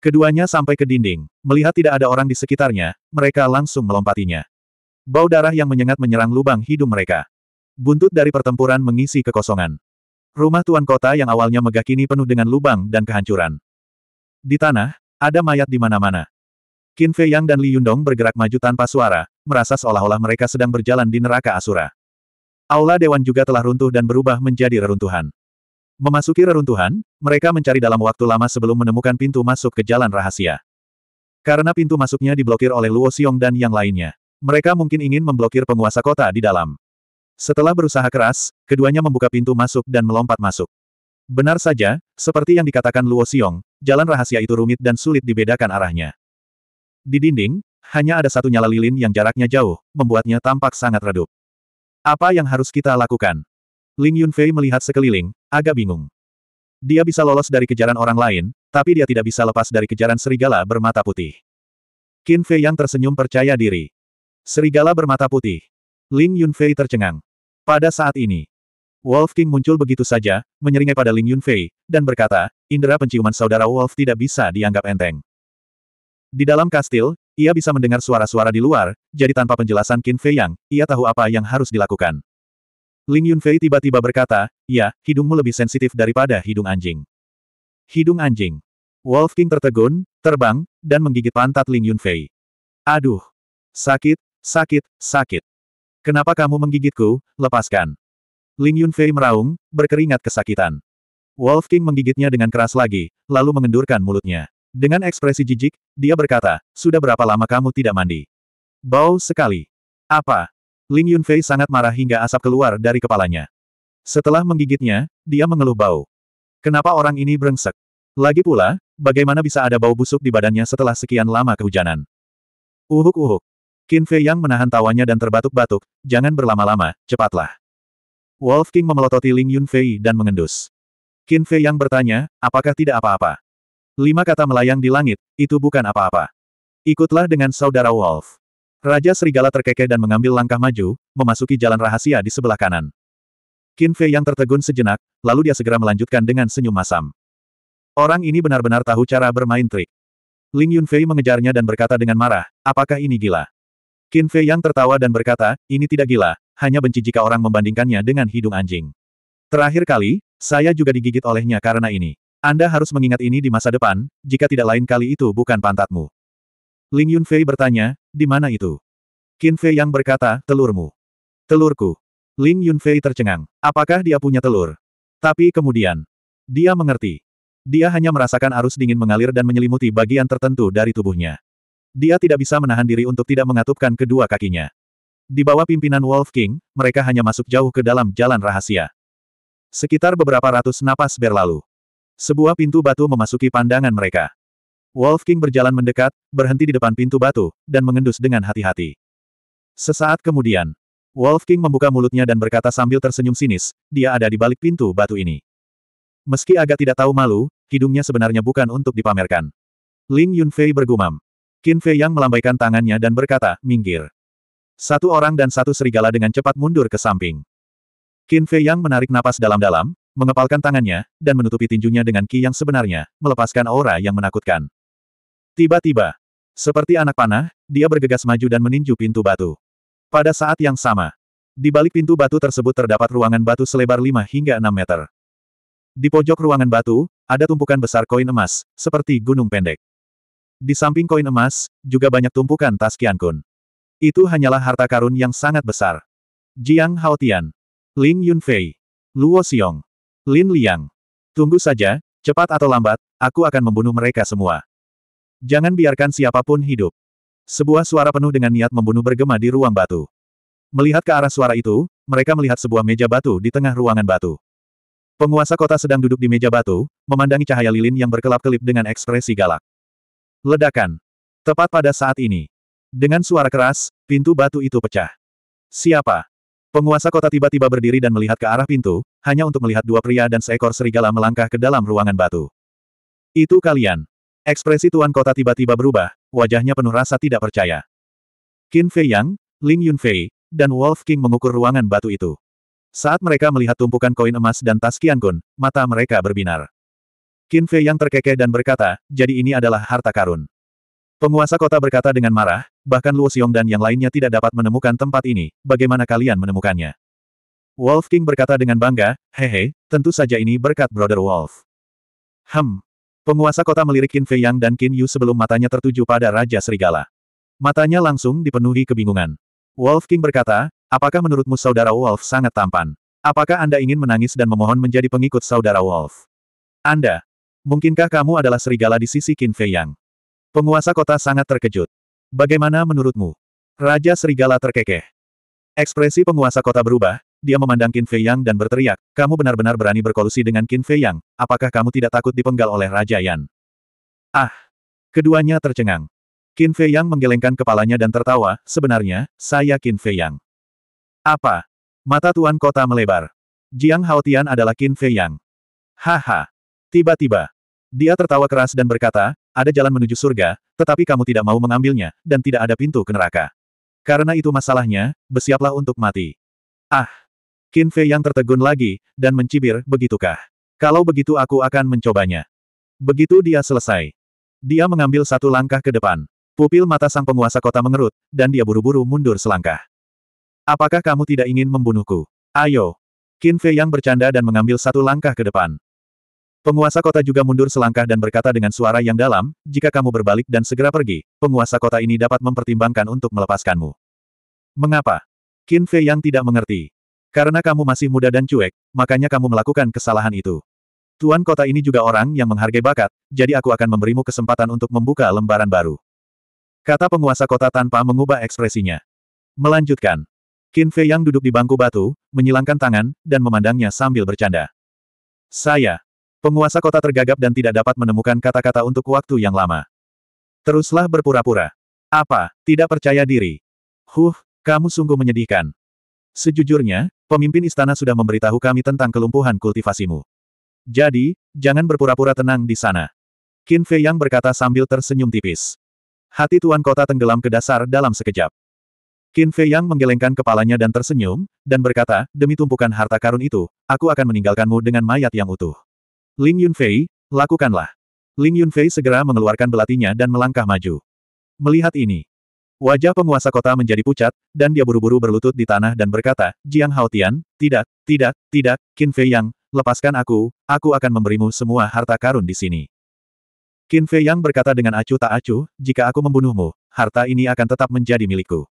Keduanya sampai ke dinding, melihat tidak ada orang di sekitarnya, mereka langsung melompatinya. Bau darah yang menyengat menyerang lubang hidung mereka. Buntut dari pertempuran mengisi kekosongan. Rumah tuan kota yang awalnya megah kini penuh dengan lubang dan kehancuran. Di tanah, ada mayat di mana-mana. Qin Fei Yang dan Li Yundong bergerak maju tanpa suara, merasa seolah-olah mereka sedang berjalan di neraka Asura. Aula Dewan juga telah runtuh dan berubah menjadi reruntuhan. Memasuki reruntuhan, mereka mencari dalam waktu lama sebelum menemukan pintu masuk ke jalan rahasia. Karena pintu masuknya diblokir oleh Luo Xiong dan yang lainnya. Mereka mungkin ingin memblokir penguasa kota di dalam. Setelah berusaha keras, keduanya membuka pintu masuk dan melompat masuk. Benar saja, seperti yang dikatakan Luo Xiong, jalan rahasia itu rumit dan sulit dibedakan arahnya. Di dinding, hanya ada satu nyala lilin yang jaraknya jauh, membuatnya tampak sangat redup. Apa yang harus kita lakukan? Ling Yunfei melihat sekeliling, agak bingung. Dia bisa lolos dari kejaran orang lain, tapi dia tidak bisa lepas dari kejaran serigala bermata putih. Qin Fei yang tersenyum percaya diri. Serigala bermata putih. Ling Yunfei tercengang. Pada saat ini, Wolf King muncul begitu saja, menyeringai pada Ling Yunfei, dan berkata, indera penciuman saudara Wolf tidak bisa dianggap enteng. Di dalam kastil, ia bisa mendengar suara-suara di luar, jadi tanpa penjelasan Qin Fei Yang, ia tahu apa yang harus dilakukan. Ling Yunfei tiba-tiba berkata, ya, hidungmu lebih sensitif daripada hidung anjing. Hidung anjing. Wolf King tertegun, terbang, dan menggigit pantat Ling Yunfei. Aduh. Sakit, sakit, sakit. Kenapa kamu menggigitku, lepaskan. Ling Yunfei meraung, berkeringat kesakitan. Wolf King menggigitnya dengan keras lagi, lalu mengendurkan mulutnya. Dengan ekspresi jijik, dia berkata, sudah berapa lama kamu tidak mandi? Bau sekali. Apa, Ling Yunfei sangat marah hingga asap keluar dari kepalanya. Setelah menggigitnya, dia mengeluh bau. Kenapa orang ini brengsek? Lagi pula, bagaimana bisa ada bau busuk di badannya setelah sekian lama kehujanan? Uhuk-uhuk. Qin Fei Yang menahan tawanya dan terbatuk-batuk, jangan berlama-lama, cepatlah. Wolf King memelototi Ling Yunfei dan mengendus. Qin Fei Yang bertanya, apakah tidak apa-apa? Lima kata melayang di langit, itu bukan apa-apa. Ikutlah dengan saudara Wolf. Raja Serigala terkekeh dan mengambil langkah maju, memasuki jalan rahasia di sebelah kanan. Qin Fei yang tertegun sejenak, lalu dia segera melanjutkan dengan senyum masam. Orang ini benar-benar tahu cara bermain trik. Ling Yunfei mengejarnya dan berkata dengan marah, apakah ini gila? Qin Fei yang tertawa dan berkata, ini tidak gila, hanya benci jika orang membandingkannya dengan hidung anjing. Terakhir kali, saya juga digigit olehnya karena ini. Anda harus mengingat ini di masa depan, jika tidak lain kali itu bukan pantatmu. Ling Yunfei bertanya, di mana itu? Qin Fei yang berkata, telurmu. Telurku. Ling Yunfei tercengang. Apakah dia punya telur? Tapi kemudian, dia mengerti. Dia hanya merasakan arus dingin mengalir dan menyelimuti bagian tertentu dari tubuhnya. Dia tidak bisa menahan diri untuk tidak mengatupkan kedua kakinya. Di bawah pimpinan Wolf King, mereka hanya masuk jauh ke dalam jalan rahasia. Sekitar beberapa ratus napas berlalu. Sebuah pintu batu memasuki pandangan mereka. Wolf King berjalan mendekat, berhenti di depan pintu batu, dan mengendus dengan hati-hati. Sesaat kemudian, Wolf King membuka mulutnya dan berkata sambil tersenyum sinis, dia ada di balik pintu batu ini. Meski agak tidak tahu malu, hidungnya sebenarnya bukan untuk dipamerkan. Ling Yunfei bergumam. Qin Fei Yang melambaikan tangannya dan berkata, minggir. Satu orang dan satu serigala dengan cepat mundur ke samping. Qin Fei Yang menarik napas dalam-dalam, mengepalkan tangannya, dan menutupi tinjunya dengan ki yang sebenarnya, melepaskan aura yang menakutkan. Tiba-tiba, seperti anak panah, dia bergegas maju dan meninju pintu batu. Pada saat yang sama, di balik pintu batu tersebut terdapat ruangan batu selebar 5 hingga 6 meter. Di pojok ruangan batu, ada tumpukan besar koin emas, seperti gunung pendek. Di samping koin emas, juga banyak tumpukan tas kian kun. Itu hanyalah harta karun yang sangat besar. Jiang Haotian, Ling Yunfei, Luo Xiong, Lin Liang. Tunggu saja, cepat atau lambat, aku akan membunuh mereka semua. Jangan biarkan siapapun hidup. Sebuah suara penuh dengan niat membunuh bergema di ruang batu. Melihat ke arah suara itu, mereka melihat sebuah meja batu di tengah ruangan batu. Penguasa kota sedang duduk di meja batu, memandangi cahaya lilin yang berkelap-kelip dengan ekspresi galak. Ledakan. Tepat pada saat ini. Dengan suara keras, pintu batu itu pecah. Siapa? Penguasa kota tiba-tiba berdiri dan melihat ke arah pintu, hanya untuk melihat dua pria dan seekor serigala melangkah ke dalam ruangan batu. Itu kalian. Ekspresi Tuan Kota tiba-tiba berubah, wajahnya penuh rasa tidak percaya. Qin Fei Yang, Ling Yun Fei, dan Wolf King mengukur ruangan batu itu. Saat mereka melihat tumpukan koin emas dan tas Qiangun, mata mereka berbinar. Qin Fei Yang terkekeh dan berkata, jadi ini adalah harta karun. Penguasa kota berkata dengan marah, bahkan Luo Xiong dan yang lainnya tidak dapat menemukan tempat ini, bagaimana kalian menemukannya? Wolf King berkata dengan bangga, hehe, tentu saja ini berkat Brother Wolf. Hmm, Penguasa kota melirik Qin Fei Yang dan Qin Yu sebelum matanya tertuju pada Raja Serigala. Matanya langsung dipenuhi kebingungan. Wolf King berkata, apakah menurutmu saudara Wolf sangat tampan? Apakah Anda ingin menangis dan memohon menjadi pengikut saudara Wolf? Anda, mungkinkah kamu adalah serigala di sisi Qin Fei Yang? Penguasa kota sangat terkejut. Bagaimana menurutmu? Raja Serigala terkekeh. Ekspresi penguasa kota berubah, dia memandang Qin Fei Yang dan berteriak, kamu benar-benar berani berkolusi dengan Qin Fei Yang, apakah kamu tidak takut dipenggal oleh Raja Yan? Ah! Keduanya tercengang. Qin Fei Yang menggelengkan kepalanya dan tertawa, sebenarnya, saya Qin Fei Yang. Apa? Mata Tuan Kota melebar. Jiang Haotian adalah Qin Fei Yang. Haha! Tiba-tiba, dia tertawa keras dan berkata, ada jalan menuju surga, tetapi kamu tidak mau mengambilnya, dan tidak ada pintu ke neraka. Karena itu masalahnya, bersiaplah untuk mati. Ah! Qin Fei yang tertegun lagi, dan mencibir, begitukah? Kalau begitu aku akan mencobanya. Begitu dia selesai. Dia mengambil satu langkah ke depan. Pupil mata sang penguasa kota mengerut, dan dia buru-buru mundur selangkah. Apakah kamu tidak ingin membunuhku? Ayo! Qin Fei yang bercanda dan mengambil satu langkah ke depan. Penguasa kota juga mundur selangkah dan berkata dengan suara yang dalam, jika kamu berbalik dan segera pergi, penguasa kota ini dapat mempertimbangkan untuk melepaskanmu. Mengapa? Qin Fei yang tidak mengerti. Karena kamu masih muda dan cuek, makanya kamu melakukan kesalahan itu. Tuan kota ini juga orang yang menghargai bakat, jadi aku akan memberimu kesempatan untuk membuka lembaran baru. Kata penguasa kota tanpa mengubah ekspresinya. Melanjutkan. Qin Fei yang duduk di bangku batu, menyilangkan tangan, dan memandangnya sambil bercanda. Saya. Penguasa kota tergagap dan tidak dapat menemukan kata-kata untuk waktu yang lama. Teruslah berpura-pura. Apa, tidak percaya diri? Huh, kamu sungguh menyedihkan. Sejujurnya, Pemimpin istana sudah memberitahu kami tentang kelumpuhan kultivasimu. Jadi, jangan berpura-pura tenang di sana. Qin Fei Yang berkata sambil tersenyum tipis. Hati tuan kota tenggelam ke dasar dalam sekejap. Qin Fei Yang menggelengkan kepalanya dan tersenyum, dan berkata, demi tumpukan harta karun itu, aku akan meninggalkanmu dengan mayat yang utuh. Ling Yun Fei, lakukanlah. Ling Yun Fei segera mengeluarkan belatinya dan melangkah maju. Melihat ini, Wajah penguasa kota menjadi pucat, dan dia buru-buru berlutut di tanah dan berkata, Jiang Haotian, tidak, tidak, tidak, Qin Fei Yang, lepaskan aku, aku akan memberimu semua harta karun di sini. Qin Fei Yang berkata dengan acuh tak acuh, jika aku membunuhmu, harta ini akan tetap menjadi milikku.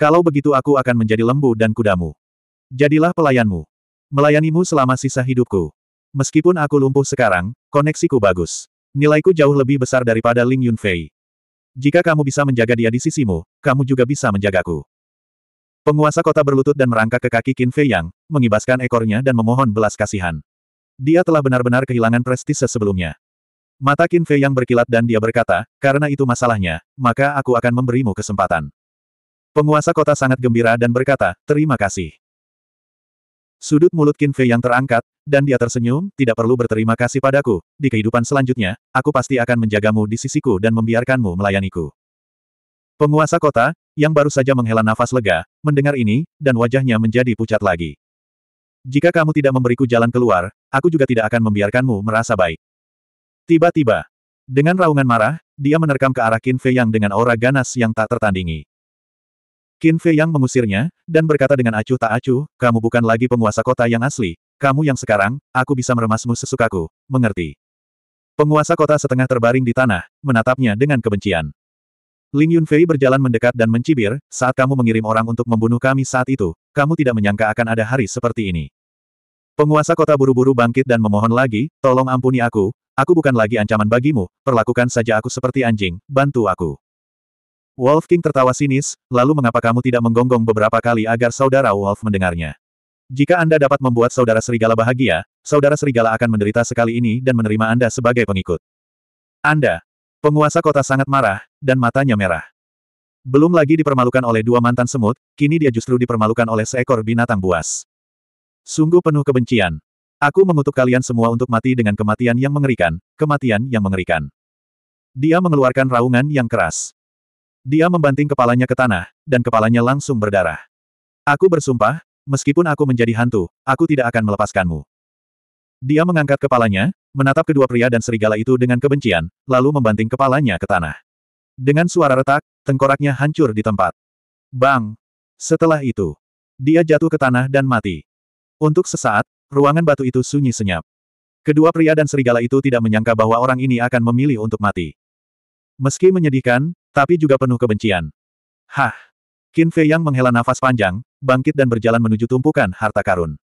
Kalau begitu aku akan menjadi lembu dan kudamu. Jadilah pelayanmu. Melayanimu selama sisa hidupku. Meskipun aku lumpuh sekarang, koneksiku bagus. Nilaiku jauh lebih besar daripada Ling Yunfei. Jika kamu bisa menjaga dia di sisimu, kamu juga bisa menjagaku. Penguasa kota berlutut dan merangkak ke kaki Qin Fei Yang, mengibaskan ekornya dan memohon belas kasihan. Dia telah benar-benar kehilangan prestise sebelumnya. Mata Qin Fei Yang berkilat dan dia berkata, karena itu masalahnya, maka aku akan memberimu kesempatan. Penguasa kota sangat gembira dan berkata, terima kasih. Sudut mulut Qin Fei yang terangkat, dan dia tersenyum, tidak perlu berterima kasih padaku, di kehidupan selanjutnya, aku pasti akan menjagamu di sisiku dan membiarkanmu melayaniku. Penguasa kota, yang baru saja menghela nafas lega, mendengar ini, dan wajahnya menjadi pucat lagi. Jika kamu tidak memberiku jalan keluar, aku juga tidak akan membiarkanmu merasa baik. Tiba-tiba, dengan raungan marah, dia menerkam ke arah Qin Fei Yang dengan aura ganas yang tak tertandingi. Qin Fei yang mengusirnya, dan berkata dengan acuh tak acuh, kamu bukan lagi penguasa kota yang asli, kamu yang sekarang, aku bisa meremasmu sesukaku, mengerti. Penguasa kota setengah terbaring di tanah, menatapnya dengan kebencian. Ling Yunfei berjalan mendekat dan mencibir, saat kamu mengirim orang untuk membunuh kami saat itu, kamu tidak menyangka akan ada hari seperti ini. Penguasa kota buru-buru bangkit dan memohon lagi, tolong ampuni aku, aku bukan lagi ancaman bagimu, perlakukan saja aku seperti anjing, bantu aku. Wolf King tertawa sinis, lalu mengapa kamu tidak menggonggong beberapa kali agar saudara Wolf mendengarnya? Jika Anda dapat membuat saudara serigala bahagia, saudara serigala akan menderita sekali ini dan menerima Anda sebagai pengikut. Anda, penguasa kota sangat marah, dan matanya merah. Belum lagi dipermalukan oleh dua mantan semut, kini dia justru dipermalukan oleh seekor binatang buas. Sungguh penuh kebencian. Aku mengutuk kalian semua untuk mati dengan kematian yang mengerikan, kematian yang mengerikan. Dia mengeluarkan raungan yang keras. Dia membanting kepalanya ke tanah, dan kepalanya langsung berdarah. Aku bersumpah, meskipun aku menjadi hantu, aku tidak akan melepaskanmu. Dia mengangkat kepalanya, menatap kedua pria dan serigala itu dengan kebencian, lalu membanting kepalanya ke tanah. Dengan suara retak, tengkoraknya hancur di tempat. Bang! Setelah itu, dia jatuh ke tanah dan mati. Untuk sesaat, ruangan batu itu sunyi senyap. Kedua pria dan serigala itu tidak menyangka bahwa orang ini akan memilih untuk mati. Meski menyedihkan, tapi juga penuh kebencian. Hah! Qin Fei Yang menghela nafas panjang, bangkit dan berjalan menuju tumpukan harta karun.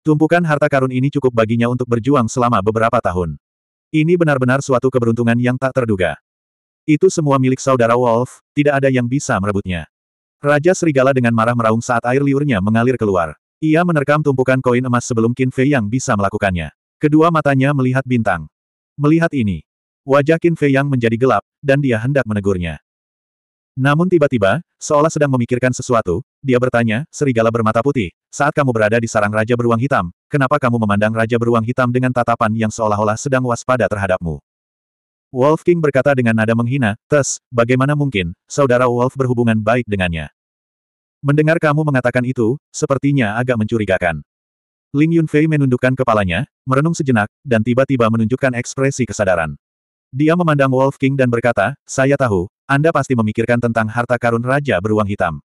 Tumpukan harta karun ini cukup baginya untuk berjuang selama beberapa tahun. Ini benar-benar suatu keberuntungan yang tak terduga. Itu semua milik saudara Wolf, tidak ada yang bisa merebutnya. Raja Serigala dengan marah meraung saat air liurnya mengalir keluar. Ia menerkam tumpukan koin emas sebelum Qin Fei Yang bisa melakukannya. Kedua matanya melihat bintang. Melihat ini, Wajah Qin Fei yang menjadi gelap, dan dia hendak menegurnya. Namun tiba-tiba, seolah sedang memikirkan sesuatu, dia bertanya, Serigala bermata putih, saat kamu berada di sarang Raja Beruang Hitam, kenapa kamu memandang Raja Beruang Hitam dengan tatapan yang seolah-olah sedang waspada terhadapmu? Wolf King berkata dengan nada menghina, Tes, bagaimana mungkin, saudara Wolf berhubungan baik dengannya. Mendengar kamu mengatakan itu, sepertinya agak mencurigakan. Ling Yunfei menundukkan kepalanya, merenung sejenak, dan tiba-tiba menunjukkan ekspresi kesadaran. Dia memandang Wolf King dan berkata, saya tahu, Anda pasti memikirkan tentang harta karun Raja Beruang Hitam.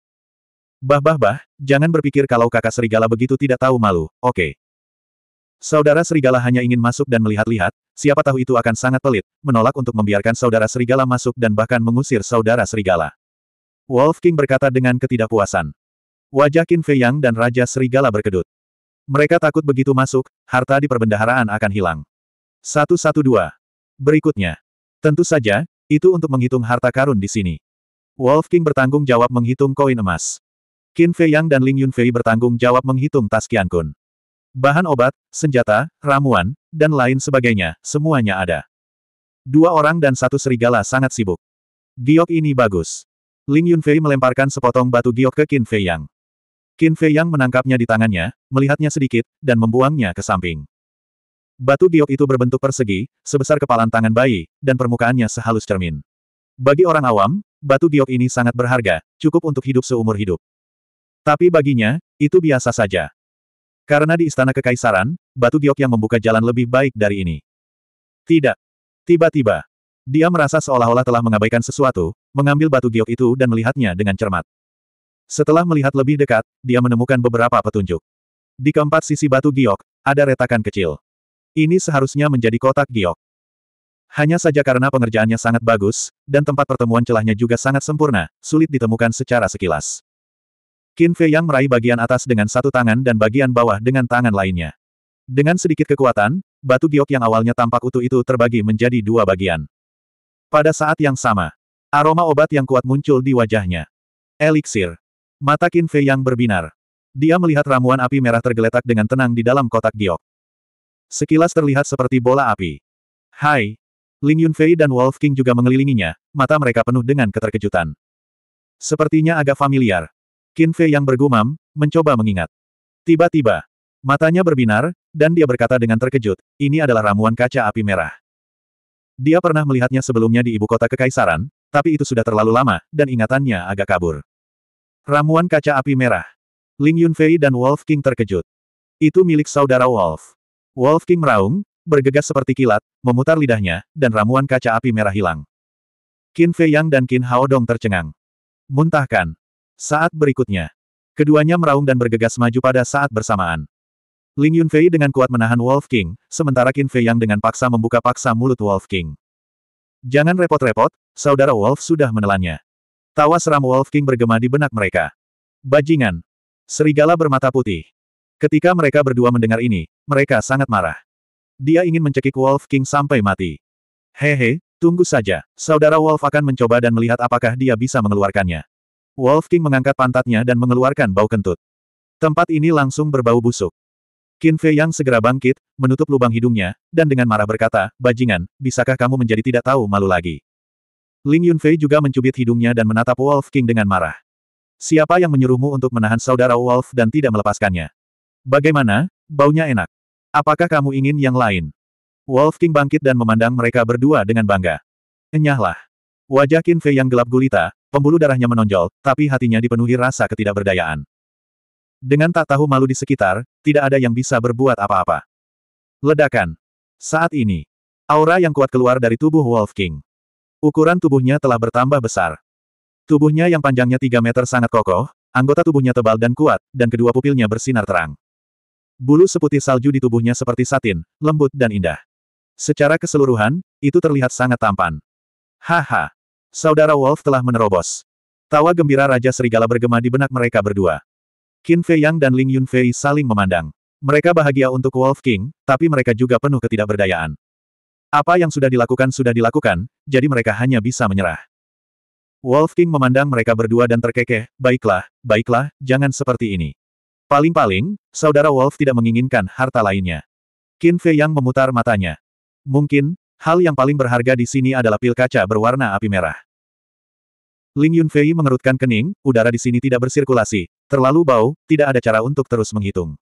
Bah bah bah, jangan berpikir kalau kakak serigala begitu tidak tahu malu, oke. Okay. Saudara serigala hanya ingin masuk dan melihat-lihat, siapa tahu itu akan sangat pelit, menolak untuk membiarkan saudara serigala masuk dan bahkan mengusir saudara serigala. Wolf King berkata dengan ketidakpuasan. Wajah Qin Fei Yang dan Raja Serigala berkedut. Mereka takut begitu masuk, harta di perbendaharaan akan hilang. 112. Berikutnya. Tentu saja, itu untuk menghitung harta karun di sini. Wolf King bertanggung jawab menghitung koin emas. Qin Fei Yang dan Ling Yunfei bertanggung jawab menghitung tas Kun. Bahan obat, senjata, ramuan, dan lain sebagainya, semuanya ada. Dua orang dan satu serigala sangat sibuk. Giok ini bagus. Ling Yunfei melemparkan sepotong batu giok ke Qin Fei Yang. Qin Fei Yang menangkapnya di tangannya, melihatnya sedikit, dan membuangnya ke samping. Batu giok itu berbentuk persegi, sebesar kepalan tangan bayi, dan permukaannya sehalus cermin. Bagi orang awam, batu giok ini sangat berharga, cukup untuk hidup seumur hidup. Tapi baginya, itu biasa saja. Karena di istana kekaisaran, batu giok yang membuka jalan lebih baik dari ini. Tidak. Tiba-tiba, dia merasa seolah-olah telah mengabaikan sesuatu, mengambil batu giok itu dan melihatnya dengan cermat. Setelah melihat lebih dekat, dia menemukan beberapa petunjuk. Di keempat sisi batu giok, ada retakan kecil. Ini seharusnya menjadi kotak giok. Hanya saja karena pengerjaannya sangat bagus, dan tempat pertemuan celahnya juga sangat sempurna, sulit ditemukan secara sekilas. Qin Fei Yang meraih bagian atas dengan satu tangan dan bagian bawah dengan tangan lainnya. Dengan sedikit kekuatan, batu giok yang awalnya tampak utuh itu terbagi menjadi dua bagian. Pada saat yang sama, aroma obat yang kuat muncul di wajahnya. Eliksir. Mata Qin Fei Yang berbinar. Dia melihat ramuan api merah tergeletak dengan tenang di dalam kotak giok. Sekilas terlihat seperti bola api. Hai! Ling Yunfei dan Wolf King juga mengelilinginya, mata mereka penuh dengan keterkejutan. Sepertinya agak familiar. Qin Fei yang bergumam, mencoba mengingat. Tiba-tiba, matanya berbinar, dan dia berkata dengan terkejut, ini adalah ramuan kaca api merah. Dia pernah melihatnya sebelumnya di ibu kota kekaisaran, tapi itu sudah terlalu lama, dan ingatannya agak kabur. Ramuan kaca api merah. Ling Yunfei dan Wolf King terkejut. Itu milik saudara Wolf. Wolf King meraung, bergegas seperti kilat, memutar lidahnya, dan ramuan kaca api merah hilang. Qin Fei Yang dan Qin Hao Dong tercengang. Muntahkan. Saat berikutnya. Keduanya meraung dan bergegas maju pada saat bersamaan. Ling Yunfei dengan kuat menahan Wolf King, sementara Qin Fei Yang dengan paksa membuka paksa mulut Wolf King. Jangan repot-repot, saudara Wolf sudah menelannya. Tawa seram Wolf King bergema di benak mereka. Bajingan. Serigala bermata putih. Ketika mereka berdua mendengar ini, mereka sangat marah. Dia ingin mencekik Wolf King sampai mati. Hehe, tunggu saja. Saudara Wolf akan mencoba dan melihat apakah dia bisa mengeluarkannya. Wolf King mengangkat pantatnya dan mengeluarkan bau kentut. Tempat ini langsung berbau busuk. Qin Fei Yang segera bangkit, menutup lubang hidungnya, dan dengan marah berkata, Bajingan, bisakah kamu menjadi tidak tahu malu lagi? Ling Yunfei juga mencubit hidungnya dan menatap Wolf King dengan marah. Siapa yang menyuruhmu untuk menahan saudara Wolf dan tidak melepaskannya? Bagaimana, baunya enak. Apakah kamu ingin yang lain? Wolf King bangkit dan memandang mereka berdua dengan bangga. Enyahlah. Wajah Qin Fei yang gelap gulita, pembuluh darahnya menonjol, tapi hatinya dipenuhi rasa ketidakberdayaan. Dengan tak tahu malu di sekitar, tidak ada yang bisa berbuat apa-apa. Ledakan. Saat ini, aura yang kuat keluar dari tubuh Wolf King. Ukuran tubuhnya telah bertambah besar. Tubuhnya yang panjangnya 3 meter sangat kokoh, anggota tubuhnya tebal dan kuat, dan kedua pupilnya bersinar terang. Bulu seputih salju di tubuhnya seperti satin, lembut dan indah. Secara keseluruhan, itu terlihat sangat tampan. Haha! Saudara Wolf telah menerobos. Tawa gembira Raja Serigala bergema di benak mereka berdua. Qin Fei Yang dan Ling Yun Fei saling memandang. Mereka bahagia untuk Wolf King, tapi mereka juga penuh ketidakberdayaan. Apa yang sudah dilakukan sudah dilakukan, jadi mereka hanya bisa menyerah. Wolf King memandang mereka berdua dan terkekeh, baiklah, baiklah, jangan seperti ini. Paling-paling, saudara Wolf tidak menginginkan harta lainnya. Qin Fei Yang memutar matanya. Mungkin, hal yang paling berharga di sini adalah pil kaca berwarna api merah. Ling Yunfei mengerutkan kening, udara di sini tidak bersirkulasi, terlalu bau, tidak ada cara untuk terus menghitung.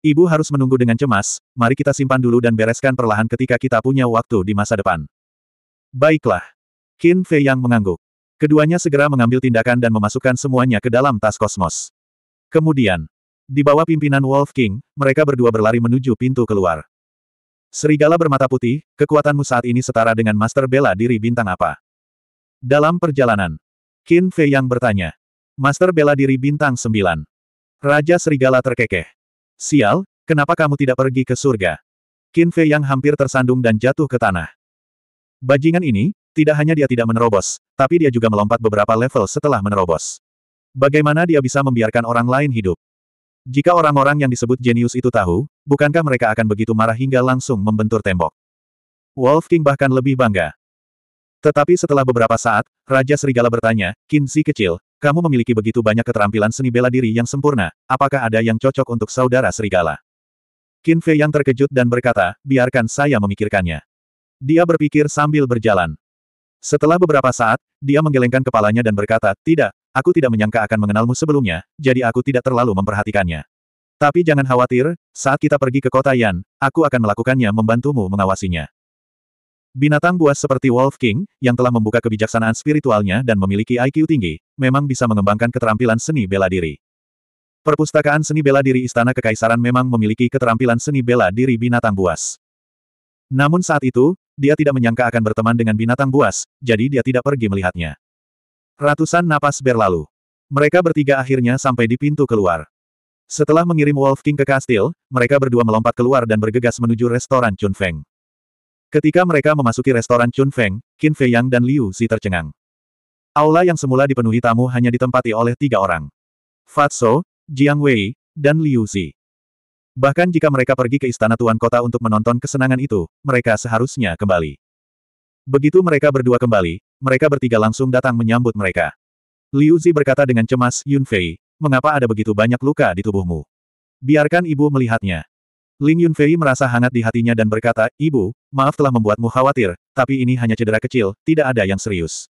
Ibu harus menunggu dengan cemas, mari kita simpan dulu dan bereskan perlahan ketika kita punya waktu di masa depan. Baiklah. Qin Fei Yang mengangguk. Keduanya segera mengambil tindakan dan memasukkan semuanya ke dalam tas kosmos. Kemudian, di bawah pimpinan Wolf King, mereka berdua berlari menuju pintu keluar. Serigala bermata putih, kekuatanmu saat ini setara dengan Master Bela Diri Bintang apa? Dalam perjalanan, Qin Fei yang bertanya. Master Bela Diri Bintang 9. Raja Serigala terkekeh. Sial, kenapa kamu tidak pergi ke surga? Qin Fei yang hampir tersandung dan jatuh ke tanah. Bajingan ini, tidak hanya dia tidak menerobos, tapi dia juga melompat beberapa level setelah menerobos. Bagaimana dia bisa membiarkan orang lain hidup? Jika orang-orang yang disebut jenius itu tahu, bukankah mereka akan begitu marah hingga langsung membentur tembok? Wolf King bahkan lebih bangga. Tetapi setelah beberapa saat, Raja Serigala bertanya, Kinzi kecil, kamu memiliki begitu banyak keterampilan seni bela diri yang sempurna, apakah ada yang cocok untuk saudara Serigala? Qin Fei yang terkejut dan berkata, biarkan saya memikirkannya. Dia berpikir sambil berjalan. Setelah beberapa saat, dia menggelengkan kepalanya dan berkata, tidak, Aku tidak menyangka akan mengenalmu sebelumnya, jadi aku tidak terlalu memperhatikannya. Tapi jangan khawatir, saat kita pergi ke kota Yan, aku akan melakukannya membantumu mengawasinya. Binatang buas seperti Wolf King, yang telah membuka kebijaksanaan spiritualnya dan memiliki IQ tinggi, memang bisa mengembangkan keterampilan seni bela diri. Perpustakaan seni bela diri Istana Kekaisaran memang memiliki keterampilan seni bela diri binatang buas. Namun saat itu, dia tidak menyangka akan berteman dengan binatang buas, jadi dia tidak pergi melihatnya. Ratusan napas berlalu. Mereka bertiga akhirnya sampai di pintu keluar. Setelah mengirim Wolf King ke kastil, mereka berdua melompat keluar dan bergegas menuju restoran Chun Feng. Ketika mereka memasuki restoran Chun Feng, Qin Fei Yang dan Liu Xi tercengang. Aula yang semula dipenuhi tamu hanya ditempati oleh tiga orang. Fatso, Jiang Wei, dan Liu Xi. Bahkan jika mereka pergi ke istana tuan kota untuk menonton kesenangan itu, mereka seharusnya kembali. Begitu mereka berdua kembali, mereka bertiga langsung datang menyambut mereka. Liu Zi berkata dengan cemas, Yun Fei, mengapa ada begitu banyak luka di tubuhmu? Biarkan ibu melihatnya. Ling Yun Fei merasa hangat di hatinya dan berkata, Ibu, maaf telah membuatmu khawatir, tapi ini hanya cedera kecil, tidak ada yang serius.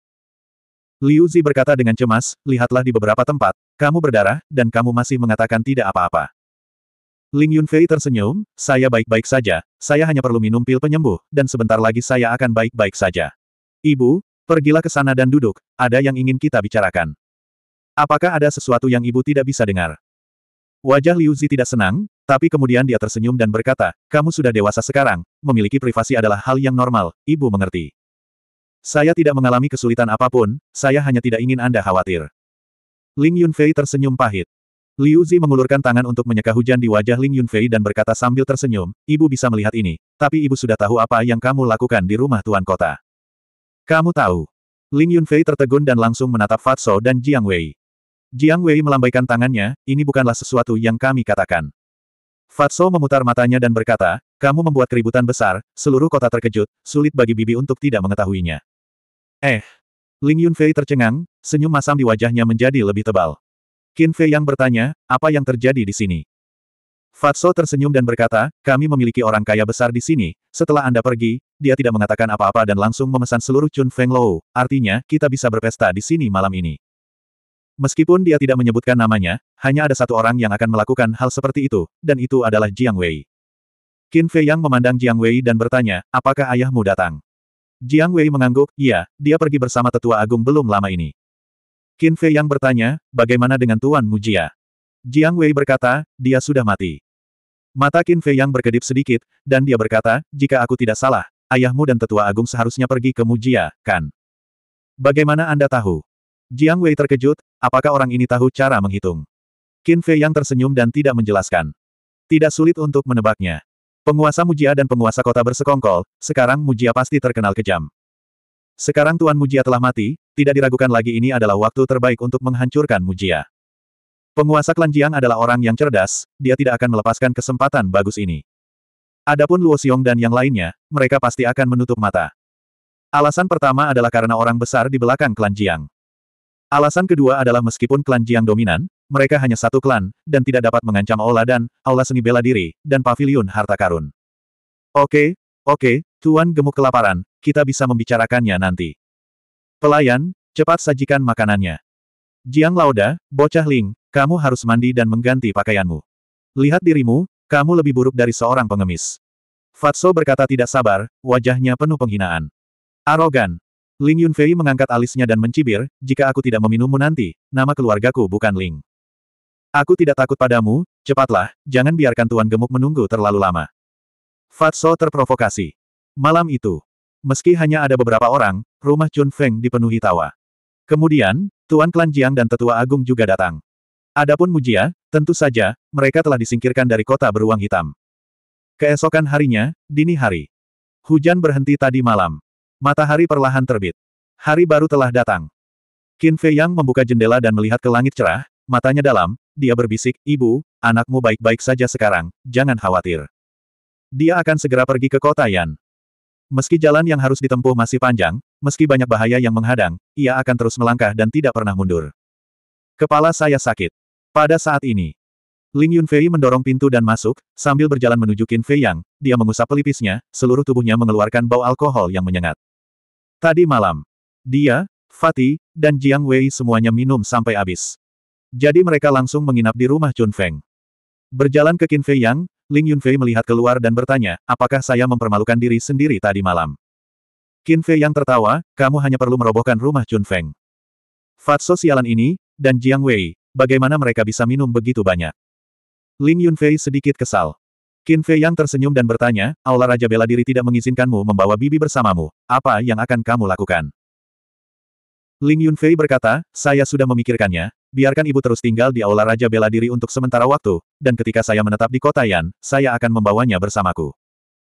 Liu Zi berkata dengan cemas, lihatlah di beberapa tempat, kamu berdarah, dan kamu masih mengatakan tidak apa-apa. Ling Yunfei tersenyum, saya baik-baik saja, saya hanya perlu minum pil penyembuh, dan sebentar lagi saya akan baik-baik saja. Ibu, pergilah ke sana dan duduk, ada yang ingin kita bicarakan. Apakah ada sesuatu yang ibu tidak bisa dengar? Wajah Liu Zi tidak senang, tapi kemudian dia tersenyum dan berkata, kamu sudah dewasa sekarang, memiliki privasi adalah hal yang normal, ibu mengerti. Saya tidak mengalami kesulitan apapun, saya hanya tidak ingin Anda khawatir. Ling Yunfei tersenyum pahit. Liu Zi mengulurkan tangan untuk menyeka hujan di wajah Ling Yunfei dan berkata sambil tersenyum, ibu bisa melihat ini, tapi ibu sudah tahu apa yang kamu lakukan di rumah Tuan Kota. Kamu tahu. Ling Yunfei tertegun dan langsung menatap Fatso dan Jiang Wei. Jiang Wei melambaikan tangannya, ini bukanlah sesuatu yang kami katakan. Fatso memutar matanya dan berkata, kamu membuat keributan besar, seluruh kota terkejut, sulit bagi Bibi untuk tidak mengetahuinya. Eh. Ling Yunfei tercengang, senyum masam di wajahnya menjadi lebih tebal. Qin Fei yang bertanya, apa yang terjadi di sini? Fatso tersenyum dan berkata, kami memiliki orang kaya besar di sini, setelah Anda pergi, dia tidak mengatakan apa-apa dan langsung memesan seluruh Chun Feng Lou, artinya, kita bisa berpesta di sini malam ini. Meskipun dia tidak menyebutkan namanya, hanya ada satu orang yang akan melakukan hal seperti itu, dan itu adalah Jiang Wei. Qin Fei Yang memandang Jiang Wei dan bertanya, apakah ayahmu datang? Jiang Wei mengangguk, iya, dia pergi bersama tetua agung belum lama ini. Qin Fei yang bertanya, bagaimana dengan Tuan Mujia? Jiang Wei berkata, dia sudah mati. Mata Qin Fei yang berkedip sedikit, dan dia berkata, jika aku tidak salah, ayahmu dan tetua agung seharusnya pergi ke Mujia, kan? Bagaimana Anda tahu? Jiang Wei terkejut, apakah orang ini tahu cara menghitung? Qin Fei yang tersenyum dan tidak menjelaskan. Tidak sulit untuk menebaknya. Penguasa Mujia dan penguasa kota bersekongkol, sekarang Mujia pasti terkenal kejam. Sekarang Tuan Mujia telah mati, tidak diragukan lagi ini adalah waktu terbaik untuk menghancurkan Mujia. Penguasa klan Jiang adalah orang yang cerdas, dia tidak akan melepaskan kesempatan bagus ini. Adapun Luo Xiong dan yang lainnya, mereka pasti akan menutup mata. Alasan pertama adalah karena orang besar di belakang klan Jiang. Alasan kedua adalah meskipun klan Jiang dominan, mereka hanya satu klan, dan tidak dapat mengancam Aula dan Aula Seni Bela Diri, dan Paviliun Harta Karun. Oke, Oke, Tuan Gemuk kelaparan, kita bisa membicarakannya nanti. Pelayan, cepat sajikan makanannya. Jiang Lauda, bocah Ling, kamu harus mandi dan mengganti pakaianmu. Lihat dirimu, kamu lebih buruk dari seorang pengemis. Fatso berkata tidak sabar, wajahnya penuh penghinaan. Arogan. Ling Yunfei mengangkat alisnya dan mencibir, jika aku tidak meminummu nanti, nama keluargaku bukan Ling. Aku tidak takut padamu, cepatlah, jangan biarkan Tuan Gemuk menunggu terlalu lama. Fatso terprovokasi. Malam itu, meski hanya ada beberapa orang, rumah Chun Feng dipenuhi tawa. Kemudian, Tuan Klan Jiang dan Tetua Agung juga datang. Adapun Mujia, tentu saja, mereka telah disingkirkan dari kota beruang hitam. Keesokan harinya, dini hari. Hujan berhenti tadi malam. Matahari perlahan terbit. Hari baru telah datang. Qin Fei Yang membuka jendela dan melihat ke langit cerah, matanya dalam, dia berbisik, Ibu, anakmu baik-baik saja sekarang, jangan khawatir. Dia akan segera pergi ke kota Yan. Meski jalan yang harus ditempuh masih panjang, meski banyak bahaya yang menghadang, ia akan terus melangkah dan tidak pernah mundur. Kepala saya sakit. Pada saat ini, Ling Yunfei mendorong pintu dan masuk, sambil berjalan menuju Qin Fei Yang, dia mengusap pelipisnya, seluruh tubuhnya mengeluarkan bau alkohol yang menyengat. Tadi malam, dia, Fatih, dan Jiang Wei semuanya minum sampai habis. Jadi mereka langsung menginap di rumah Chun Feng. Berjalan ke Qin Fei Yang, Ling Yunfei melihat keluar dan bertanya, apakah saya mempermalukan diri sendiri tadi malam? Qin Fei yang tertawa, kamu hanya perlu merobohkan rumah Chun Feng. Fatso sialan ini, dan Jiang Wei, bagaimana mereka bisa minum begitu banyak? Ling Yunfei sedikit kesal. Qin Fei yang tersenyum dan bertanya, allah Raja Bela Diri tidak mengizinkanmu membawa bibi bersamamu, apa yang akan kamu lakukan? Ling Yunfei berkata, saya sudah memikirkannya, biarkan ibu terus tinggal di aula Raja Bela Diri untuk sementara waktu, dan ketika saya menetap di kota Yan, saya akan membawanya bersamaku.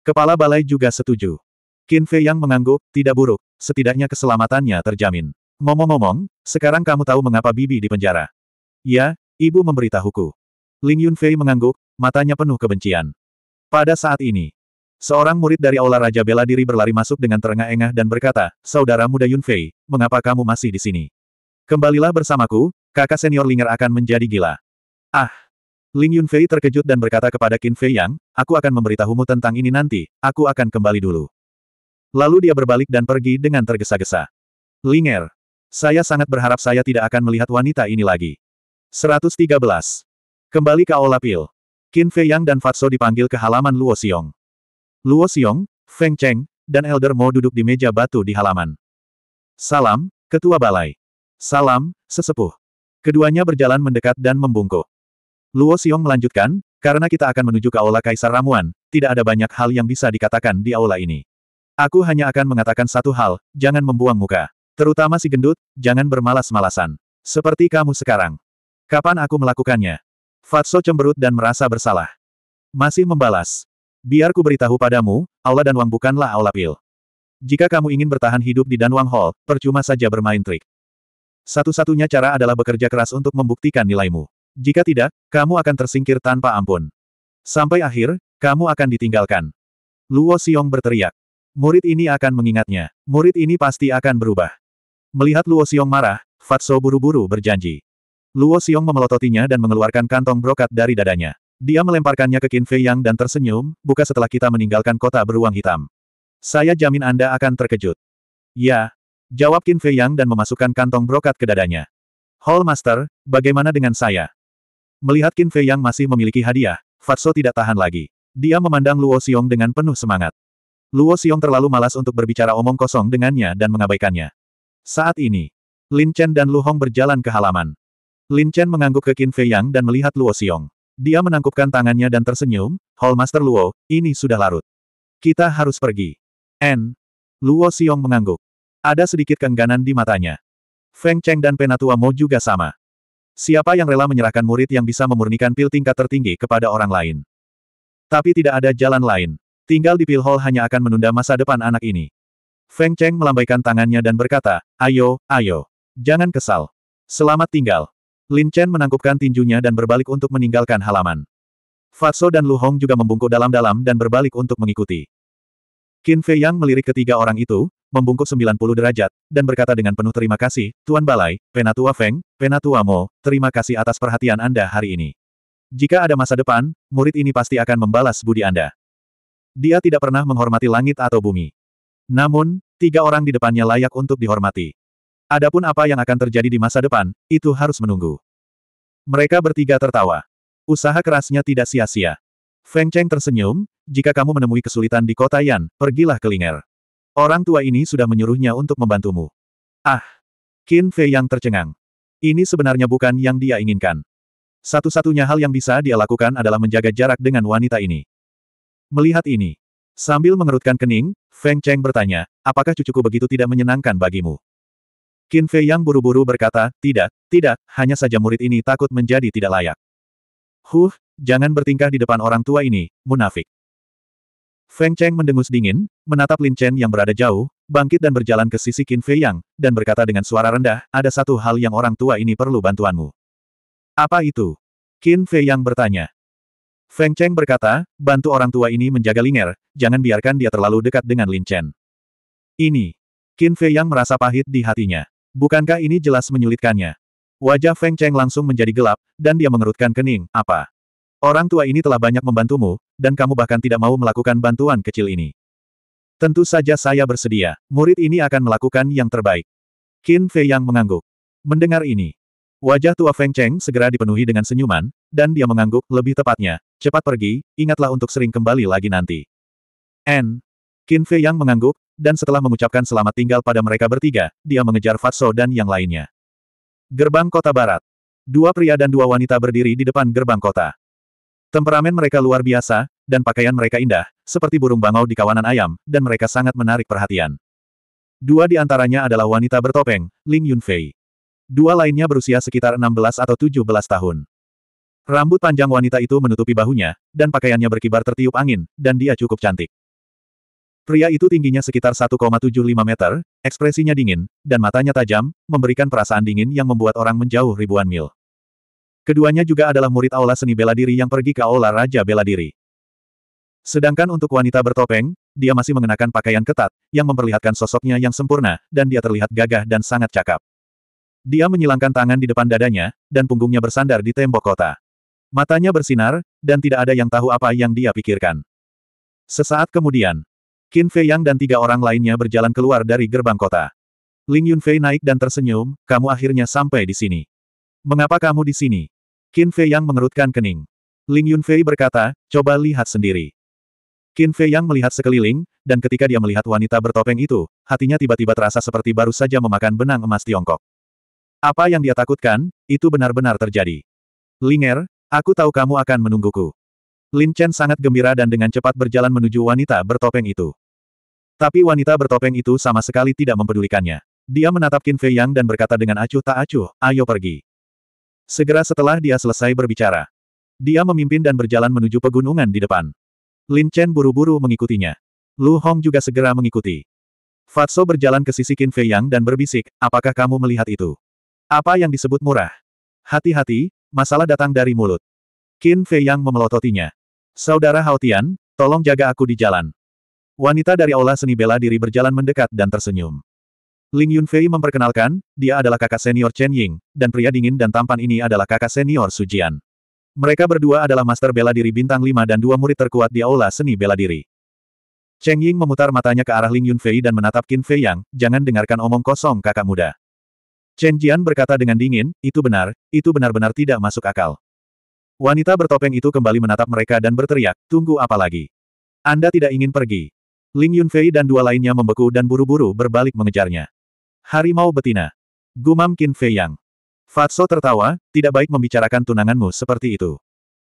Kepala balai juga setuju. Qin Fei yang mengangguk, tidak buruk, setidaknya keselamatannya terjamin. Ngomong-ngomong, sekarang kamu tahu mengapa Bibi di penjara? Ya, ibu memberitahuku. Ling Yunfei mengangguk, matanya penuh kebencian. Pada saat ini, Seorang murid dari aula Raja Bela Diri berlari masuk dengan terengah-engah dan berkata, Saudara muda Yunfei, mengapa kamu masih di sini? Kembalilah bersamaku, kakak senior Linger akan menjadi gila. Ah! Ling Yunfei terkejut dan berkata kepada Qin Fei Yang, aku akan memberitahumu tentang ini nanti, aku akan kembali dulu. Lalu dia berbalik dan pergi dengan tergesa-gesa. Linger, saya sangat berharap saya tidak akan melihat wanita ini lagi. 113. Kembali ke Aula Pil. Qin Fei Yang dan Fatso dipanggil ke halaman Luo Xiong. Luo Xiong, Feng Cheng, dan Elder Mo duduk di meja batu di halaman. Salam, Ketua Balai. Salam, Sesepuh. Keduanya berjalan mendekat dan membungkuk. Luo Xiong melanjutkan, karena kita akan menuju ke Aula Kaisar Ramuan, tidak ada banyak hal yang bisa dikatakan di aula ini. Aku hanya akan mengatakan satu hal, jangan membuang muka. Terutama si gendut, jangan bermalas-malasan. Seperti kamu sekarang. Kapan aku melakukannya? Fatso cemberut dan merasa bersalah. Masih membalas. Biar ku beritahu padamu, Aula dan Wang bukanlah Aula Pil. Jika kamu ingin bertahan hidup di Danwang Hall, percuma saja bermain trik. Satu-satunya cara adalah bekerja keras untuk membuktikan nilaimu. Jika tidak, kamu akan tersingkir tanpa ampun. Sampai akhir, kamu akan ditinggalkan. Luo Xiong berteriak. Murid ini akan mengingatnya. Murid ini pasti akan berubah. Melihat Luo Xiong marah, Fatso buru-buru berjanji. Luo Xiong memelototinya dan mengeluarkan kantong brokat dari dadanya. Dia melemparkannya ke Qin Fei Yang dan tersenyum, buka setelah kita meninggalkan kota beruang hitam. Saya jamin Anda akan terkejut. Ya. Jawab Qin Fei Yang dan memasukkan kantong brokat ke dadanya. Hall Master, bagaimana dengan saya? Melihat Qin Fei Yang masih memiliki hadiah, Fatso tidak tahan lagi. Dia memandang Luo Xiong dengan penuh semangat. Luo Xiong terlalu malas untuk berbicara omong kosong dengannya dan mengabaikannya. Saat ini, Lin Chen dan Lu Hong berjalan ke halaman. Lin Chen mengangguk ke Qin Fei Yang dan melihat Luo Xiong. Dia menangkupkan tangannya dan tersenyum, Hallmaster Luo, ini sudah larut. Kita harus pergi. N. Luo Xiong mengangguk. Ada sedikit kengganan di matanya. Feng Cheng dan Penatua Mo juga sama. Siapa yang rela menyerahkan murid yang bisa memurnikan pil tingkat tertinggi kepada orang lain? Tapi tidak ada jalan lain. Tinggal di pil hall hanya akan menunda masa depan anak ini. Feng Cheng melambaikan tangannya dan berkata, ayo, ayo. Jangan kesal. Selamat tinggal. Lin Chen menangkupkan tinjunya dan berbalik untuk meninggalkan halaman. Fatso dan Lu Hong juga membungkuk dalam-dalam dan berbalik untuk mengikuti. Qin Fei Yang melirik ketiga orang itu, membungkuk 90 derajat, dan berkata dengan penuh terima kasih, Tuan Balai, Penatua Feng, Penatua Mo, terima kasih atas perhatian Anda hari ini. Jika ada masa depan, murid ini pasti akan membalas budi Anda. Dia tidak pernah menghormati langit atau bumi. Namun, tiga orang di depannya layak untuk dihormati. Adapun apa yang akan terjadi di masa depan, itu harus menunggu. Mereka bertiga tertawa. Usaha kerasnya tidak sia-sia. Feng Cheng tersenyum, jika kamu menemui kesulitan di kota Yan, pergilah ke Linger. Orang tua ini sudah menyuruhnya untuk membantumu. Ah! Qin Fei yang tercengang. Ini sebenarnya bukan yang dia inginkan. Satu-satunya hal yang bisa dia lakukan adalah menjaga jarak dengan wanita ini. Melihat ini, sambil mengerutkan kening, Feng Cheng bertanya, apakah cucuku begitu tidak menyenangkan bagimu? Qin Fei yang buru-buru berkata, tidak, tidak, hanya saja murid ini takut menjadi tidak layak. Huh, jangan bertingkah di depan orang tua ini, munafik. Feng Cheng mendengus dingin, menatap Lin Chen yang berada jauh, bangkit dan berjalan ke sisi Qin Fei Yang, dan berkata dengan suara rendah, ada satu hal yang orang tua ini perlu bantuanmu. Apa itu? Qin Fei Yang bertanya. Feng Cheng berkata, bantu orang tua ini menjaga Linger, jangan biarkan dia terlalu dekat dengan Lin Chen. Ini. Qin Fei Yang merasa pahit di hatinya. Bukankah ini jelas menyulitkannya? Wajah Feng Cheng langsung menjadi gelap, dan dia mengerutkan kening, apa? Orang tua ini telah banyak membantumu, dan kamu bahkan tidak mau melakukan bantuan kecil ini. Tentu saja saya bersedia, murid ini akan melakukan yang terbaik. Qin Fei yang mengangguk. Mendengar ini, wajah tua Feng Cheng segera dipenuhi dengan senyuman, dan dia mengangguk, lebih tepatnya, cepat pergi, ingatlah untuk sering kembali lagi nanti. N. Qin Fei yang mengangguk, dan setelah mengucapkan selamat tinggal pada mereka bertiga, dia mengejar Fatso dan yang lainnya. Gerbang Kota Barat. Dua pria dan dua wanita berdiri di depan gerbang kota. Temperamen mereka luar biasa, dan pakaian mereka indah, seperti burung bangau di kawanan ayam, dan mereka sangat menarik perhatian. Dua di antaranya adalah wanita bertopeng, Ling Yunfei. Dua lainnya berusia sekitar 16 atau 17 tahun. Rambut panjang wanita itu menutupi bahunya, dan pakaiannya berkibar tertiup angin, dan dia cukup cantik. Pria itu tingginya sekitar 1,75 meter, ekspresinya dingin, dan matanya tajam, memberikan perasaan dingin yang membuat orang menjauh ribuan mil. Keduanya juga adalah murid aula seni bela diri yang pergi ke aula Raja Bela Diri. Sedangkan untuk wanita bertopeng, dia masih mengenakan pakaian ketat, yang memperlihatkan sosoknya yang sempurna, dan dia terlihat gagah dan sangat cakap. Dia menyilangkan tangan di depan dadanya, dan punggungnya bersandar di tembok kota. Matanya bersinar, dan tidak ada yang tahu apa yang dia pikirkan. Sesaat kemudian, Qin Fei Yang dan tiga orang lainnya berjalan keluar dari gerbang kota. Ling Yun Fei naik dan tersenyum, kamu akhirnya sampai di sini. Mengapa kamu di sini? Qin Fei Yang mengerutkan kening. Ling Yun Fei berkata, coba lihat sendiri. Qin Fei Yang melihat sekeliling, dan ketika dia melihat wanita bertopeng itu, hatinya tiba-tiba terasa seperti baru saja memakan benang emas Tiongkok. Apa yang dia takutkan, itu benar-benar terjadi. Linger, aku tahu kamu akan menungguku. Lin Chen sangat gembira dan dengan cepat berjalan menuju wanita bertopeng itu. Tapi wanita bertopeng itu sama sekali tidak mempedulikannya. Dia menatap Qin Fei Yang dan berkata dengan acuh tak acuh, ayo pergi. Segera setelah dia selesai berbicara, dia memimpin dan berjalan menuju pegunungan di depan. Lin Chen buru-buru mengikutinya. Lu Hong juga segera mengikuti. Fatso berjalan ke sisi Qin Fei Yang dan berbisik, apakah kamu melihat itu? Apa yang disebut murah? Hati-hati, masalah datang dari mulut. Qin Fei Yang memelototinya. Saudara Hao Tian, tolong jaga aku di jalan. Wanita dari aula seni bela diri berjalan mendekat dan tersenyum. Ling Yunfei memperkenalkan, dia adalah kakak senior Chen Ying, dan pria dingin dan tampan ini adalah kakak senior Su Jian. Mereka berdua adalah master bela diri bintang lima dan dua murid terkuat di aula seni bela diri. Cheng Ying memutar matanya ke arah Ling Yunfei dan menatap Qin Fei Yang, jangan dengarkan omong kosong kakak muda. Chen Jian berkata dengan dingin, itu benar, itu benar-benar tidak masuk akal. Wanita bertopeng itu kembali menatap mereka dan berteriak, tunggu apa lagi? Anda tidak ingin pergi. Ling Yunfei dan dua lainnya membeku dan buru-buru berbalik mengejarnya. Harimau betina. Gumam Qin Fei Yang. Fatso tertawa, tidak baik membicarakan tunanganmu seperti itu.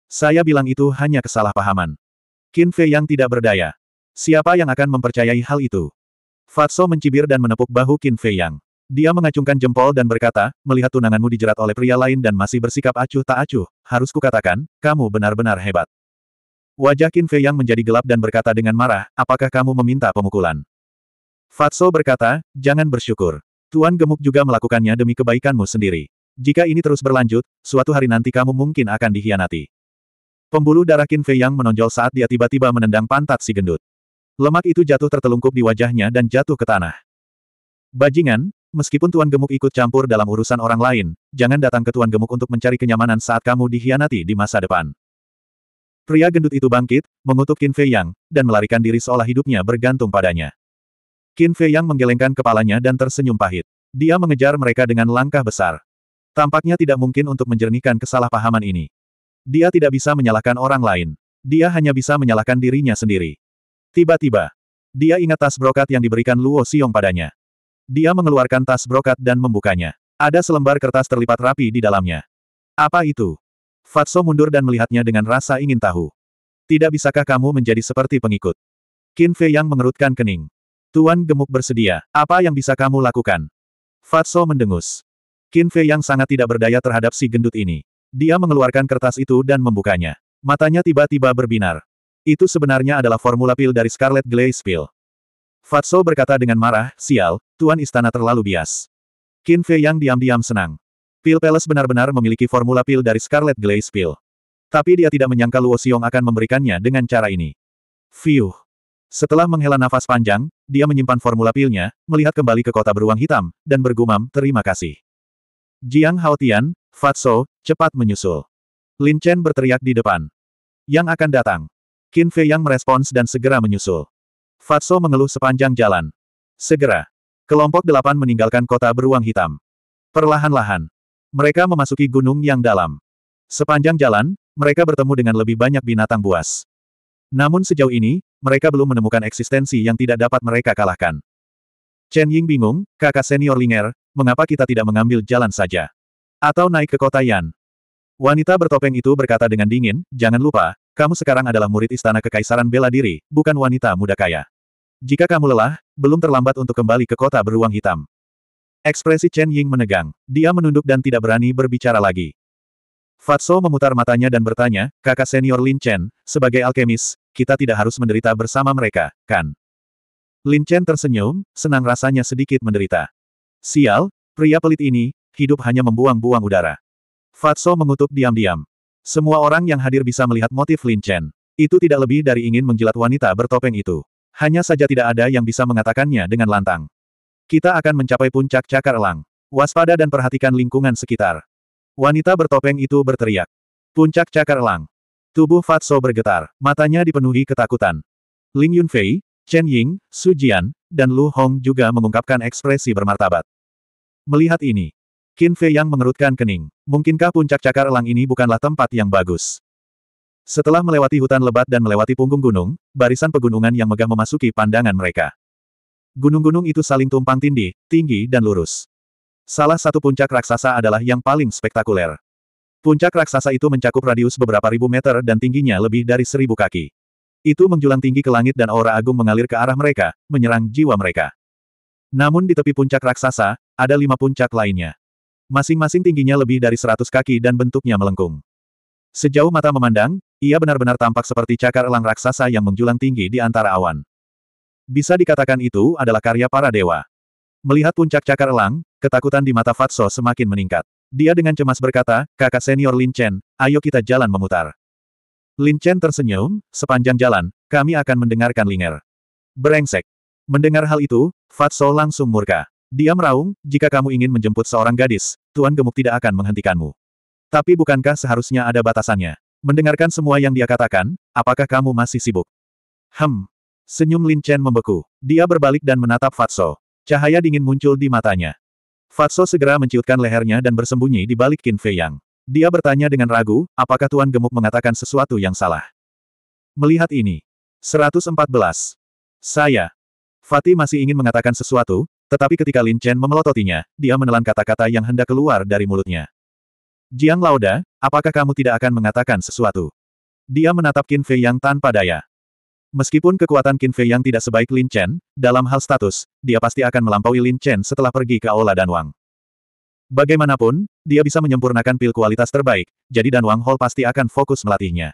Saya bilang itu hanya kesalahpahaman. Qin Fei Yang tidak berdaya. Siapa yang akan mempercayai hal itu? Fatso mencibir dan menepuk bahu Qin Fei Yang. Dia mengacungkan jempol dan berkata, melihat tunanganmu dijerat oleh pria lain dan masih bersikap acuh tak acuh, harus kukatakan, kamu benar-benar hebat. Wajah Qin Fei Yang menjadi gelap dan berkata dengan marah, apakah kamu meminta pemukulan? Fatso berkata, jangan bersyukur. Tuan Gemuk juga melakukannya demi kebaikanmu sendiri. Jika ini terus berlanjut, suatu hari nanti kamu mungkin akan dihianati. Pembuluh darah Qin Fei Yang menonjol saat dia tiba-tiba menendang pantat si gendut. Lemak itu jatuh tertelungkup di wajahnya dan jatuh ke tanah. Bajingan, meskipun Tuan Gemuk ikut campur dalam urusan orang lain, jangan datang ke Tuan Gemuk untuk mencari kenyamanan saat kamu dihianati di masa depan. Pria gendut itu bangkit, mengutuk Qin Fei Yang, dan melarikan diri seolah hidupnya bergantung padanya. Qin Fei Yang menggelengkan kepalanya dan tersenyum pahit. Dia mengejar mereka dengan langkah besar. Tampaknya tidak mungkin untuk menjernihkan kesalahpahaman ini. Dia tidak bisa menyalahkan orang lain. Dia hanya bisa menyalahkan dirinya sendiri. Tiba-tiba, dia ingat tas brokat yang diberikan Luo Xiong padanya. Dia mengeluarkan tas brokat dan membukanya. Ada selembar kertas terlipat rapi di dalamnya. Apa itu? Fatso mundur dan melihatnya dengan rasa ingin tahu. Tidak bisakah kamu menjadi seperti pengikut? Qin Fei yang mengerutkan kening. Tuan gemuk bersedia. Apa yang bisa kamu lakukan? Fatso mendengus. Qin Fei yang sangat tidak berdaya terhadap si gendut ini. Dia mengeluarkan kertas itu dan membukanya. Matanya tiba-tiba berbinar. Itu sebenarnya adalah formula pil dari Scarlet Glaze Pill. Fatso berkata dengan marah, sial, Tuan Istana terlalu bias. Qin Fei yang diam-diam senang. Pil peles benar-benar memiliki formula pil dari Scarlet Glaze Pil. Tapi dia tidak menyangka Luo Xiong akan memberikannya dengan cara ini. Fiuh. Setelah menghela nafas panjang, dia menyimpan formula pilnya, melihat kembali ke kota beruang hitam, dan bergumam, terima kasih. Jiang Haotian, Fatso, cepat menyusul. Lin Chen berteriak di depan. Yang akan datang. Qin Fei yang merespons dan segera menyusul. Fatso mengeluh sepanjang jalan. Segera. Kelompok delapan meninggalkan kota beruang hitam. Perlahan-lahan. Mereka memasuki gunung yang dalam. Sepanjang jalan, mereka bertemu dengan lebih banyak binatang buas. Namun sejauh ini, mereka belum menemukan eksistensi yang tidak dapat mereka kalahkan. Chen Ying bingung, kakak senior Linger, mengapa kita tidak mengambil jalan saja? Atau naik ke kota Yan? Wanita bertopeng itu berkata dengan dingin, jangan lupa, kamu sekarang adalah murid istana kekaisaran bela diri, bukan wanita muda kaya. Jika kamu lelah, belum terlambat untuk kembali ke kota beruang hitam. Ekspresi Chen Ying menegang. Dia menunduk dan tidak berani berbicara lagi. Fatso memutar matanya dan bertanya, kakak senior Lin Chen, sebagai alkemis, kita tidak harus menderita bersama mereka, kan? Lin Chen tersenyum, senang rasanya sedikit menderita. Sial, pria pelit ini, hidup hanya membuang-buang udara. Fatso mengutuk diam-diam. Semua orang yang hadir bisa melihat motif Lin Chen. Itu tidak lebih dari ingin menjilat wanita bertopeng itu. Hanya saja tidak ada yang bisa mengatakannya dengan lantang. Kita akan mencapai puncak cakar elang. Waspada dan perhatikan lingkungan sekitar. Wanita bertopeng itu berteriak. Puncak cakar elang. Tubuh Fatso bergetar, matanya dipenuhi ketakutan. Ling Yunfei, Chen Ying, Su Jian, dan Lu Hong juga mengungkapkan ekspresi bermartabat. Melihat ini, Qin Fei yang mengerutkan kening. Mungkinkah puncak cakar elang ini bukanlah tempat yang bagus? Setelah melewati hutan lebat dan melewati punggung gunung, barisan pegunungan yang megah memasuki pandangan mereka. Gunung-gunung itu saling tumpang tindih, tinggi dan lurus. Salah satu puncak raksasa adalah yang paling spektakuler. Puncak raksasa itu mencakup radius beberapa ribu meter dan tingginya lebih dari seribu kaki. Itu menjulang tinggi ke langit dan aura agung mengalir ke arah mereka, menyerang jiwa mereka. Namun di tepi puncak raksasa, ada lima puncak lainnya. Masing-masing tingginya lebih dari seratus kaki dan bentuknya melengkung. Sejauh mata memandang, ia benar-benar tampak seperti cakar elang raksasa yang menjulang tinggi di antara awan. Bisa dikatakan itu adalah karya para dewa. Melihat puncak cakar elang, ketakutan di mata Fatso semakin meningkat. Dia dengan cemas berkata, kakak senior Lin Chen, ayo kita jalan memutar. Lin Chen tersenyum, sepanjang jalan, kami akan mendengarkan Linger. Berengsek. Mendengar hal itu, Fatso langsung murka. Dia meraung, jika kamu ingin menjemput seorang gadis, Tuan Gemuk tidak akan menghentikanmu. Tapi bukankah seharusnya ada batasannya? Mendengarkan semua yang dia katakan, apakah kamu masih sibuk? Hem, Senyum Lin Chen membeku. Dia berbalik dan menatap Fatso. Cahaya dingin muncul di matanya. Fatso segera menciutkan lehernya dan bersembunyi di balik Qin Fei Yang. Dia bertanya dengan ragu, apakah Tuan Gemuk mengatakan sesuatu yang salah. Melihat ini. 114. Saya. Fatih masih ingin mengatakan sesuatu, tetapi ketika Lin Chen memelototinya, dia menelan kata-kata yang hendak keluar dari mulutnya. Jiang Lauda, apakah kamu tidak akan mengatakan sesuatu? Dia menatap Qin Fei Yang tanpa daya. Meskipun kekuatan Qin Fei yang tidak sebaik Lin Chen, dalam hal status, dia pasti akan melampaui Lin Chen setelah pergi ke Aula Dan Wang. Bagaimanapun, dia bisa menyempurnakan pil kualitas terbaik, jadi Dan Wang Hall pasti akan fokus melatihnya.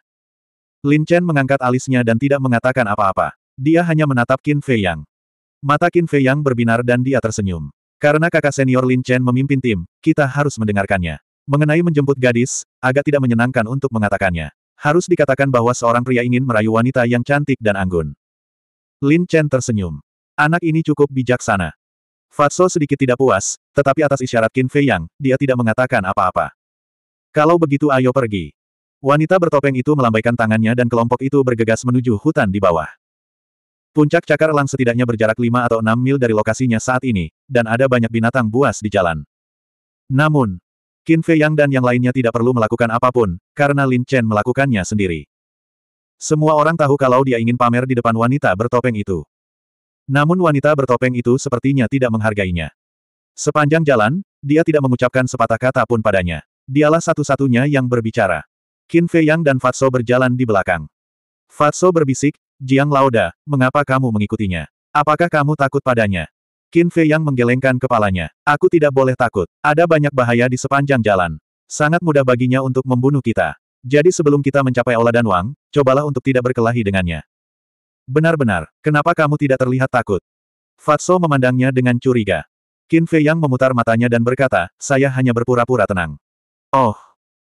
Lin Chen mengangkat alisnya dan tidak mengatakan apa-apa. Dia hanya menatap Qin Fei Yang. Mata Qin Fei Yang berbinar dan dia tersenyum. Karena kakak senior Lin Chen memimpin tim, kita harus mendengarkannya. Mengenai menjemput gadis, agak tidak menyenangkan untuk mengatakannya. Harus dikatakan bahwa seorang pria ingin merayu wanita yang cantik dan anggun. Lin Chen tersenyum. Anak ini cukup bijaksana. Fatso sedikit tidak puas, tetapi atas isyarat Qin Fei Yang, dia tidak mengatakan apa-apa. Kalau begitu ayo pergi. Wanita bertopeng itu melambaikan tangannya dan kelompok itu bergegas menuju hutan di bawah. Puncak cakar elang setidaknya berjarak 5 atau 6 mil dari lokasinya saat ini, dan ada banyak binatang buas di jalan. Namun, Qin Fei Yang dan yang lainnya tidak perlu melakukan apapun, karena Lin Chen melakukannya sendiri. Semua orang tahu kalau dia ingin pamer di depan wanita bertopeng itu. Namun wanita bertopeng itu sepertinya tidak menghargainya. Sepanjang jalan, dia tidak mengucapkan sepatah kata pun padanya. Dialah satu-satunya yang berbicara. Qin Fei Yang dan Fatso berjalan di belakang. Fatso berbisik, Jiang Laoda, mengapa kamu mengikutinya? Apakah kamu takut padanya? Qin Fei yang menggelengkan kepalanya. Aku tidak boleh takut. Ada banyak bahaya di sepanjang jalan. Sangat mudah baginya untuk membunuh kita. Jadi sebelum kita mencapai Ola dan Wang, cobalah untuk tidak berkelahi dengannya. Benar-benar, kenapa kamu tidak terlihat takut? Fatso memandangnya dengan curiga. Qin Fei yang memutar matanya dan berkata, saya hanya berpura-pura tenang. Oh.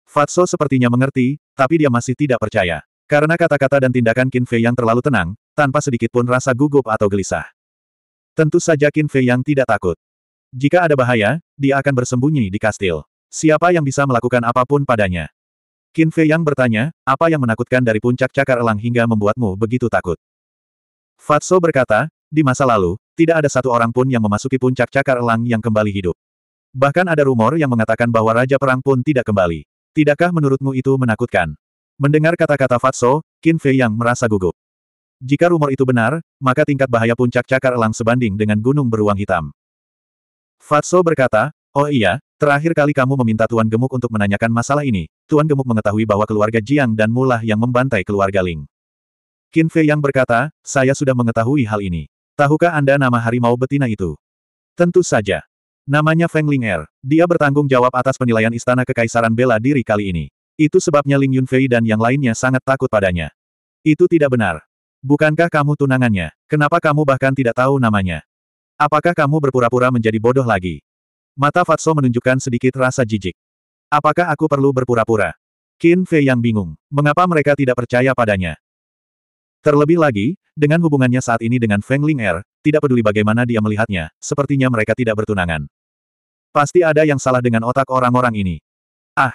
Fatso sepertinya mengerti, tapi dia masih tidak percaya. Karena kata-kata dan tindakan Qin Fei yang terlalu tenang, tanpa sedikit pun rasa gugup atau gelisah. Tentu saja Qin Fei yang tidak takut. Jika ada bahaya, dia akan bersembunyi di kastil. Siapa yang bisa melakukan apapun padanya? Qin Fei yang bertanya, apa yang menakutkan dari puncak cakar elang hingga membuatmu begitu takut? Fatso berkata, di masa lalu, tidak ada satu orang pun yang memasuki puncak cakar elang yang kembali hidup. Bahkan ada rumor yang mengatakan bahwa Raja Perang pun tidak kembali. Tidakkah menurutmu itu menakutkan? Mendengar kata-kata Fatso, Qin Fei yang merasa gugup. Jika rumor itu benar, maka tingkat bahaya puncak cakar elang sebanding dengan gunung beruang hitam. Fatso berkata, oh iya, terakhir kali kamu meminta Tuan Gemuk untuk menanyakan masalah ini, Tuan Gemuk mengetahui bahwa keluarga Jiang dan Mulah yang membantai keluarga Ling. Qin Fei yang berkata, saya sudah mengetahui hal ini. Tahukah Anda nama harimau betina itu? Tentu saja. Namanya Feng Ling Er. Dia bertanggung jawab atas penilaian Istana Kekaisaran Bela Diri kali ini. Itu sebabnya Ling Yunfei dan yang lainnya sangat takut padanya. Itu tidak benar. Bukankah kamu tunangannya? Kenapa kamu bahkan tidak tahu namanya? Apakah kamu berpura-pura menjadi bodoh lagi? Mata Fatso menunjukkan sedikit rasa jijik. Apakah aku perlu berpura-pura? Qin Fei yang bingung. Mengapa mereka tidak percaya padanya? Terlebih lagi, dengan hubungannya saat ini dengan Feng Ling Er, tidak peduli bagaimana dia melihatnya, sepertinya mereka tidak bertunangan. Pasti ada yang salah dengan otak orang-orang ini. Ah!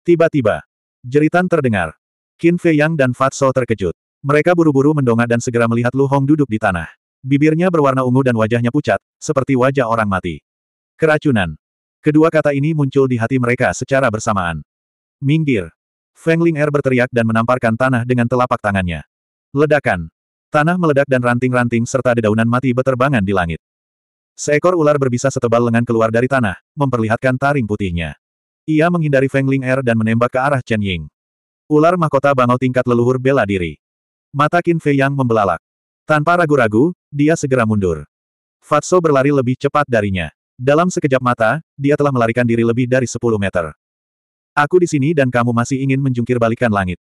Tiba-tiba, jeritan terdengar. Qin Fei Yang dan Fatso terkejut. Mereka buru-buru mendongak dan segera melihat Lu Hong duduk di tanah. Bibirnya berwarna ungu dan wajahnya pucat, seperti wajah orang mati. Keracunan. Kedua kata ini muncul di hati mereka secara bersamaan. Minggir. Feng Ling Er berteriak dan menamparkan tanah dengan telapak tangannya. Ledakan. Tanah meledak dan ranting-ranting serta dedaunan mati beterbangan di langit. Seekor ular berbisa setebal lengan keluar dari tanah, memperlihatkan taring putihnya. Ia menghindari Feng Ling Er dan menembak ke arah Chen Ying. Ular mahkota bangau tingkat leluhur bela diri. Mata Qin Fei yang membelalak. Tanpa ragu-ragu, dia segera mundur. Fatso berlari lebih cepat darinya. Dalam sekejap mata, dia telah melarikan diri lebih dari 10 meter. Aku di sini dan kamu masih ingin menjungkir balikan langit.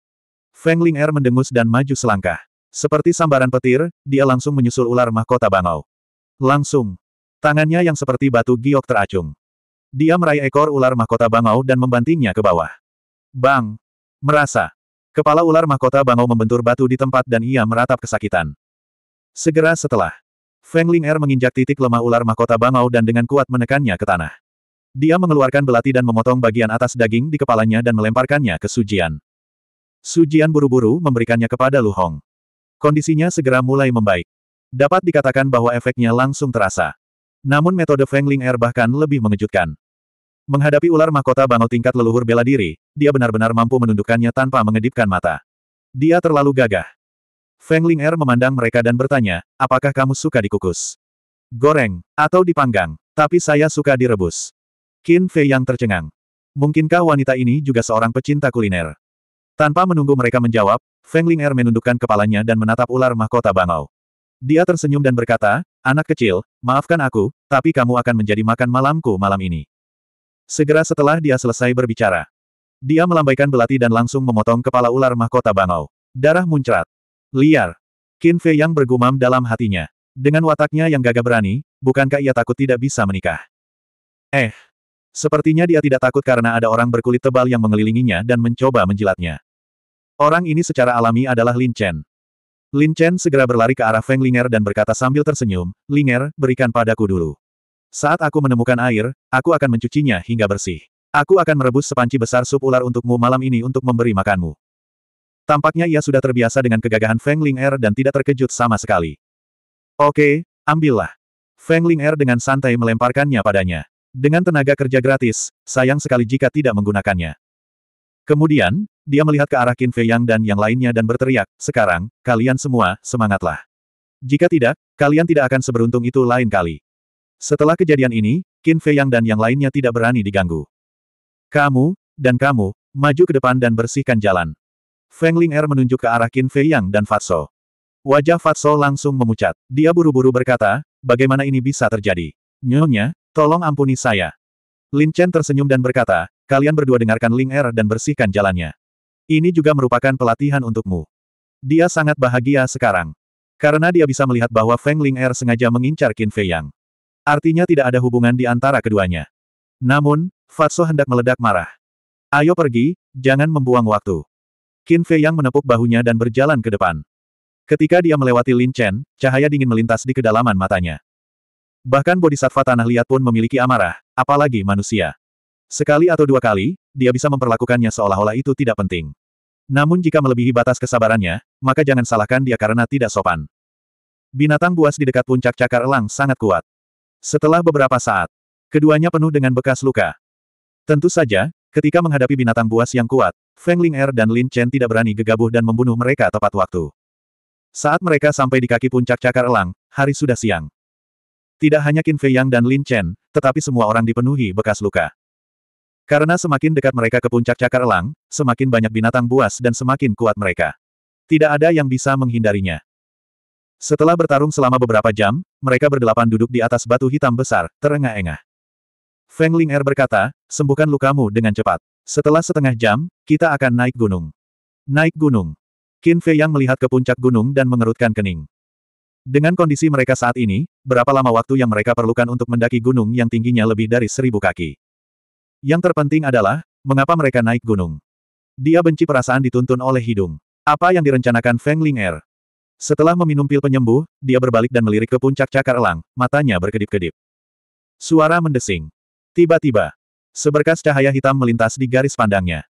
Feng Ling Er mendengus dan maju selangkah. Seperti sambaran petir, dia langsung menyusul ular mahkota bangau. Langsung. Tangannya yang seperti batu giok teracung. Dia meraih ekor ular mahkota bangau dan membantingnya ke bawah. Bang! Merasa. Kepala ular mahkota bangau membentur batu di tempat dan ia meratap kesakitan. Segera setelah, Feng Ling Er menginjak titik lemah ular mahkota bangau dan dengan kuat menekannya ke tanah. Dia mengeluarkan belati dan memotong bagian atas daging di kepalanya dan melemparkannya ke Sujian. Sujian buru-buru memberikannya kepada Lu Hong. Kondisinya segera mulai membaik. Dapat dikatakan bahwa efeknya langsung terasa. Namun metode Feng Ling Er bahkan lebih mengejutkan. Menghadapi ular mahkota bangau tingkat leluhur bela diri, dia benar-benar mampu menundukkannya tanpa mengedipkan mata. Dia terlalu gagah. Feng Ling Er memandang mereka dan bertanya, apakah kamu suka dikukus? Goreng, atau dipanggang, tapi saya suka direbus. Qin Fei yang tercengang. Mungkinkah wanita ini juga seorang pecinta kuliner? Tanpa menunggu mereka menjawab, Feng Ling Er menundukkan kepalanya dan menatap ular mahkota bangau. Dia tersenyum dan berkata, anak kecil, maafkan aku, tapi kamu akan menjadi makan malamku malam ini. Segera setelah dia selesai berbicara, dia melambaikan belati dan langsung memotong kepala ular mahkota bangau. Darah muncrat. Liar. Qin Fei yang bergumam dalam hatinya. Dengan wataknya yang gagah berani, bukankah ia takut tidak bisa menikah? Eh. Sepertinya dia tidak takut karena ada orang berkulit tebal yang mengelilinginya dan mencoba menjilatnya. Orang ini secara alami adalah Lin Chen. Lin Chen segera berlari ke arah Feng Linger dan berkata sambil tersenyum, Linger, berikan padaku dulu. Saat aku menemukan air, aku akan mencucinya hingga bersih. Aku akan merebus sepanci besar sup ular untukmu malam ini untuk memberi makanmu. Tampaknya ia sudah terbiasa dengan kegagahan Feng Ling Er dan tidak terkejut sama sekali. Oke, ambillah. Feng Ling Er dengan santai melemparkannya padanya. Dengan tenaga kerja gratis, sayang sekali jika tidak menggunakannya. Kemudian, dia melihat ke arah Qin Fei Yang dan yang lainnya dan berteriak, sekarang, kalian semua, semangatlah. Jika tidak, kalian tidak akan seberuntung itu lain kali. Setelah kejadian ini, Qin Fei Yang dan yang lainnya tidak berani diganggu. Kamu, dan kamu, maju ke depan dan bersihkan jalan. Feng Ling Er menunjuk ke arah Qin Fei Yang dan Fatso. Wajah Fatso langsung memucat. Dia buru-buru berkata, bagaimana ini bisa terjadi? Nyonya, tolong ampuni saya. Lin Chen tersenyum dan berkata, kalian berdua dengarkan Ling Er dan bersihkan jalannya. Ini juga merupakan pelatihan untukmu. Dia sangat bahagia sekarang. Karena dia bisa melihat bahwa Feng Ling Er sengaja mengincar Qin Fei Yang. Artinya tidak ada hubungan di antara keduanya. Namun, Fatso hendak meledak marah. Ayo pergi, jangan membuang waktu. Qin Fei Yang menepuk bahunya dan berjalan ke depan. Ketika dia melewati Lin Chen, cahaya dingin melintas di kedalaman matanya. Bahkan bodhisattva tanah liat pun memiliki amarah, apalagi manusia. Sekali atau dua kali, dia bisa memperlakukannya seolah-olah itu tidak penting. Namun jika melebihi batas kesabarannya, maka jangan salahkan dia karena tidak sopan. Binatang buas di dekat puncak cakar elang sangat kuat. Setelah beberapa saat, keduanya penuh dengan bekas luka. Tentu saja, ketika menghadapi binatang buas yang kuat, Feng Ling Er dan Lin Chen tidak berani gegabah dan membunuh mereka tepat waktu. Saat mereka sampai di kaki puncak cakar elang, hari sudah siang. Tidak hanya Qin Fei Yang dan Lin Chen, tetapi semua orang dipenuhi bekas luka. Karena semakin dekat mereka ke puncak cakar elang, semakin banyak binatang buas dan semakin kuat mereka. Tidak ada yang bisa menghindarinya. Setelah bertarung selama beberapa jam, mereka berdelapan duduk di atas batu hitam besar, terengah-engah. Feng Ling Er berkata, sembuhkan lukamu dengan cepat. Setelah setengah jam, kita akan naik gunung. Naik gunung. Qin Fei Yang melihat ke puncak gunung dan mengerutkan kening. Dengan kondisi mereka saat ini, berapa lama waktu yang mereka perlukan untuk mendaki gunung yang tingginya lebih dari seribu kaki. Yang terpenting adalah, mengapa mereka naik gunung. Dia benci perasaan dituntun oleh hidung. Apa yang direncanakan Feng Ling Er? Setelah meminum pil penyembuh, dia berbalik dan melirik ke puncak cakar elang, matanya berkedip-kedip. Suara mendesing. Tiba-tiba, seberkas cahaya hitam melintas di garis pandangnya.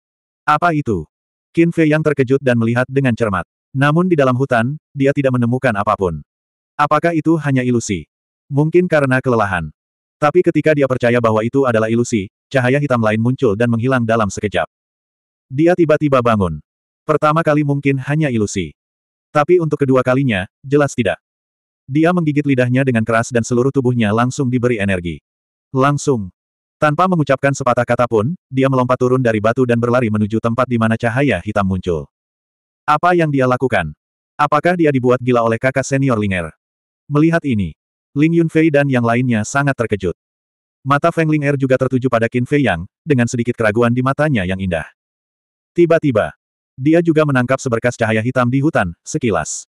Apa itu? Qin Fei yang terkejut dan melihat dengan cermat. Namun di dalam hutan, dia tidak menemukan apapun. Apakah itu hanya ilusi? Mungkin karena kelelahan. Tapi ketika dia percaya bahwa itu adalah ilusi, cahaya hitam lain muncul dan menghilang dalam sekejap. Dia tiba-tiba bangun. Pertama kali mungkin hanya ilusi. Tapi untuk kedua kalinya, jelas tidak. Dia menggigit lidahnya dengan keras dan seluruh tubuhnya langsung diberi energi. Langsung. Tanpa mengucapkan sepatah kata pun, dia melompat turun dari batu dan berlari menuju tempat di mana cahaya hitam muncul. Apa yang dia lakukan? Apakah dia dibuat gila oleh kakak senior Linger? Melihat ini, Ling Yunfei dan yang lainnya sangat terkejut. Mata Feng Ling'er juga tertuju pada Qin Fei Yang, dengan sedikit keraguan di matanya yang indah. Tiba-tiba, dia juga menangkap seberkas cahaya hitam di hutan, sekilas.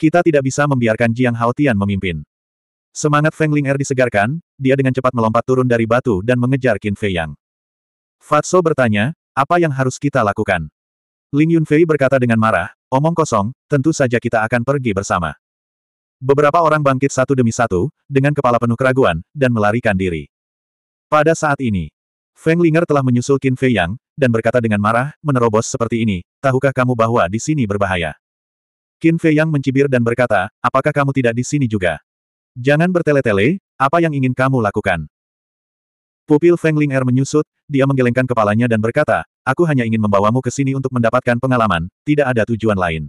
Kita tidak bisa membiarkan Jiang Haotian memimpin. Semangat Feng Ling Er disegarkan, dia dengan cepat melompat turun dari batu dan mengejar Qin Fei Yang. Fatso bertanya, apa yang harus kita lakukan? Yun Yunfei berkata dengan marah, omong kosong, tentu saja kita akan pergi bersama. Beberapa orang bangkit satu demi satu, dengan kepala penuh keraguan, dan melarikan diri. Pada saat ini, Feng Linger telah menyusul Qin Fei Yang, dan berkata dengan marah, menerobos seperti ini, tahukah kamu bahwa di sini berbahaya? Qin Fei Yang mencibir dan berkata, apakah kamu tidak di sini juga? Jangan bertele-tele, apa yang ingin kamu lakukan? Pupil Feng Linger menyusut, dia menggelengkan kepalanya dan berkata, aku hanya ingin membawamu ke sini untuk mendapatkan pengalaman, tidak ada tujuan lain.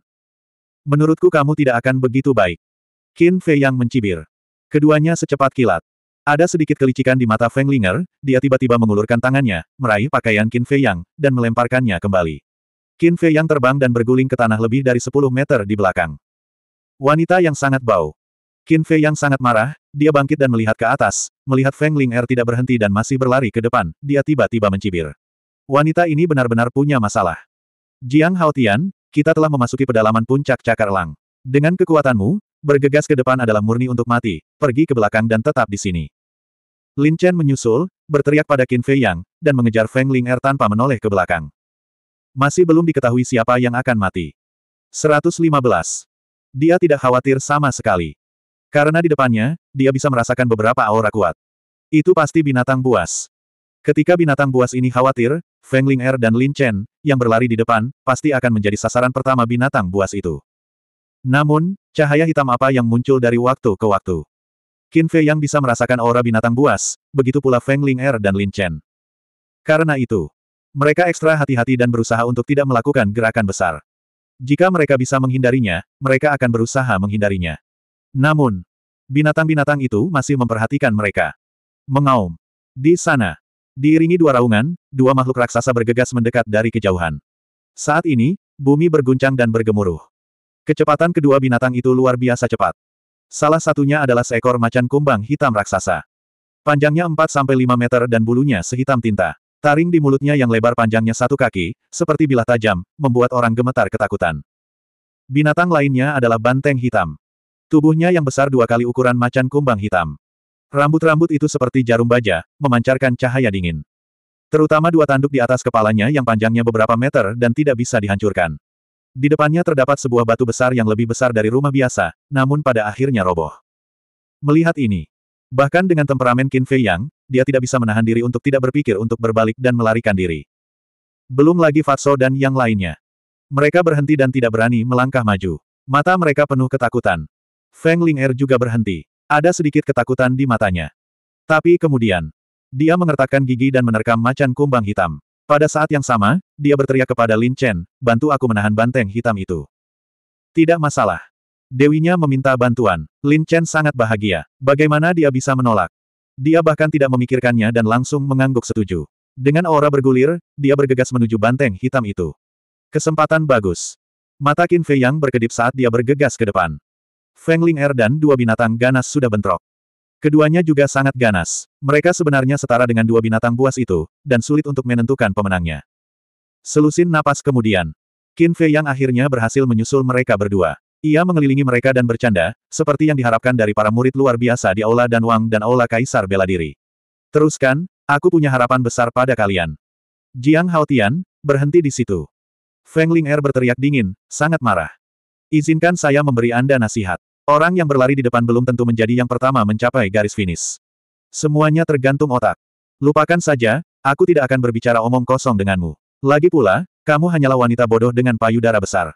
Menurutku kamu tidak akan begitu baik. Qin Fei Yang mencibir. Keduanya secepat kilat. Ada sedikit kelicikan di mata Feng Linger, dia tiba-tiba mengulurkan tangannya, meraih pakaian Qin Fei Yang, dan melemparkannya kembali. Qin Fei Yang terbang dan berguling ke tanah lebih dari 10 meter di belakang. Wanita yang sangat bau. Qin Fei Yang sangat marah, dia bangkit dan melihat ke atas, melihat Feng Linger tidak berhenti dan masih berlari ke depan, dia tiba-tiba mencibir. Wanita ini benar-benar punya masalah. Jiang Haotian, kita telah memasuki pedalaman puncak cakar elang. Dengan kekuatanmu, bergegas ke depan adalah murni untuk mati, pergi ke belakang dan tetap di sini. Lin Chen menyusul, berteriak pada Qin Fei Yang, dan mengejar Feng Ling Er tanpa menoleh ke belakang. Masih belum diketahui siapa yang akan mati. 115. Dia tidak khawatir sama sekali. Karena di depannya, dia bisa merasakan beberapa aura kuat. Itu pasti binatang buas. Ketika binatang buas ini khawatir, Feng Ling Er dan Lin Chen, yang berlari di depan, pasti akan menjadi sasaran pertama binatang buas itu. Namun, cahaya hitam apa yang muncul dari waktu ke waktu. Qin Fei yang bisa merasakan aura binatang buas, begitu pula Feng Ling Er dan Lin Chen. Karena itu, mereka ekstra hati-hati dan berusaha untuk tidak melakukan gerakan besar. Jika mereka bisa menghindarinya, mereka akan berusaha menghindarinya. Namun, binatang-binatang itu masih memperhatikan mereka. Mengaum. Di sana, diiringi dua raungan, dua makhluk raksasa bergegas mendekat dari kejauhan. Saat ini, bumi berguncang dan bergemuruh. Kecepatan kedua binatang itu luar biasa cepat. Salah satunya adalah seekor macan kumbang hitam raksasa. Panjangnya 4-5 meter dan bulunya sehitam tinta. Taring di mulutnya yang lebar panjangnya satu kaki, seperti bilah tajam, membuat orang gemetar ketakutan. Binatang lainnya adalah banteng hitam. Tubuhnya yang besar dua kali ukuran macan kumbang hitam. Rambut-rambut itu seperti jarum baja, memancarkan cahaya dingin. Terutama dua tanduk di atas kepalanya yang panjangnya beberapa meter dan tidak bisa dihancurkan. Di depannya terdapat sebuah batu besar yang lebih besar dari rumah biasa, namun pada akhirnya roboh. Melihat ini, bahkan dengan temperamen Qin Fei Yang, dia tidak bisa menahan diri untuk tidak berpikir untuk berbalik dan melarikan diri. Belum lagi Fatso dan yang lainnya. Mereka berhenti dan tidak berani melangkah maju. Mata mereka penuh ketakutan. Feng Ling Er juga berhenti. Ada sedikit ketakutan di matanya. Tapi kemudian, dia mengertakkan gigi dan menerkam macan kumbang hitam. Pada saat yang sama, dia berteriak kepada Lin Chen, bantu aku menahan banteng hitam itu. Tidak masalah. Dewinya meminta bantuan. Lin Chen sangat bahagia. Bagaimana dia bisa menolak? Dia bahkan tidak memikirkannya dan langsung mengangguk setuju. Dengan aura bergulir, dia bergegas menuju banteng hitam itu. Kesempatan bagus. Mata Qin Fei Yang berkedip saat dia bergegas ke depan. Feng Ling Er dan dua binatang ganas sudah bentrok. Keduanya juga sangat ganas. Mereka sebenarnya setara dengan dua binatang buas itu, dan sulit untuk menentukan pemenangnya. Selusin napas kemudian. Qin Fei yang akhirnya berhasil menyusul mereka berdua. Ia mengelilingi mereka dan bercanda, seperti yang diharapkan dari para murid luar biasa di Aula dan Wang dan Aula Kaisar Bela Diri. Teruskan, aku punya harapan besar pada kalian. Jiang Haotian, berhenti di situ. Feng Ling Er berteriak dingin, sangat marah. Izinkan saya memberi Anda nasihat. Orang yang berlari di depan belum tentu menjadi yang pertama mencapai garis finish. Semuanya tergantung otak. Lupakan saja, aku tidak akan berbicara omong kosong denganmu. Lagi pula, kamu hanyalah wanita bodoh dengan payudara besar.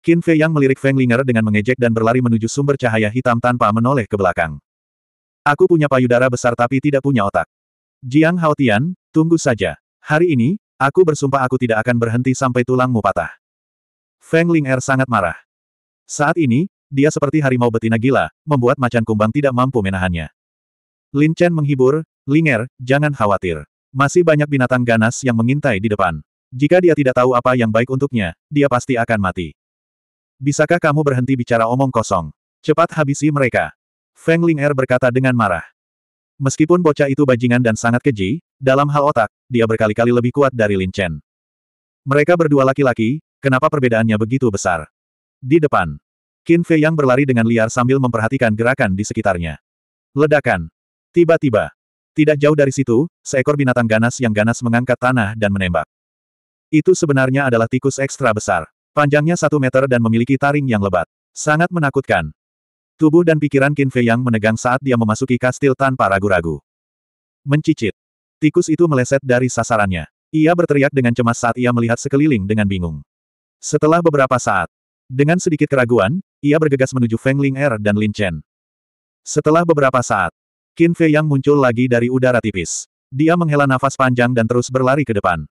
Qin Fei yang melirik Feng Linger dengan mengejek dan berlari menuju sumber cahaya hitam tanpa menoleh ke belakang. Aku punya payudara besar tapi tidak punya otak. Jiang Haotian, tunggu saja. Hari ini, aku bersumpah aku tidak akan berhenti sampai tulangmu patah. Feng Linger sangat marah. Saat ini, dia seperti harimau betina gila, membuat macan kumbang tidak mampu menahannya. Lin Chen menghibur, Linger, jangan khawatir. Masih banyak binatang ganas yang mengintai di depan. Jika dia tidak tahu apa yang baik untuknya, dia pasti akan mati. Bisakah kamu berhenti bicara omong kosong? Cepat habisi mereka. Feng Linger berkata dengan marah. Meskipun bocah itu bajingan dan sangat keji, dalam hal otak, dia berkali-kali lebih kuat dari Lin Chen. Mereka berdua laki-laki, kenapa perbedaannya begitu besar? Di depan, Qin Fei Yang berlari dengan liar sambil memperhatikan gerakan di sekitarnya. Ledakan. Tiba-tiba. Tidak jauh dari situ, seekor binatang ganas yang ganas mengangkat tanah dan menembak. Itu sebenarnya adalah tikus ekstra besar. Panjangnya satu meter dan memiliki taring yang lebat. Sangat menakutkan. Tubuh dan pikiran Qin Fei Yang menegang saat dia memasuki kastil tanpa ragu-ragu. Mencicit. Tikus itu meleset dari sasarannya. Ia berteriak dengan cemas saat ia melihat sekeliling dengan bingung. Setelah beberapa saat, dengan sedikit keraguan, ia bergegas menuju Feng Ling Er dan Lin Chen. Setelah beberapa saat, Qin Fei Yang muncul lagi dari udara tipis. Dia menghela nafas panjang dan terus berlari ke depan.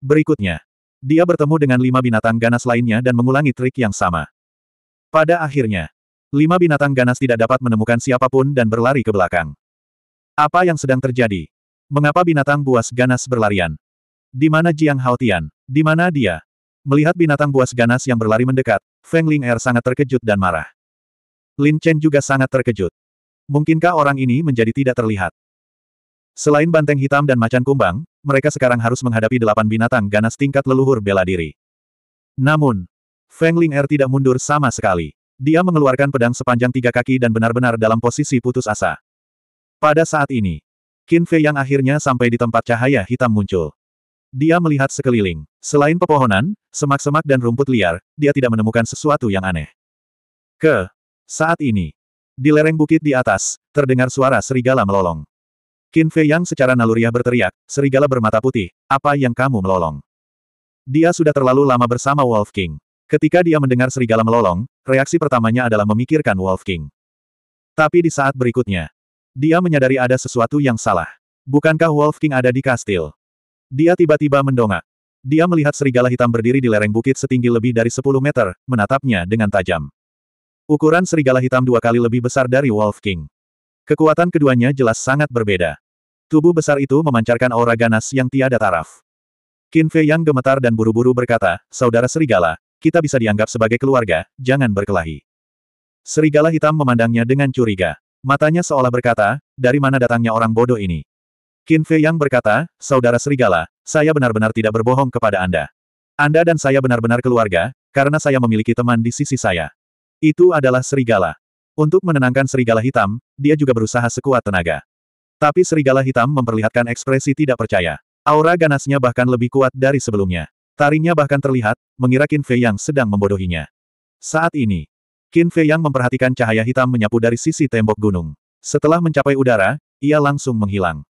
Berikutnya, dia bertemu dengan lima binatang ganas lainnya dan mengulangi trik yang sama. Pada akhirnya, lima binatang ganas tidak dapat menemukan siapapun dan berlari ke belakang. Apa yang sedang terjadi? Mengapa binatang buas ganas berlarian? Di mana Jiang Haotian? Di mana dia? Melihat binatang buas ganas yang berlari mendekat, Feng Ling Er sangat terkejut dan marah. Lin Chen juga sangat terkejut. Mungkinkah orang ini menjadi tidak terlihat? Selain banteng hitam dan macan kumbang, mereka sekarang harus menghadapi delapan binatang ganas tingkat leluhur bela diri. Namun, Feng Ling Er tidak mundur sama sekali. Dia mengeluarkan pedang sepanjang tiga kaki dan benar-benar dalam posisi putus asa. Pada saat ini, Qin Fei yang akhirnya sampai di tempat cahaya hitam muncul. Dia melihat sekeliling. Selain pepohonan, semak-semak dan rumput liar, dia tidak menemukan sesuatu yang aneh. Ke saat ini, di lereng bukit di atas, terdengar suara serigala melolong. Qin Fei Yang secara naluriah berteriak, serigala bermata putih, apa yang kamu melolong? Dia sudah terlalu lama bersama Wolf King. Ketika dia mendengar serigala melolong, reaksi pertamanya adalah memikirkan Wolf King. Tapi di saat berikutnya, dia menyadari ada sesuatu yang salah. Bukankah Wolf King ada di kastil? Dia tiba-tiba mendongak. Dia melihat serigala hitam berdiri di lereng bukit setinggi lebih dari 10 meter, menatapnya dengan tajam. Ukuran serigala hitam dua kali lebih besar dari Wolf King. Kekuatan keduanya jelas sangat berbeda. Tubuh besar itu memancarkan aura ganas yang tiada taraf. Qin Fei yang gemetar dan buru-buru berkata, Saudara Serigala, kita bisa dianggap sebagai keluarga, jangan berkelahi. Serigala hitam memandangnya dengan curiga. Matanya seolah berkata, dari mana datangnya orang bodoh ini? Qin Fei Yang berkata, Saudara Serigala, saya benar-benar tidak berbohong kepada Anda. Anda dan saya benar-benar keluarga, karena saya memiliki teman di sisi saya. Itu adalah Serigala. Untuk menenangkan Serigala Hitam, dia juga berusaha sekuat tenaga. Tapi Serigala Hitam memperlihatkan ekspresi tidak percaya. Aura ganasnya bahkan lebih kuat dari sebelumnya. Taringnya bahkan terlihat, mengira Qin Fei Yang sedang membodohinya. Saat ini, Qin Fei Yang memperhatikan cahaya hitam menyapu dari sisi tembok gunung. Setelah mencapai udara, ia langsung menghilang.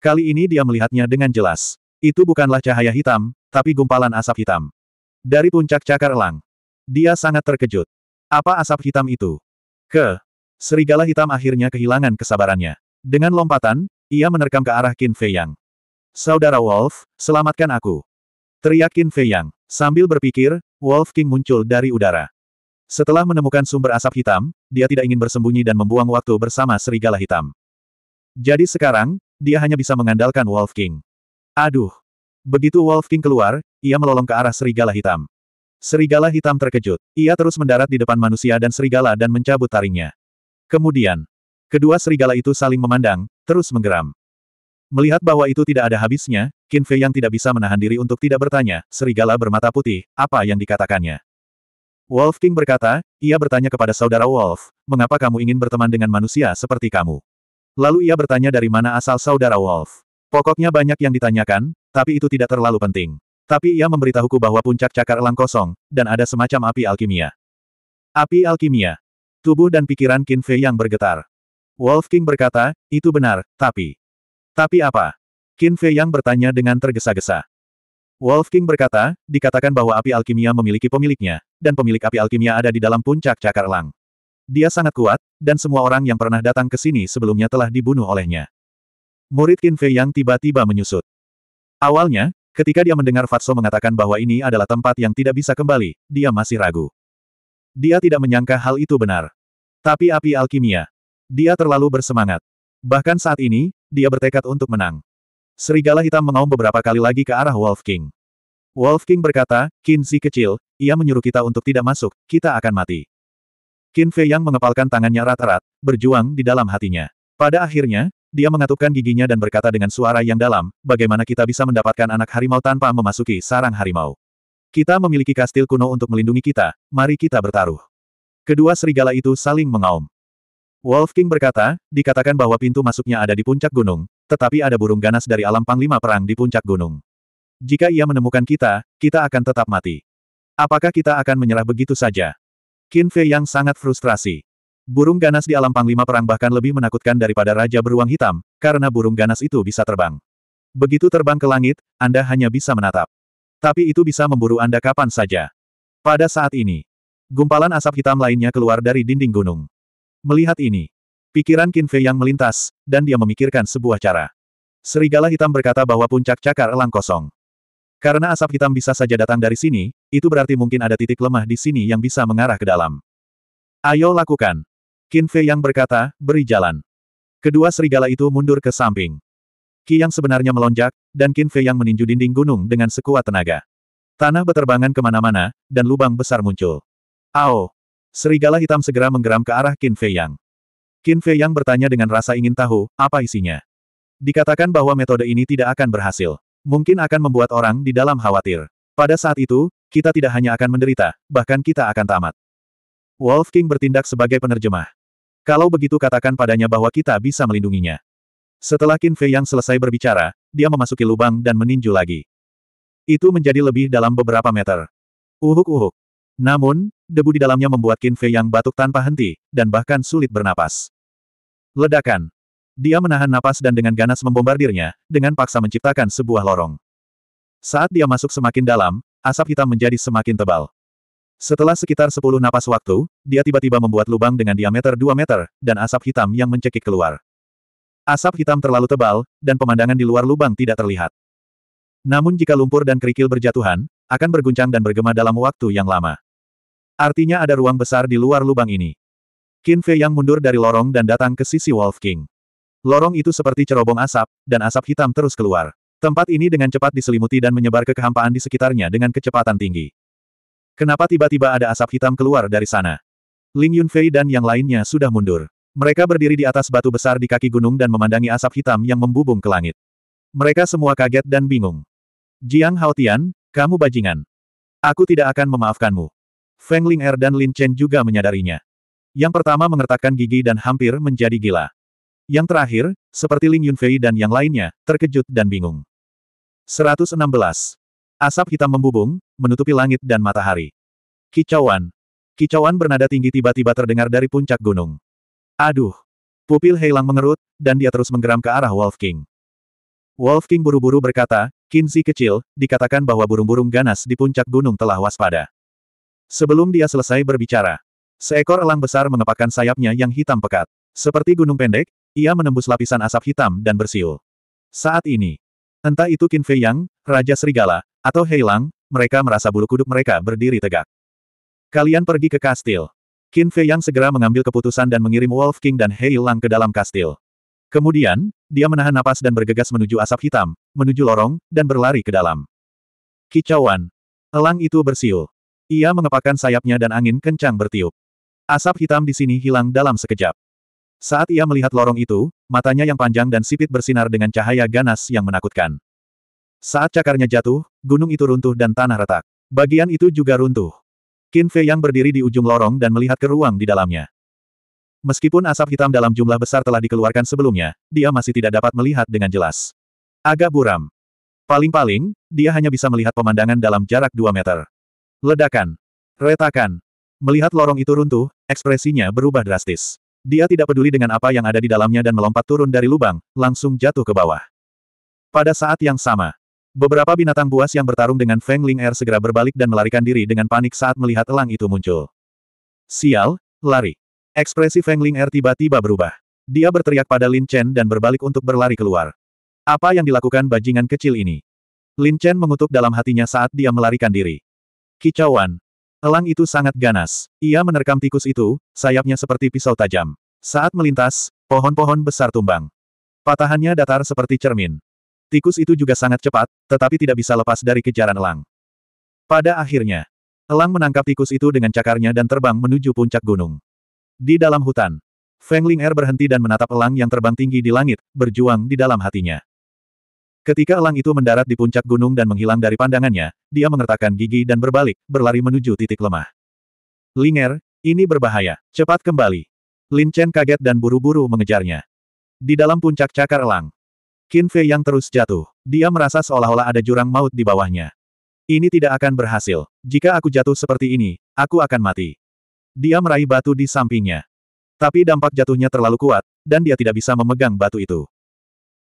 Kali ini dia melihatnya dengan jelas. Itu bukanlah cahaya hitam, tapi gumpalan asap hitam. Dari puncak cakar elang. Dia sangat terkejut. Apa asap hitam itu? Ke. Serigala hitam akhirnya kehilangan kesabarannya. Dengan lompatan, ia menerkam ke arah Qin Fei Yang. Saudara Wolf, selamatkan aku. Teriak Qin Fei Yang. Sambil berpikir, Wolf King muncul dari udara. Setelah menemukan sumber asap hitam, dia tidak ingin bersembunyi dan membuang waktu bersama serigala hitam. Jadi sekarang, dia hanya bisa mengandalkan Wolf King. Aduh! Begitu Wolf King keluar, ia melolong ke arah serigala hitam. Serigala hitam terkejut. Ia terus mendarat di depan manusia dan serigala dan mencabut taringnya. Kemudian, kedua serigala itu saling memandang, terus menggeram. Melihat bahwa itu tidak ada habisnya, Qin Fei yang tidak bisa menahan diri untuk tidak bertanya, serigala bermata putih, apa yang dikatakannya? Wolf King berkata, ia bertanya kepada saudara Wolf, mengapa kamu ingin berteman dengan manusia seperti kamu? Lalu ia bertanya dari mana asal saudara Wolf. Pokoknya banyak yang ditanyakan, tapi itu tidak terlalu penting. Tapi ia memberitahuku bahwa puncak cakar elang kosong, dan ada semacam api alkimia. Api alkimia. Tubuh dan pikiran Qin Fei yang bergetar. Wolf King berkata, itu benar, tapi... Tapi apa? Qin Fei yang bertanya dengan tergesa-gesa. Wolf King berkata, dikatakan bahwa api alkimia memiliki pemiliknya, dan pemilik api alkimia ada di dalam puncak cakar elang. Dia sangat kuat, dan semua orang yang pernah datang ke sini sebelumnya telah dibunuh olehnya. Murid Qin Fei yang tiba-tiba menyusut. Awalnya, ketika dia mendengar Fatso mengatakan bahwa ini adalah tempat yang tidak bisa kembali, dia masih ragu. Dia tidak menyangka hal itu benar. Tapi api alkimia. Dia terlalu bersemangat. Bahkan saat ini, dia bertekad untuk menang. Serigala hitam mengaum beberapa kali lagi ke arah Wolf King. Wolf King berkata, Kinsi kecil, ia menyuruh kita untuk tidak masuk, kita akan mati. Qin Fei yang mengepalkan tangannya rata rat berjuang di dalam hatinya. Pada akhirnya, dia mengatupkan giginya dan berkata dengan suara yang dalam, bagaimana kita bisa mendapatkan anak harimau tanpa memasuki sarang harimau. Kita memiliki kastil kuno untuk melindungi kita, mari kita bertaruh. Kedua serigala itu saling mengaum. Wolf King berkata, dikatakan bahwa pintu masuknya ada di puncak gunung, tetapi ada burung ganas dari alam panglima perang di puncak gunung. Jika ia menemukan kita, kita akan tetap mati. Apakah kita akan menyerah begitu saja? Qin Fei yang sangat frustrasi. Burung ganas di alam panglima perang bahkan lebih menakutkan daripada Raja Beruang Hitam, karena burung ganas itu bisa terbang. Begitu terbang ke langit, Anda hanya bisa menatap. Tapi itu bisa memburu Anda kapan saja. Pada saat ini, gumpalan asap hitam lainnya keluar dari dinding gunung. Melihat ini, pikiran Qin Fei yang melintas, dan dia memikirkan sebuah cara. Serigala hitam berkata bahwa puncak cakar elang kosong. Karena asap hitam bisa saja datang dari sini, itu berarti mungkin ada titik lemah di sini yang bisa mengarah ke dalam. Ayo lakukan. Qin Fei yang berkata, beri jalan. Kedua serigala itu mundur ke samping. Qi yang sebenarnya melonjak, dan Qin Fei yang meninju dinding gunung dengan sekuat tenaga. Tanah beterbangan kemana-mana, dan lubang besar muncul. Ao! Serigala hitam segera menggeram ke arah Qin Fei Yang. Qin Fei Yang bertanya dengan rasa ingin tahu, apa isinya. Dikatakan bahwa metode ini tidak akan berhasil. Mungkin akan membuat orang di dalam khawatir. Pada saat itu, kita tidak hanya akan menderita, bahkan kita akan tamat. Wolf King bertindak sebagai penerjemah. Kalau begitu katakan padanya bahwa kita bisa melindunginya. Setelah Qin Fei yang selesai berbicara, dia memasuki lubang dan meninju lagi. Itu menjadi lebih dalam beberapa meter. Uhuk-uhuk. Namun, debu di dalamnya membuat Qin Fei yang batuk tanpa henti, dan bahkan sulit bernapas. Ledakan. Dia menahan napas dan dengan ganas membombardirnya, dengan paksa menciptakan sebuah lorong. Saat dia masuk semakin dalam, asap hitam menjadi semakin tebal. Setelah sekitar 10 napas waktu, dia tiba-tiba membuat lubang dengan diameter 2 meter, dan asap hitam yang mencekik keluar. Asap hitam terlalu tebal, dan pemandangan di luar lubang tidak terlihat. Namun jika lumpur dan kerikil berjatuhan, akan berguncang dan bergema dalam waktu yang lama. Artinya ada ruang besar di luar lubang ini. Qin Fei yang mundur dari lorong dan datang ke sisi Wolf King. Lorong itu seperti cerobong asap, dan asap hitam terus keluar. Tempat ini dengan cepat diselimuti dan menyebar ke kehampaan di sekitarnya dengan kecepatan tinggi. Kenapa tiba-tiba ada asap hitam keluar dari sana? Ling Yunfei dan yang lainnya sudah mundur. Mereka berdiri di atas batu besar di kaki gunung dan memandangi asap hitam yang membubung ke langit. Mereka semua kaget dan bingung. Jiang Haotian, kamu bajingan. Aku tidak akan memaafkanmu. Feng Ling Er dan Lin Chen juga menyadarinya. Yang pertama mengertakkan gigi dan hampir menjadi gila. Yang terakhir, seperti Ling Yunfei dan yang lainnya, terkejut dan bingung. 116. Asap hitam membubung, menutupi langit dan matahari. Kicauan. Kicauan bernada tinggi tiba-tiba terdengar dari puncak gunung. Aduh. Pupil Heilang mengerut, dan dia terus menggeram ke arah Wolf King. Wolf King buru-buru berkata, Kinzi kecil, dikatakan bahwa burung-burung ganas di puncak gunung telah waspada. Sebelum dia selesai berbicara, seekor elang besar mengepakkan sayapnya yang hitam pekat. Seperti gunung pendek, ia menembus lapisan asap hitam dan bersiul. Saat ini, Entah itu Qin Fei Yang, Raja Serigala, atau Hei Lang, mereka merasa bulu kuduk mereka berdiri tegak. Kalian pergi ke kastil. Qin Fei Yang segera mengambil keputusan dan mengirim Wolf King dan Hei Lang ke dalam kastil. Kemudian, dia menahan napas dan bergegas menuju asap hitam, menuju lorong, dan berlari ke dalam. Kicauan. Elang itu bersiul. Ia mengepakkan sayapnya dan angin kencang bertiup. Asap hitam di sini hilang dalam sekejap. Saat ia melihat lorong itu, matanya yang panjang dan sipit bersinar dengan cahaya ganas yang menakutkan. Saat cakarnya jatuh, gunung itu runtuh dan tanah retak. Bagian itu juga runtuh. Qin Fei yang berdiri di ujung lorong dan melihat ke ruang di dalamnya. Meskipun asap hitam dalam jumlah besar telah dikeluarkan sebelumnya, dia masih tidak dapat melihat dengan jelas. Agak buram. Paling-paling, dia hanya bisa melihat pemandangan dalam jarak 2 meter. Ledakan. Retakan. Melihat lorong itu runtuh, ekspresinya berubah drastis. Dia tidak peduli dengan apa yang ada di dalamnya dan melompat turun dari lubang, langsung jatuh ke bawah. Pada saat yang sama, beberapa binatang buas yang bertarung dengan Feng Ling Er segera berbalik dan melarikan diri dengan panik saat melihat elang itu muncul. Sial, lari. Ekspresi Feng Ling Er tiba-tiba berubah. Dia berteriak pada Lin Chen dan berbalik untuk berlari keluar. Apa yang dilakukan bajingan kecil ini? Lin Chen mengutuk dalam hatinya saat dia melarikan diri. Kicauan, Elang itu sangat ganas. Ia menerkam tikus itu, sayapnya seperti pisau tajam. Saat melintas, pohon-pohon besar tumbang. Patahannya datar seperti cermin. Tikus itu juga sangat cepat, tetapi tidak bisa lepas dari kejaran elang. Pada akhirnya, elang menangkap tikus itu dengan cakarnya dan terbang menuju puncak gunung. Di dalam hutan, Feng Ling Er berhenti dan menatap elang yang terbang tinggi di langit, berjuang di dalam hatinya. Ketika elang itu mendarat di puncak gunung dan menghilang dari pandangannya, dia mengertakkan gigi dan berbalik, berlari menuju titik lemah. Linger, ini berbahaya. Cepat kembali. Lin Chen kaget dan buru-buru mengejarnya. Di dalam puncak cakar elang, Qin Fei yang terus jatuh. Dia merasa seolah-olah ada jurang maut di bawahnya. Ini tidak akan berhasil. Jika aku jatuh seperti ini, aku akan mati. Dia meraih batu di sampingnya. Tapi dampak jatuhnya terlalu kuat, dan dia tidak bisa memegang batu itu.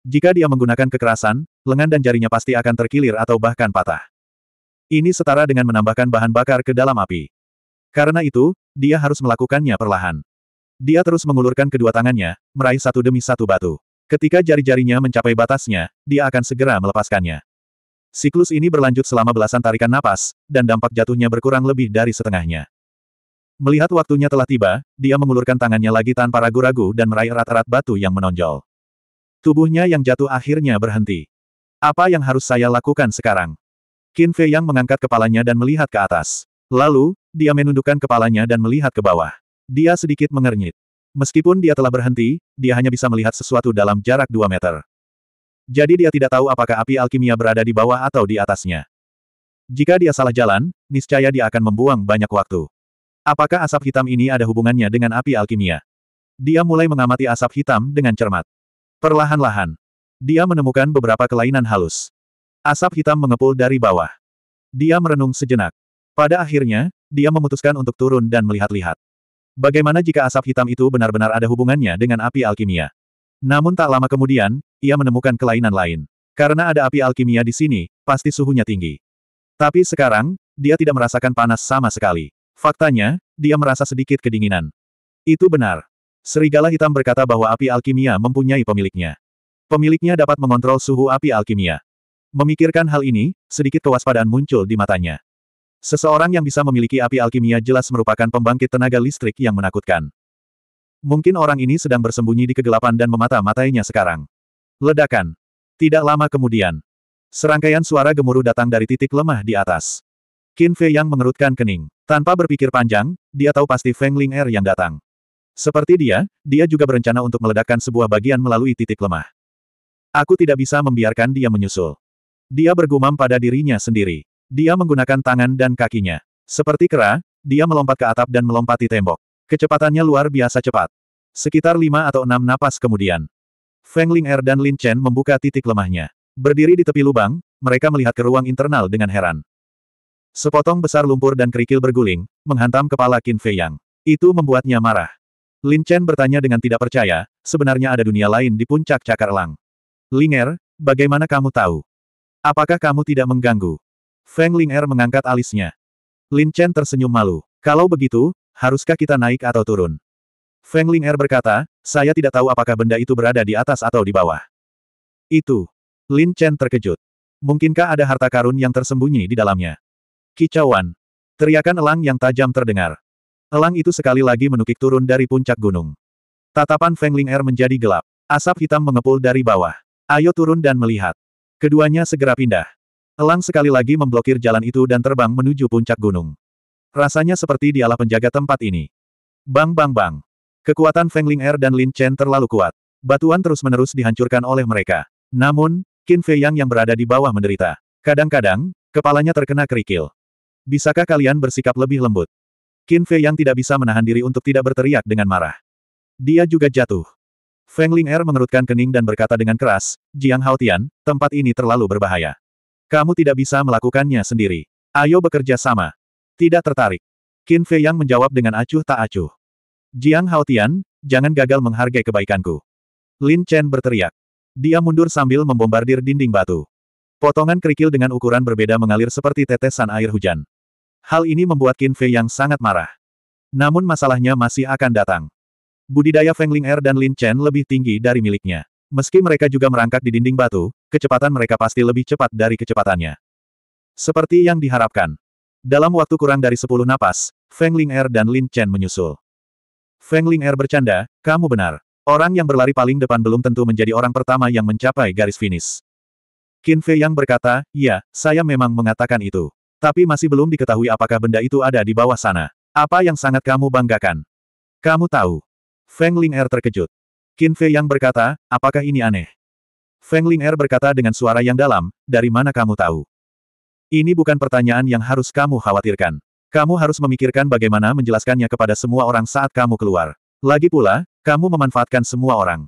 Jika dia menggunakan kekerasan, lengan dan jarinya pasti akan terkilir atau bahkan patah. Ini setara dengan menambahkan bahan bakar ke dalam api. Karena itu, dia harus melakukannya perlahan. Dia terus mengulurkan kedua tangannya, meraih satu demi satu batu. Ketika jari-jarinya mencapai batasnya, dia akan segera melepaskannya. Siklus ini berlanjut selama belasan tarikan napas, dan dampak jatuhnya berkurang lebih dari setengahnya. Melihat waktunya telah tiba, dia mengulurkan tangannya lagi tanpa ragu-ragu dan meraih erat-erat batu yang menonjol. Tubuhnya yang jatuh akhirnya berhenti. Apa yang harus saya lakukan sekarang? Qin Fei yang mengangkat kepalanya dan melihat ke atas. Lalu, dia menundukkan kepalanya dan melihat ke bawah. Dia sedikit mengernyit. Meskipun dia telah berhenti, dia hanya bisa melihat sesuatu dalam jarak 2 meter. Jadi dia tidak tahu apakah api alkimia berada di bawah atau di atasnya. Jika dia salah jalan, niscaya dia akan membuang banyak waktu. Apakah asap hitam ini ada hubungannya dengan api alkimia? Dia mulai mengamati asap hitam dengan cermat. Perlahan-lahan, dia menemukan beberapa kelainan halus. Asap hitam mengepul dari bawah. Dia merenung sejenak. Pada akhirnya, dia memutuskan untuk turun dan melihat-lihat. Bagaimana jika asap hitam itu benar-benar ada hubungannya dengan api alkimia? Namun tak lama kemudian, ia menemukan kelainan lain. Karena ada api alkimia di sini, pasti suhunya tinggi. Tapi sekarang, dia tidak merasakan panas sama sekali. Faktanya, dia merasa sedikit kedinginan. Itu benar. Serigala hitam berkata bahwa api alkimia mempunyai pemiliknya. Pemiliknya dapat mengontrol suhu api alkimia. Memikirkan hal ini, sedikit kewaspadaan muncul di matanya. Seseorang yang bisa memiliki api alkimia jelas merupakan pembangkit tenaga listrik yang menakutkan. Mungkin orang ini sedang bersembunyi di kegelapan dan memata-matainya sekarang. Ledakan. Tidak lama kemudian. Serangkaian suara gemuruh datang dari titik lemah di atas. Qin Fei yang mengerutkan kening. Tanpa berpikir panjang, dia tahu pasti Feng Ling Er yang datang. Seperti dia, dia juga berencana untuk meledakkan sebuah bagian melalui titik lemah. Aku tidak bisa membiarkan dia menyusul. Dia bergumam pada dirinya sendiri. Dia menggunakan tangan dan kakinya. Seperti kera, dia melompat ke atap dan melompati tembok. Kecepatannya luar biasa cepat. Sekitar lima atau enam napas kemudian. Feng Ling Er dan Lin Chen membuka titik lemahnya. Berdiri di tepi lubang, mereka melihat ke ruang internal dengan heran. Sepotong besar lumpur dan kerikil berguling, menghantam kepala Qin Fei Yang. Itu membuatnya marah. Lin Chen bertanya dengan tidak percaya, sebenarnya ada dunia lain di puncak cakar elang. Er, bagaimana kamu tahu? Apakah kamu tidak mengganggu? Feng Ling Er mengangkat alisnya. Lin Chen tersenyum malu. Kalau begitu, haruskah kita naik atau turun? Feng Ling Er berkata, saya tidak tahu apakah benda itu berada di atas atau di bawah. Itu. Lin Chen terkejut. Mungkinkah ada harta karun yang tersembunyi di dalamnya? Kicauan. Teriakan elang yang tajam terdengar. Elang itu sekali lagi menukik turun dari puncak gunung. Tatapan Feng Ling Er menjadi gelap. Asap hitam mengepul dari bawah. Ayo turun dan melihat. Keduanya segera pindah. Elang sekali lagi memblokir jalan itu dan terbang menuju puncak gunung. Rasanya seperti dialah penjaga tempat ini. Bang bang bang. Kekuatan Feng Ling Er dan Lin Chen terlalu kuat. Batuan terus-menerus dihancurkan oleh mereka. Namun, Qin Fei Yang yang berada di bawah menderita. Kadang-kadang, kepalanya terkena kerikil. Bisakah kalian bersikap lebih lembut? Qin Fei yang tidak bisa menahan diri untuk tidak berteriak dengan marah. Dia juga jatuh. Feng Ling Er mengerutkan kening dan berkata dengan keras, Jiang Haotian, tempat ini terlalu berbahaya. Kamu tidak bisa melakukannya sendiri. Ayo bekerja sama. Tidak tertarik. Qin Fei yang menjawab dengan acuh tak acuh. Jiang Haotian, jangan gagal menghargai kebaikanku. Lin Chen berteriak. Dia mundur sambil membombardir dinding batu. Potongan kerikil dengan ukuran berbeda mengalir seperti tetesan air hujan. Hal ini membuat Qin Fei yang sangat marah. Namun masalahnya masih akan datang. Budidaya Feng Ling Er dan Lin Chen lebih tinggi dari miliknya. Meski mereka juga merangkak di dinding batu, kecepatan mereka pasti lebih cepat dari kecepatannya. Seperti yang diharapkan. Dalam waktu kurang dari 10 napas, Feng Ling Er dan Lin Chen menyusul. Feng Ling Er bercanda, kamu benar. Orang yang berlari paling depan belum tentu menjadi orang pertama yang mencapai garis finish. Qin Fei yang berkata, ya, saya memang mengatakan itu. Tapi masih belum diketahui apakah benda itu ada di bawah sana. Apa yang sangat kamu banggakan? Kamu tahu. Feng Ling Er terkejut. Qin Fei yang berkata, apakah ini aneh? Feng Ling Er berkata dengan suara yang dalam, dari mana kamu tahu? Ini bukan pertanyaan yang harus kamu khawatirkan. Kamu harus memikirkan bagaimana menjelaskannya kepada semua orang saat kamu keluar. Lagi pula, kamu memanfaatkan semua orang.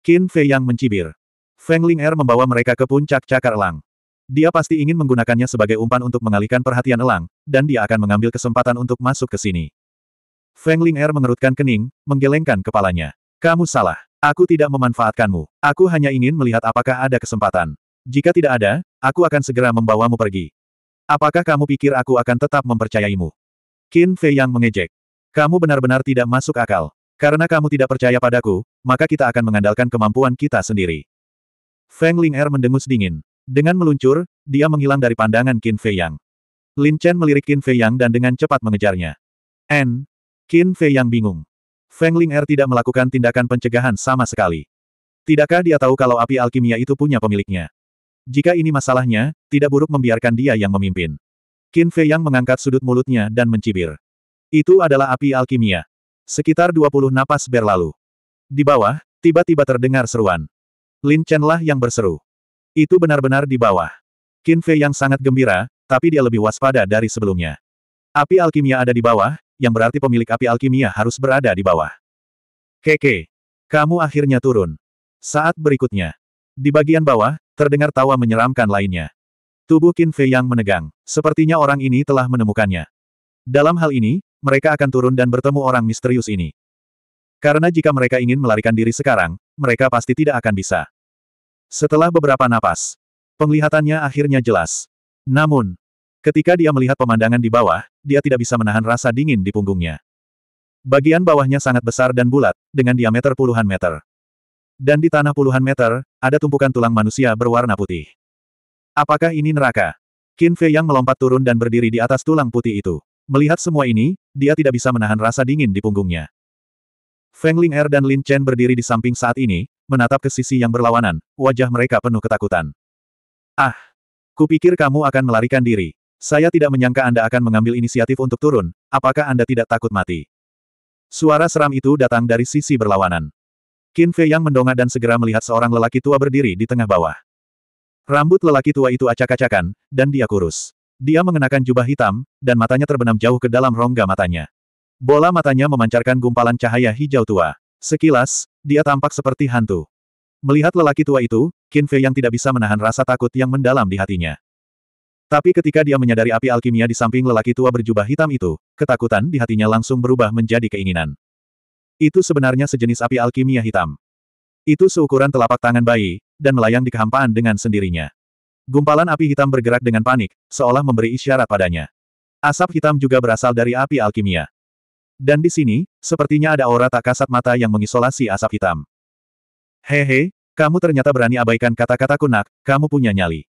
Qin Fei yang mencibir. Feng Ling Er membawa mereka ke puncak cakar elang. Dia pasti ingin menggunakannya sebagai umpan untuk mengalihkan perhatian Elang, dan dia akan mengambil kesempatan untuk masuk ke sini. Feng Ling Er mengerutkan kening, menggelengkan kepalanya. Kamu salah. Aku tidak memanfaatkanmu. Aku hanya ingin melihat apakah ada kesempatan. Jika tidak ada, aku akan segera membawamu pergi. Apakah kamu pikir aku akan tetap mempercayaimu? Qin Fei yang mengejek. Kamu benar-benar tidak masuk akal. Karena kamu tidak percaya padaku, maka kita akan mengandalkan kemampuan kita sendiri. Feng Ling Er mendengus dingin. Dengan meluncur, dia menghilang dari pandangan Qin Fei Yang. Lin Chen melirik Qin Fei Yang dan dengan cepat mengejarnya. N. Qin Fei Yang bingung. Feng Ling Er tidak melakukan tindakan pencegahan sama sekali. Tidakkah dia tahu kalau api alkimia itu punya pemiliknya? Jika ini masalahnya, tidak buruk membiarkan dia yang memimpin. Qin Fei Yang mengangkat sudut mulutnya dan mencibir. Itu adalah api alkimia. Sekitar 20 napas berlalu. Di bawah, tiba-tiba terdengar seruan. Lin Chen lah yang berseru. Itu benar-benar di bawah. Qin Fei yang sangat gembira, tapi dia lebih waspada dari sebelumnya. Api alkimia ada di bawah, yang berarti pemilik api alkimia harus berada di bawah. Keke, kamu akhirnya turun. Saat berikutnya. Di bagian bawah, terdengar tawa menyeramkan lainnya. Tubuh Qin Fei yang menegang, sepertinya orang ini telah menemukannya. Dalam hal ini, mereka akan turun dan bertemu orang misterius ini. Karena jika mereka ingin melarikan diri sekarang, mereka pasti tidak akan bisa. Setelah beberapa napas, penglihatannya akhirnya jelas. Namun, ketika dia melihat pemandangan di bawah, dia tidak bisa menahan rasa dingin di punggungnya. Bagian bawahnya sangat besar dan bulat, dengan diameter puluhan meter. Dan di tanah puluhan meter, ada tumpukan tulang manusia berwarna putih. Apakah ini neraka? Qin Fei yang melompat turun dan berdiri di atas tulang putih itu. Melihat semua ini, dia tidak bisa menahan rasa dingin di punggungnya. Feng Ling Er dan Lin Chen berdiri di samping saat ini, menatap ke sisi yang berlawanan, wajah mereka penuh ketakutan. Ah! Kupikir kamu akan melarikan diri. Saya tidak menyangka Anda akan mengambil inisiatif untuk turun, apakah Anda tidak takut mati? Suara seram itu datang dari sisi berlawanan. Qin Fei yang mendongak dan segera melihat seorang lelaki tua berdiri di tengah bawah. Rambut lelaki tua itu acak-acakan, dan dia kurus. Dia mengenakan jubah hitam, dan matanya terbenam jauh ke dalam rongga matanya. Bola matanya memancarkan gumpalan cahaya hijau tua. Sekilas, dia tampak seperti hantu. Melihat lelaki tua itu, Qin Fei yang tidak bisa menahan rasa takut yang mendalam di hatinya. Tapi ketika dia menyadari api alkimia di samping lelaki tua berjubah hitam itu, ketakutan di hatinya langsung berubah menjadi keinginan. Itu sebenarnya sejenis api alkimia hitam. Itu seukuran telapak tangan bayi, dan melayang di kehampaan dengan sendirinya. Gumpalan api hitam bergerak dengan panik, seolah memberi isyarat padanya. Asap hitam juga berasal dari api alkimia. Dan di sini, sepertinya ada aura tak kasat mata yang mengisolasi asap hitam. Hehe, kamu ternyata berani abaikan kata-kata kunak, kamu punya nyali.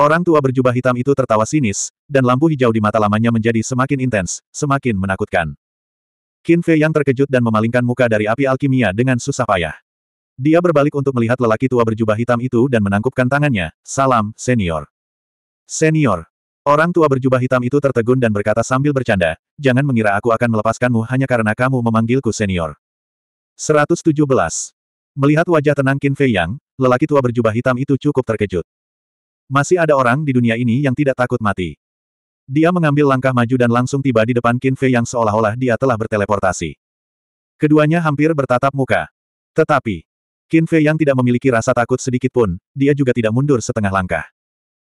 Orang tua berjubah hitam itu tertawa sinis, dan lampu hijau di mata lamanya menjadi semakin intens, semakin menakutkan. Qin Fei yang terkejut dan memalingkan muka dari api alkimia dengan susah payah. Dia berbalik untuk melihat lelaki tua berjubah hitam itu dan menangkupkan tangannya, salam, senior. Senior, Orang tua berjubah hitam itu tertegun dan berkata sambil bercanda, jangan mengira aku akan melepaskanmu hanya karena kamu memanggilku senior. 117. Melihat wajah tenang Qin Fei Yang, lelaki tua berjubah hitam itu cukup terkejut. Masih ada orang di dunia ini yang tidak takut mati. Dia mengambil langkah maju dan langsung tiba di depan Qin Fei Yang seolah-olah dia telah berteleportasi. Keduanya hampir bertatap muka. Tetapi, Qin Fei Yang tidak memiliki rasa takut sedikit pun, dia juga tidak mundur setengah langkah.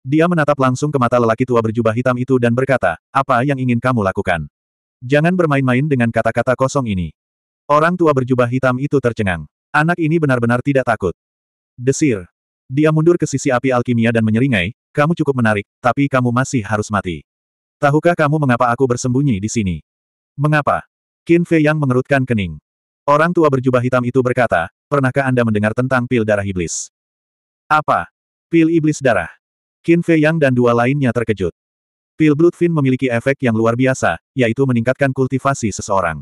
Dia menatap langsung ke mata lelaki tua berjubah hitam itu dan berkata, apa yang ingin kamu lakukan? Jangan bermain-main dengan kata-kata kosong ini. Orang tua berjubah hitam itu tercengang. Anak ini benar-benar tidak takut. Desir. Dia mundur ke sisi api alkimia dan menyeringai, kamu cukup menarik, tapi kamu masih harus mati. Tahukah kamu mengapa aku bersembunyi di sini? Mengapa? Qin Fei yang mengerutkan kening. Orang tua berjubah hitam itu berkata, pernahkah Anda mendengar tentang pil darah iblis? Apa? Pil iblis darah. Qin Fei Yang dan dua lainnya terkejut. Pil Bloodfin memiliki efek yang luar biasa, yaitu meningkatkan kultivasi seseorang.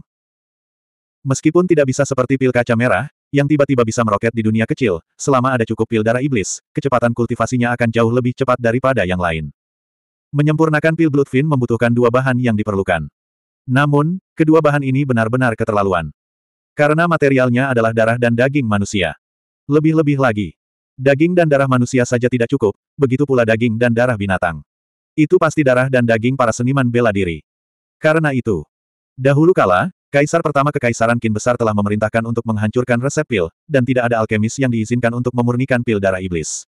Meskipun tidak bisa seperti pil kaca merah, yang tiba-tiba bisa meroket di dunia kecil, selama ada cukup pil darah iblis, kecepatan kultivasinya akan jauh lebih cepat daripada yang lain. Menyempurnakan pil Bloodfin membutuhkan dua bahan yang diperlukan. Namun, kedua bahan ini benar-benar keterlaluan. Karena materialnya adalah darah dan daging manusia. Lebih-lebih lagi, Daging dan darah manusia saja tidak cukup, begitu pula daging dan darah binatang. Itu pasti darah dan daging para seniman bela diri. Karena itu, dahulu kala, Kaisar pertama Kekaisaran Kin Besar telah memerintahkan untuk menghancurkan resep pil, dan tidak ada alkemis yang diizinkan untuk memurnikan pil darah iblis.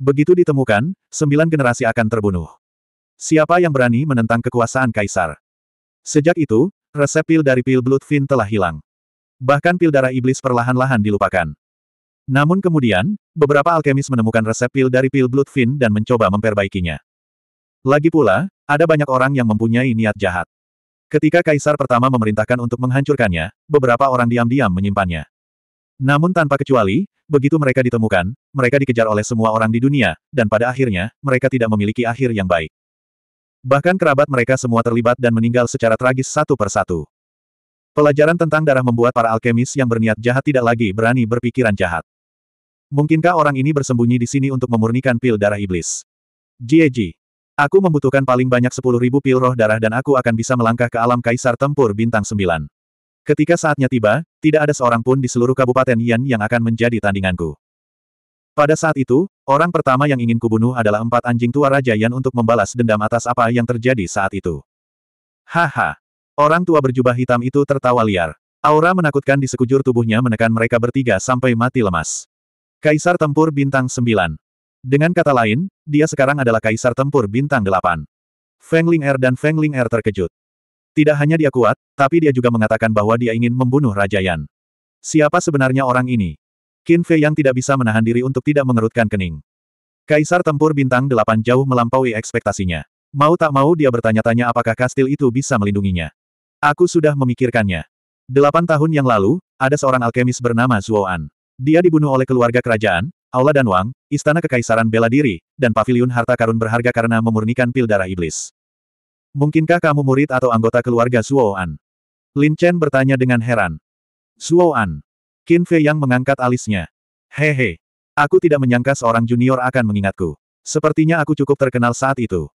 Begitu ditemukan, sembilan generasi akan terbunuh. Siapa yang berani menentang kekuasaan Kaisar? Sejak itu, resep pil dari pil Bloodfin telah hilang. Bahkan pil darah iblis perlahan-lahan dilupakan. Namun kemudian, beberapa alkemis menemukan resep pil dari pil Bloodfin dan mencoba memperbaikinya. Lagi pula, ada banyak orang yang mempunyai niat jahat. Ketika kaisar pertama memerintahkan untuk menghancurkannya, beberapa orang diam-diam menyimpannya. Namun tanpa kecuali, begitu mereka ditemukan, mereka dikejar oleh semua orang di dunia, dan pada akhirnya, mereka tidak memiliki akhir yang baik. Bahkan kerabat mereka semua terlibat dan meninggal secara tragis satu persatu. Pelajaran tentang darah membuat para alkemis yang berniat jahat tidak lagi berani berpikiran jahat. Mungkinkah orang ini bersembunyi di sini untuk memurnikan pil darah iblis? Jieji. Aku membutuhkan paling banyak 10.000 pil roh darah dan aku akan bisa melangkah ke alam kaisar tempur bintang 9. Ketika saatnya tiba, tidak ada seorang pun di seluruh kabupaten Yan yang akan menjadi tandinganku. Pada saat itu, orang pertama yang ingin kubunuh adalah empat anjing tua Raja Yan untuk membalas dendam atas apa yang terjadi saat itu. Haha. Orang tua berjubah hitam itu tertawa liar. Aura menakutkan di sekujur tubuhnya menekan mereka bertiga sampai mati lemas. Kaisar Tempur Bintang 9. Dengan kata lain, dia sekarang adalah Kaisar Tempur Bintang 8. Feng Ling Er dan Feng Ling Er terkejut. Tidak hanya dia kuat, tapi dia juga mengatakan bahwa dia ingin membunuh Raja Yan. Siapa sebenarnya orang ini? Qin Fei yang tidak bisa menahan diri untuk tidak mengerutkan kening. Kaisar Tempur Bintang 8 jauh melampaui ekspektasinya. Mau tak mau dia bertanya-tanya apakah kastil itu bisa melindunginya. Aku sudah memikirkannya. Delapan tahun yang lalu, ada seorang alkemis bernama Zuo An. Dia dibunuh oleh keluarga kerajaan, Aula dan Wang, Istana Kekaisaran Bela Diri, dan Paviliun Harta Karun berharga karena memurnikan pil darah iblis. Mungkinkah kamu murid atau anggota keluarga An? Lin Chen bertanya dengan heran. An. Qin Fei yang mengangkat alisnya. Hehe. Aku tidak menyangka seorang junior akan mengingatku. Sepertinya aku cukup terkenal saat itu.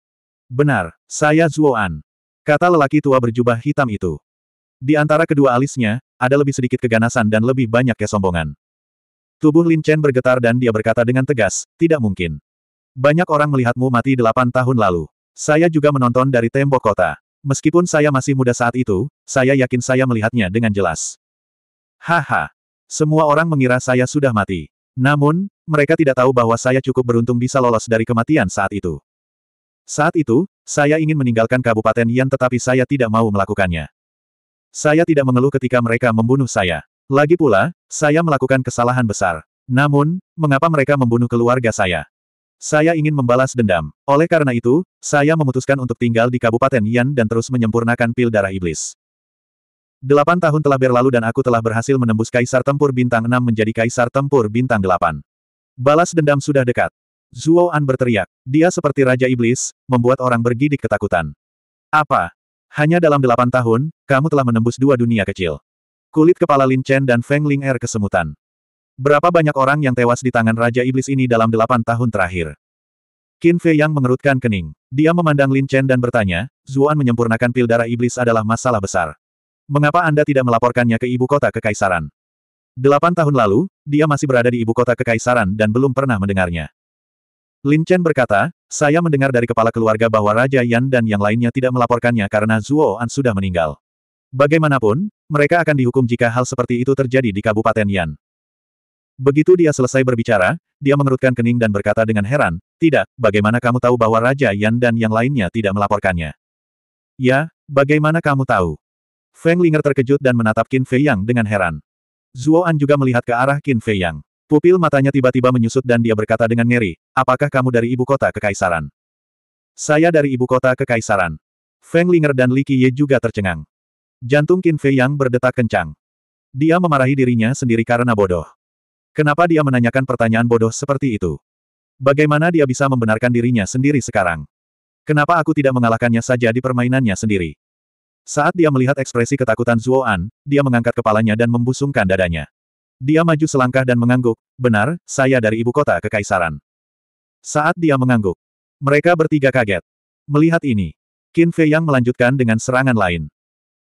Benar, saya Zuo An. Kata lelaki tua berjubah hitam itu. Di antara kedua alisnya, ada lebih sedikit keganasan dan lebih banyak kesombongan. Tubuh Lin Chen bergetar dan dia berkata dengan tegas, tidak mungkin. Banyak orang melihatmu mati delapan tahun lalu. Saya juga menonton dari tembok kota. Meskipun saya masih muda saat itu, saya yakin saya melihatnya dengan jelas. Haha. Semua orang mengira saya sudah mati. Namun, mereka tidak tahu bahwa saya cukup beruntung bisa lolos dari kematian saat itu. Saat itu, saya ingin meninggalkan Kabupaten Yan tetapi saya tidak mau melakukannya. Saya tidak mengeluh ketika mereka membunuh saya. Lagi pula, saya melakukan kesalahan besar. Namun, mengapa mereka membunuh keluarga saya? Saya ingin membalas dendam. Oleh karena itu, saya memutuskan untuk tinggal di Kabupaten Yan dan terus menyempurnakan pil darah iblis. Delapan tahun telah berlalu dan aku telah berhasil menembus Kaisar Tempur Bintang 6 menjadi Kaisar Tempur Bintang 8. Balas dendam sudah dekat. Zuo An berteriak. Dia seperti Raja Iblis, membuat orang bergidik ketakutan. Apa? Hanya dalam delapan tahun, kamu telah menembus dua dunia kecil. Kulit kepala Lin Chen dan Feng Ling Er kesemutan. Berapa banyak orang yang tewas di tangan Raja Iblis ini dalam delapan tahun terakhir? Qin Fei yang mengerutkan kening. Dia memandang Lin Chen dan bertanya, Zuan menyempurnakan pil darah iblis adalah masalah besar. Mengapa Anda tidak melaporkannya ke ibu kota kekaisaran? Delapan tahun lalu, dia masih berada di ibu kota kekaisaran dan belum pernah mendengarnya. Lin Chen berkata, saya mendengar dari kepala keluarga bahwa Raja Yan dan yang lainnya tidak melaporkannya karena Zuo An sudah meninggal. Bagaimanapun, mereka akan dihukum jika hal seperti itu terjadi di Kabupaten Yan. Begitu dia selesai berbicara, dia mengerutkan kening dan berkata dengan heran, Tidak, bagaimana kamu tahu bahwa Raja Yan dan yang lainnya tidak melaporkannya? Ya, bagaimana kamu tahu? Feng Linger terkejut dan menatap Qin Fei Yang dengan heran. Zuo An juga melihat ke arah Qin Fei Yang. Pupil matanya tiba-tiba menyusut dan dia berkata dengan ngeri, apakah kamu dari ibu kota kekaisaran? Saya dari ibu kota kekaisaran. Feng Linger dan Li Qiye juga tercengang. Jantung Qin Fei yang berdetak kencang. Dia memarahi dirinya sendiri karena bodoh. Kenapa dia menanyakan pertanyaan bodoh seperti itu? Bagaimana dia bisa membenarkan dirinya sendiri sekarang? Kenapa aku tidak mengalahkannya saja di permainannya sendiri? Saat dia melihat ekspresi ketakutan An, dia mengangkat kepalanya dan membusungkan dadanya. Dia maju selangkah dan mengangguk, benar, saya dari ibu kota kekaisaran. Saat dia mengangguk, mereka bertiga kaget. Melihat ini, Qin Fei Yang melanjutkan dengan serangan lain.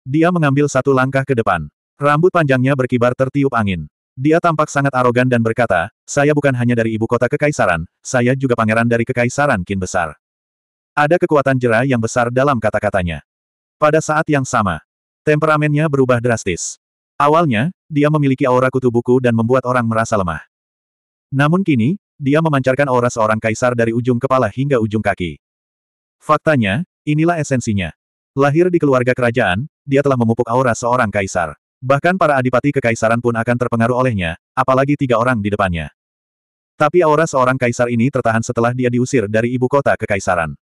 Dia mengambil satu langkah ke depan. Rambut panjangnya berkibar tertiup angin. Dia tampak sangat arogan dan berkata, saya bukan hanya dari ibu kota kekaisaran, saya juga pangeran dari kekaisaran Kin Besar. Ada kekuatan jera yang besar dalam kata-katanya. Pada saat yang sama, temperamennya berubah drastis. Awalnya, dia memiliki aura kutu buku dan membuat orang merasa lemah. Namun kini, dia memancarkan aura seorang kaisar dari ujung kepala hingga ujung kaki. Faktanya, inilah esensinya. Lahir di keluarga kerajaan, dia telah memupuk aura seorang kaisar. Bahkan para adipati kekaisaran pun akan terpengaruh olehnya, apalagi tiga orang di depannya. Tapi aura seorang kaisar ini tertahan setelah dia diusir dari ibu kota kekaisaran.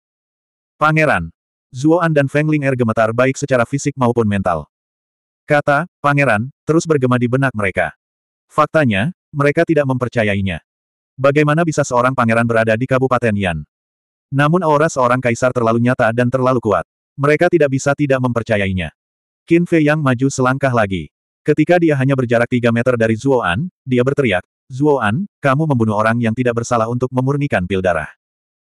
Pangeran. Zuoan dan Feng Ling Er gemetar baik secara fisik maupun mental. Kata, pangeran, terus bergema di benak mereka. Faktanya, mereka tidak mempercayainya. Bagaimana bisa seorang pangeran berada di Kabupaten Yan? Namun aura seorang kaisar terlalu nyata dan terlalu kuat. Mereka tidak bisa tidak mempercayainya. Qin Fei Yang maju selangkah lagi. Ketika dia hanya berjarak 3 meter dari Zuoan, dia berteriak, Zuoan, kamu membunuh orang yang tidak bersalah untuk memurnikan pil darah.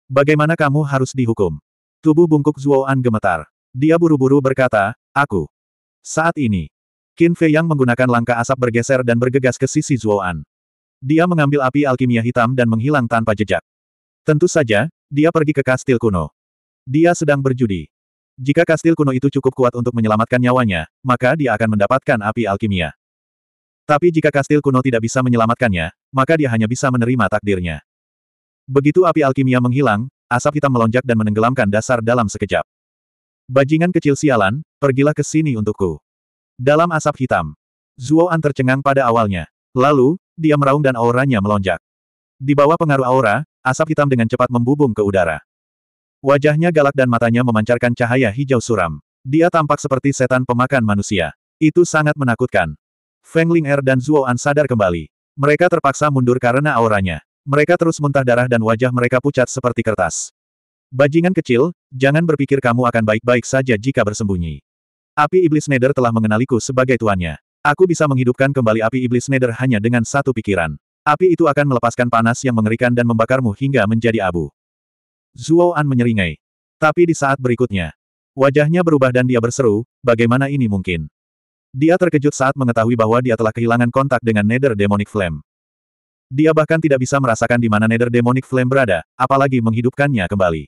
Bagaimana kamu harus dihukum? Tubuh bungkuk Zuoan gemetar. Dia buru-buru berkata, aku. Saat ini, Qin Fei Yang menggunakan langkah asap bergeser dan bergegas ke sisi Zuoan. Dia mengambil api alkimia hitam dan menghilang tanpa jejak. Tentu saja, dia pergi ke kastil kuno. Dia sedang berjudi. Jika kastil kuno itu cukup kuat untuk menyelamatkan nyawanya, maka dia akan mendapatkan api alkimia. Tapi jika kastil kuno tidak bisa menyelamatkannya, maka dia hanya bisa menerima takdirnya. Begitu api alkimia menghilang, asap hitam melonjak dan menenggelamkan dasar dalam sekejap. Bajingan kecil sialan, pergilah ke sini untukku. Dalam asap hitam, Zuoan tercengang pada awalnya. Lalu, dia meraung dan auranya melonjak. Di bawah pengaruh aura, asap hitam dengan cepat membubung ke udara. Wajahnya galak dan matanya memancarkan cahaya hijau suram. Dia tampak seperti setan pemakan manusia. Itu sangat menakutkan. Feng Ling Er dan Zhuo An sadar kembali. Mereka terpaksa mundur karena auranya. Mereka terus muntah darah dan wajah mereka pucat seperti kertas. Bajingan kecil, jangan berpikir kamu akan baik-baik saja jika bersembunyi. Api Iblis Nether telah mengenaliku sebagai tuannya. Aku bisa menghidupkan kembali api Iblis Nether hanya dengan satu pikiran. Api itu akan melepaskan panas yang mengerikan dan membakarmu hingga menjadi abu. Zuo An menyeringai. Tapi di saat berikutnya, wajahnya berubah dan dia berseru, bagaimana ini mungkin? Dia terkejut saat mengetahui bahwa dia telah kehilangan kontak dengan Nether Demonic Flame. Dia bahkan tidak bisa merasakan di mana Nether Demonic Flame berada, apalagi menghidupkannya kembali.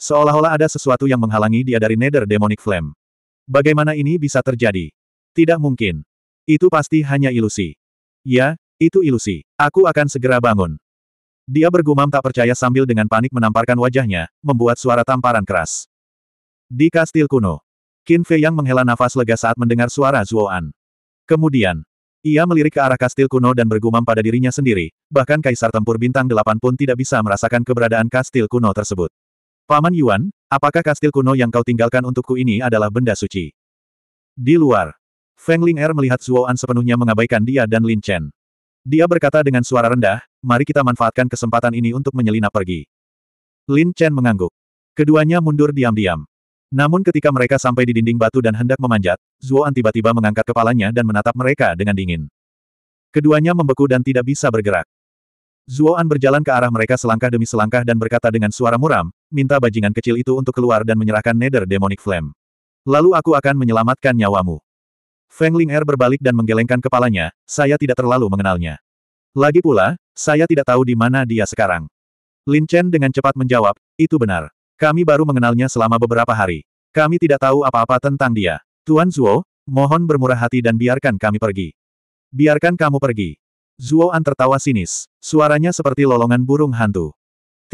Seolah-olah ada sesuatu yang menghalangi dia dari Nether Demonic Flame. Bagaimana ini bisa terjadi? Tidak mungkin. Itu pasti hanya ilusi. Ya, itu ilusi. Aku akan segera bangun. Dia bergumam tak percaya sambil dengan panik menamparkan wajahnya, membuat suara tamparan keras. Di kastil kuno, Qin Fei yang menghela nafas lega saat mendengar suara Zuoan. Kemudian, ia melirik ke arah kastil kuno dan bergumam pada dirinya sendiri, bahkan kaisar tempur bintang delapan pun tidak bisa merasakan keberadaan kastil kuno tersebut. Paman Yuan, apakah kastil kuno yang kau tinggalkan untukku ini adalah benda suci? Di luar, Feng Ling Er melihat Zuoan sepenuhnya mengabaikan dia dan Lin Chen. Dia berkata dengan suara rendah, mari kita manfaatkan kesempatan ini untuk menyelinap pergi. Lin Chen mengangguk. Keduanya mundur diam-diam. Namun ketika mereka sampai di dinding batu dan hendak memanjat, Zuoan tiba-tiba mengangkat kepalanya dan menatap mereka dengan dingin. Keduanya membeku dan tidak bisa bergerak. Zuoan berjalan ke arah mereka selangkah demi selangkah dan berkata dengan suara muram, minta bajingan kecil itu untuk keluar dan menyerahkan Nether Demonic Flame. Lalu aku akan menyelamatkan nyawamu. Feng Ling Er berbalik dan menggelengkan kepalanya, saya tidak terlalu mengenalnya. Lagi pula, saya tidak tahu di mana dia sekarang. Lin Chen dengan cepat menjawab, itu benar. Kami baru mengenalnya selama beberapa hari. Kami tidak tahu apa-apa tentang dia. Tuan Zuo, mohon bermurah hati dan biarkan kami pergi. Biarkan kamu pergi. Zuo An tertawa sinis. Suaranya seperti lolongan burung hantu.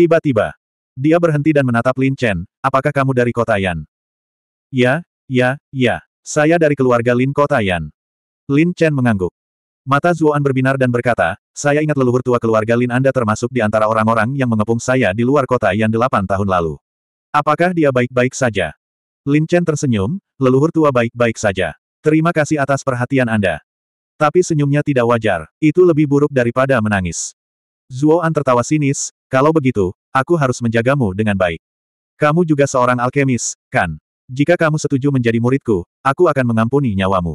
Tiba-tiba, dia berhenti dan menatap Lin Chen, apakah kamu dari kota Yan? Ya, ya, ya. Saya dari keluarga Lin Kota Yan. Lin Chen mengangguk. Mata Zuoan berbinar dan berkata, saya ingat leluhur tua keluarga Lin Anda termasuk di antara orang-orang yang mengepung saya di luar kota yang delapan tahun lalu. Apakah dia baik-baik saja? Lin Chen tersenyum, leluhur tua baik-baik saja. Terima kasih atas perhatian Anda. Tapi senyumnya tidak wajar, itu lebih buruk daripada menangis. Zuoan tertawa sinis, kalau begitu, aku harus menjagamu dengan baik. Kamu juga seorang alkemis, kan? Jika kamu setuju menjadi muridku, aku akan mengampuni nyawamu.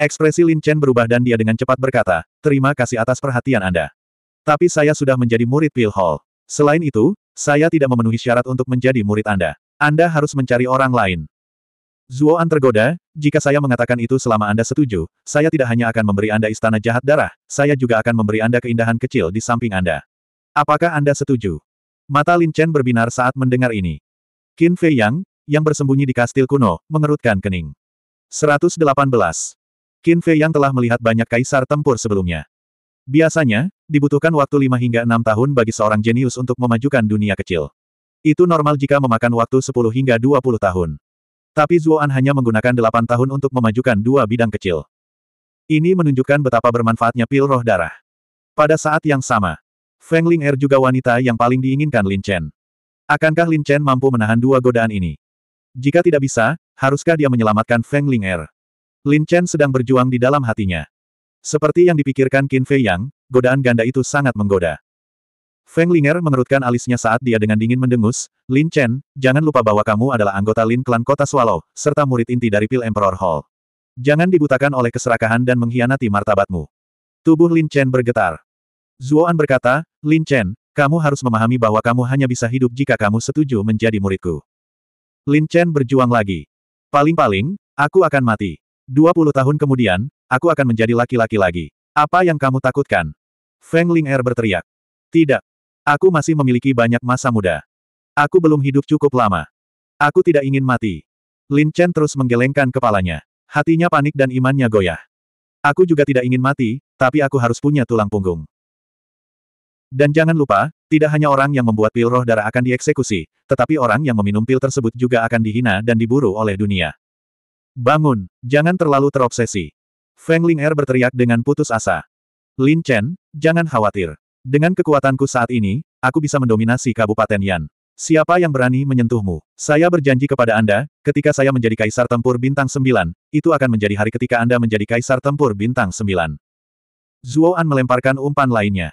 Ekspresi Lin Chen berubah dan dia dengan cepat berkata, terima kasih atas perhatian Anda. Tapi saya sudah menjadi murid Pil Hall. Selain itu, saya tidak memenuhi syarat untuk menjadi murid Anda. Anda harus mencari orang lain. An tergoda, jika saya mengatakan itu selama Anda setuju, saya tidak hanya akan memberi Anda istana jahat darah, saya juga akan memberi Anda keindahan kecil di samping Anda. Apakah Anda setuju? Mata Lin Chen berbinar saat mendengar ini. Qin Fei Yang, yang bersembunyi di kastil kuno, mengerutkan kening. 118. Qin Fei yang telah melihat banyak kaisar tempur sebelumnya. Biasanya, dibutuhkan waktu 5 hingga 6 tahun bagi seorang jenius untuk memajukan dunia kecil. Itu normal jika memakan waktu 10 hingga 20 tahun. Tapi Zuoan hanya menggunakan 8 tahun untuk memajukan dua bidang kecil. Ini menunjukkan betapa bermanfaatnya pil roh darah. Pada saat yang sama, Feng Ling Er juga wanita yang paling diinginkan Lin Chen. Akankah Lin Chen mampu menahan dua godaan ini? Jika tidak bisa, haruskah dia menyelamatkan Feng Ling Er? Lin Chen sedang berjuang di dalam hatinya. Seperti yang dipikirkan Qin Fei Yang, godaan ganda itu sangat menggoda. Feng Linger mengerutkan alisnya saat dia dengan dingin mendengus, Lin Chen, jangan lupa bahwa kamu adalah anggota Lin Klan Kota Swallow, serta murid inti dari Pil Emperor Hall. Jangan dibutakan oleh keserakahan dan mengkhianati martabatmu. Tubuh Lin Chen bergetar. Zuoan berkata, Lin Chen, kamu harus memahami bahwa kamu hanya bisa hidup jika kamu setuju menjadi muridku. Lin Chen berjuang lagi. Paling-paling, aku akan mati. 20 tahun kemudian, aku akan menjadi laki-laki lagi. Apa yang kamu takutkan? Feng Ling Er berteriak. Tidak. Aku masih memiliki banyak masa muda. Aku belum hidup cukup lama. Aku tidak ingin mati. Lin Chen terus menggelengkan kepalanya. Hatinya panik dan imannya goyah. Aku juga tidak ingin mati, tapi aku harus punya tulang punggung. Dan jangan lupa, tidak hanya orang yang membuat pil roh darah akan dieksekusi, tetapi orang yang meminum pil tersebut juga akan dihina dan diburu oleh dunia. Bangun, jangan terlalu terobsesi. Feng Ling Er berteriak dengan putus asa. Lin Chen, jangan khawatir. Dengan kekuatanku saat ini, aku bisa mendominasi Kabupaten Yan. Siapa yang berani menyentuhmu? Saya berjanji kepada Anda, ketika saya menjadi Kaisar Tempur Bintang Sembilan, itu akan menjadi hari ketika Anda menjadi Kaisar Tempur Bintang Sembilan. 9. An melemparkan umpan lainnya.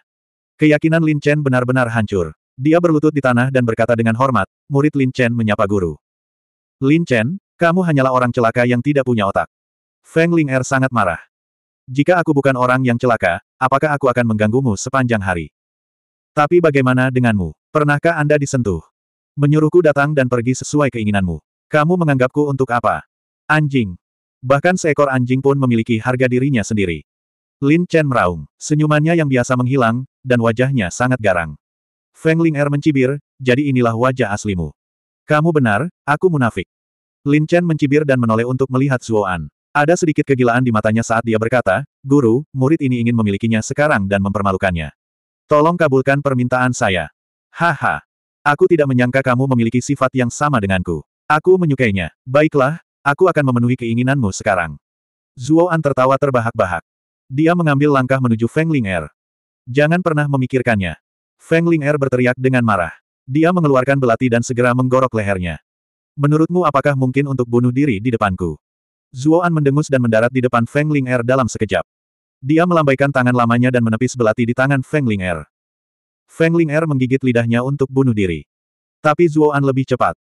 Keyakinan Lin Chen benar-benar hancur. Dia berlutut di tanah dan berkata dengan hormat, murid Lin Chen menyapa guru. Lin Chen, kamu hanyalah orang celaka yang tidak punya otak. Feng Ling Er sangat marah. Jika aku bukan orang yang celaka, apakah aku akan mengganggumu sepanjang hari? Tapi bagaimana denganmu? Pernahkah Anda disentuh? Menyuruhku datang dan pergi sesuai keinginanmu. Kamu menganggapku untuk apa? Anjing. Bahkan seekor anjing pun memiliki harga dirinya sendiri. Lin Chen meraung. Senyumannya yang biasa menghilang, dan wajahnya sangat garang. Feng Ling Er mencibir, jadi inilah wajah aslimu. Kamu benar, aku munafik. Lin Chen mencibir dan menoleh untuk melihat An. Ada sedikit kegilaan di matanya saat dia berkata, Guru, murid ini ingin memilikinya sekarang dan mempermalukannya. Tolong kabulkan permintaan saya. Haha. Aku tidak menyangka kamu memiliki sifat yang sama denganku. Aku menyukainya. Baiklah, aku akan memenuhi keinginanmu sekarang. An tertawa terbahak-bahak. Dia mengambil langkah menuju Feng Ling Er. Jangan pernah memikirkannya. Feng Ling Er berteriak dengan marah. Dia mengeluarkan belati dan segera menggorok lehernya. Menurutmu apakah mungkin untuk bunuh diri di depanku? Zuoan mendengus dan mendarat di depan Feng Ling Er dalam sekejap. Dia melambaikan tangan lamanya dan menepis belati di tangan Feng Ling Er. Feng Ling Er menggigit lidahnya untuk bunuh diri. Tapi Zuoan lebih cepat.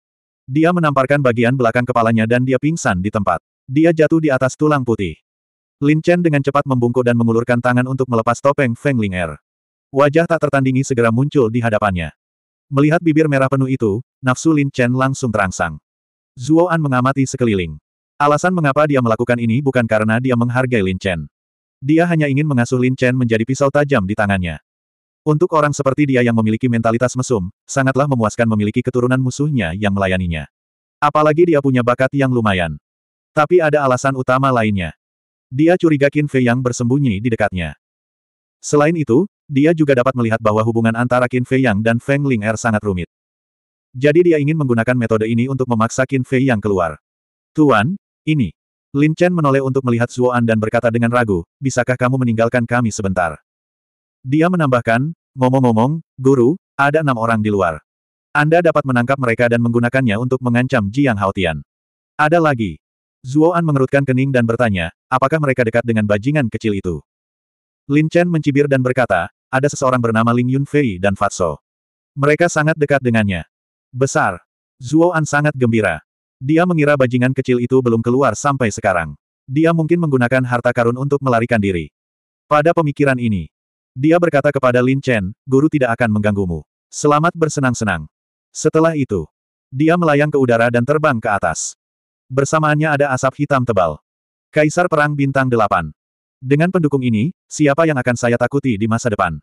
Dia menamparkan bagian belakang kepalanya dan dia pingsan di tempat. Dia jatuh di atas tulang putih. Lin Chen dengan cepat membungkuk dan mengulurkan tangan untuk melepas topeng Feng Ling Er. Wajah tak tertandingi segera muncul di hadapannya. Melihat bibir merah penuh itu, nafsu Lin Chen langsung terangsang. Zuo An mengamati sekeliling. Alasan mengapa dia melakukan ini bukan karena dia menghargai Lin Chen. Dia hanya ingin mengasuh Lin Chen menjadi pisau tajam di tangannya. Untuk orang seperti dia yang memiliki mentalitas mesum, sangatlah memuaskan memiliki keturunan musuhnya yang melayaninya. Apalagi dia punya bakat yang lumayan. Tapi ada alasan utama lainnya. Dia curiga Qin Fei yang bersembunyi di dekatnya. Selain itu, dia juga dapat melihat bahwa hubungan antara Qin Fei Yang dan Feng Ling Er sangat rumit. Jadi dia ingin menggunakan metode ini untuk memaksa Qin Fei Yang keluar. Tuan, ini. Lin Chen menoleh untuk melihat Zuoan dan berkata dengan ragu, bisakah kamu meninggalkan kami sebentar? Dia menambahkan, ngomong-ngomong, guru, ada enam orang di luar. Anda dapat menangkap mereka dan menggunakannya untuk mengancam Jiang Haotian. Ada lagi, Zuoan mengerutkan kening dan bertanya, apakah mereka dekat dengan bajingan kecil itu? Lin Chen mencibir dan berkata, ada seseorang bernama Ling Yunfei dan Fatso. Mereka sangat dekat dengannya. Besar. Zuoan sangat gembira. Dia mengira bajingan kecil itu belum keluar sampai sekarang. Dia mungkin menggunakan harta karun untuk melarikan diri. Pada pemikiran ini, dia berkata kepada Lin Chen, guru tidak akan mengganggumu. Selamat bersenang-senang. Setelah itu, dia melayang ke udara dan terbang ke atas. Bersamaannya ada asap hitam tebal. Kaisar Perang Bintang 8. Dengan pendukung ini, siapa yang akan saya takuti di masa depan?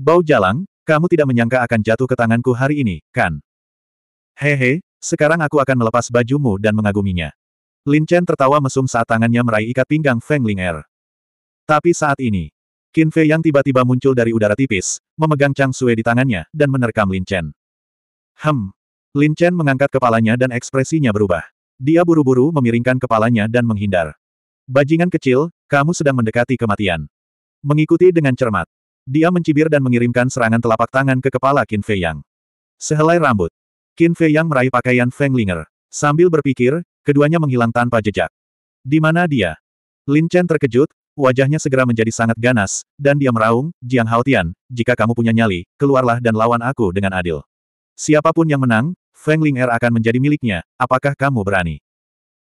Bau Jalang, kamu tidak menyangka akan jatuh ke tanganku hari ini, kan? Hehe, sekarang aku akan melepas bajumu dan mengaguminya. Lin Chen tertawa mesum saat tangannya meraih ikat pinggang Feng Ling Er. Tapi saat ini, Qin Fei yang tiba-tiba muncul dari udara tipis, memegang Chang Sue di tangannya, dan menerkam Lin Chen. Hem. Lin Chen mengangkat kepalanya dan ekspresinya berubah. Dia buru-buru memiringkan kepalanya dan menghindar. Bajingan kecil, kamu sedang mendekati kematian. Mengikuti dengan cermat. Dia mencibir dan mengirimkan serangan telapak tangan ke kepala Qin Fei Yang. Sehelai rambut. Qin Fei Yang meraih pakaian Feng Linger. Sambil berpikir, keduanya menghilang tanpa jejak. Di mana dia? Lin Chen terkejut, wajahnya segera menjadi sangat ganas, dan dia meraung, Jiang Haotian, jika kamu punya nyali, keluarlah dan lawan aku dengan adil. Siapapun yang menang, Feng Ling er akan menjadi miliknya, apakah kamu berani?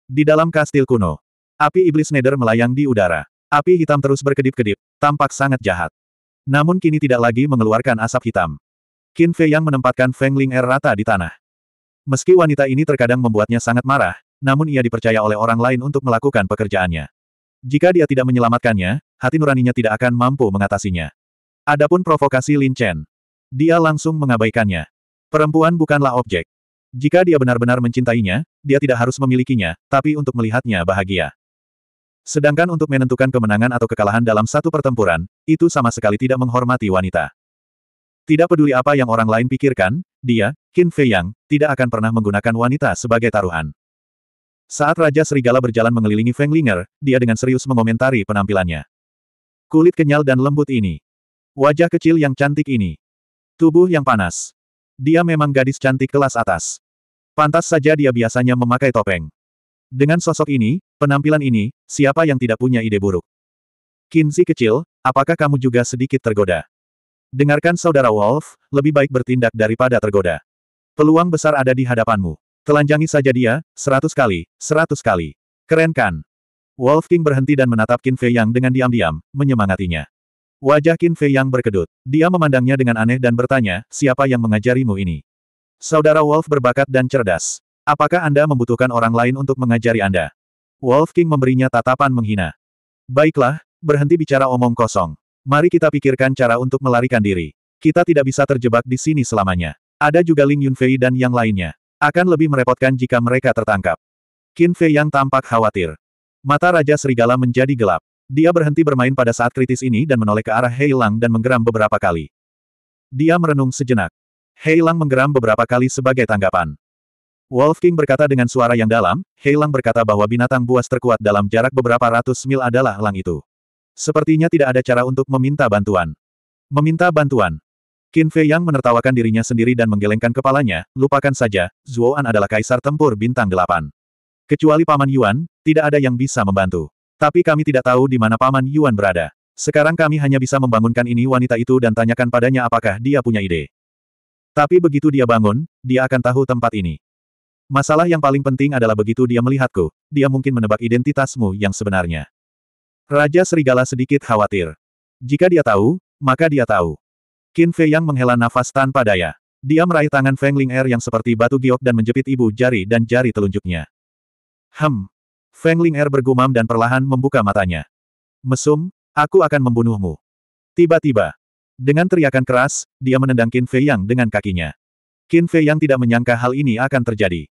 Di dalam kastil kuno, api iblis Neder melayang di udara. Api hitam terus berkedip-kedip, tampak sangat jahat. Namun kini tidak lagi mengeluarkan asap hitam. Qin Fei yang menempatkan Feng Ling er rata di tanah. Meski wanita ini terkadang membuatnya sangat marah, namun ia dipercaya oleh orang lain untuk melakukan pekerjaannya. Jika dia tidak menyelamatkannya, hati nuraninya tidak akan mampu mengatasinya. Adapun provokasi Lin Chen, dia langsung mengabaikannya. Perempuan bukanlah objek. Jika dia benar-benar mencintainya, dia tidak harus memilikinya, tapi untuk melihatnya bahagia. Sedangkan untuk menentukan kemenangan atau kekalahan dalam satu pertempuran, itu sama sekali tidak menghormati wanita. Tidak peduli apa yang orang lain pikirkan, dia, Qin Fei Yang, tidak akan pernah menggunakan wanita sebagai taruhan. Saat Raja Serigala berjalan mengelilingi Feng Linger, dia dengan serius mengomentari penampilannya. Kulit kenyal dan lembut ini. Wajah kecil yang cantik ini. Tubuh yang panas. Dia memang gadis cantik kelas atas. Pantas saja dia biasanya memakai topeng. Dengan sosok ini, penampilan ini, siapa yang tidak punya ide buruk? Kinzi kecil, apakah kamu juga sedikit tergoda? Dengarkan saudara Wolf, lebih baik bertindak daripada tergoda. Peluang besar ada di hadapanmu. Telanjangi saja dia, seratus kali, seratus kali. Keren kan? Wolf King berhenti dan menatap Kin Fei Yang dengan diam-diam, menyemangatinya. Wajah Qin Fei yang berkedut. Dia memandangnya dengan aneh dan bertanya, siapa yang mengajarimu ini? Saudara Wolf berbakat dan cerdas. Apakah Anda membutuhkan orang lain untuk mengajari Anda? Wolf King memberinya tatapan menghina. Baiklah, berhenti bicara omong kosong. Mari kita pikirkan cara untuk melarikan diri. Kita tidak bisa terjebak di sini selamanya. Ada juga Ling Yunfei dan yang lainnya. Akan lebih merepotkan jika mereka tertangkap. Qin Fei yang tampak khawatir. Mata Raja Serigala menjadi gelap. Dia berhenti bermain pada saat kritis ini dan menoleh ke arah Hei Lang dan menggeram beberapa kali. Dia merenung sejenak. Hei menggeram beberapa kali sebagai tanggapan. Wolf King berkata dengan suara yang dalam, Hei berkata bahwa binatang buas terkuat dalam jarak beberapa ratus mil adalah Lang itu. Sepertinya tidak ada cara untuk meminta bantuan. Meminta bantuan. Qin Fei Yang menertawakan dirinya sendiri dan menggelengkan kepalanya, lupakan saja, Zhuoan adalah kaisar tempur bintang delapan. Kecuali Paman Yuan, tidak ada yang bisa membantu. Tapi kami tidak tahu di mana Paman Yuan berada. Sekarang kami hanya bisa membangunkan ini wanita itu dan tanyakan padanya apakah dia punya ide. Tapi begitu dia bangun, dia akan tahu tempat ini. Masalah yang paling penting adalah begitu dia melihatku, dia mungkin menebak identitasmu yang sebenarnya. Raja Serigala sedikit khawatir. Jika dia tahu, maka dia tahu. Qin Fei yang menghela nafas tanpa daya. Dia meraih tangan Feng Ling Er yang seperti batu giok dan menjepit ibu jari dan jari telunjuknya. Hem, Feng Ling Er bergumam dan perlahan membuka matanya. Mesum, aku akan membunuhmu. Tiba-tiba, dengan teriakan keras, dia menendang Qin Fei Yang dengan kakinya. Qin Fei Yang tidak menyangka hal ini akan terjadi.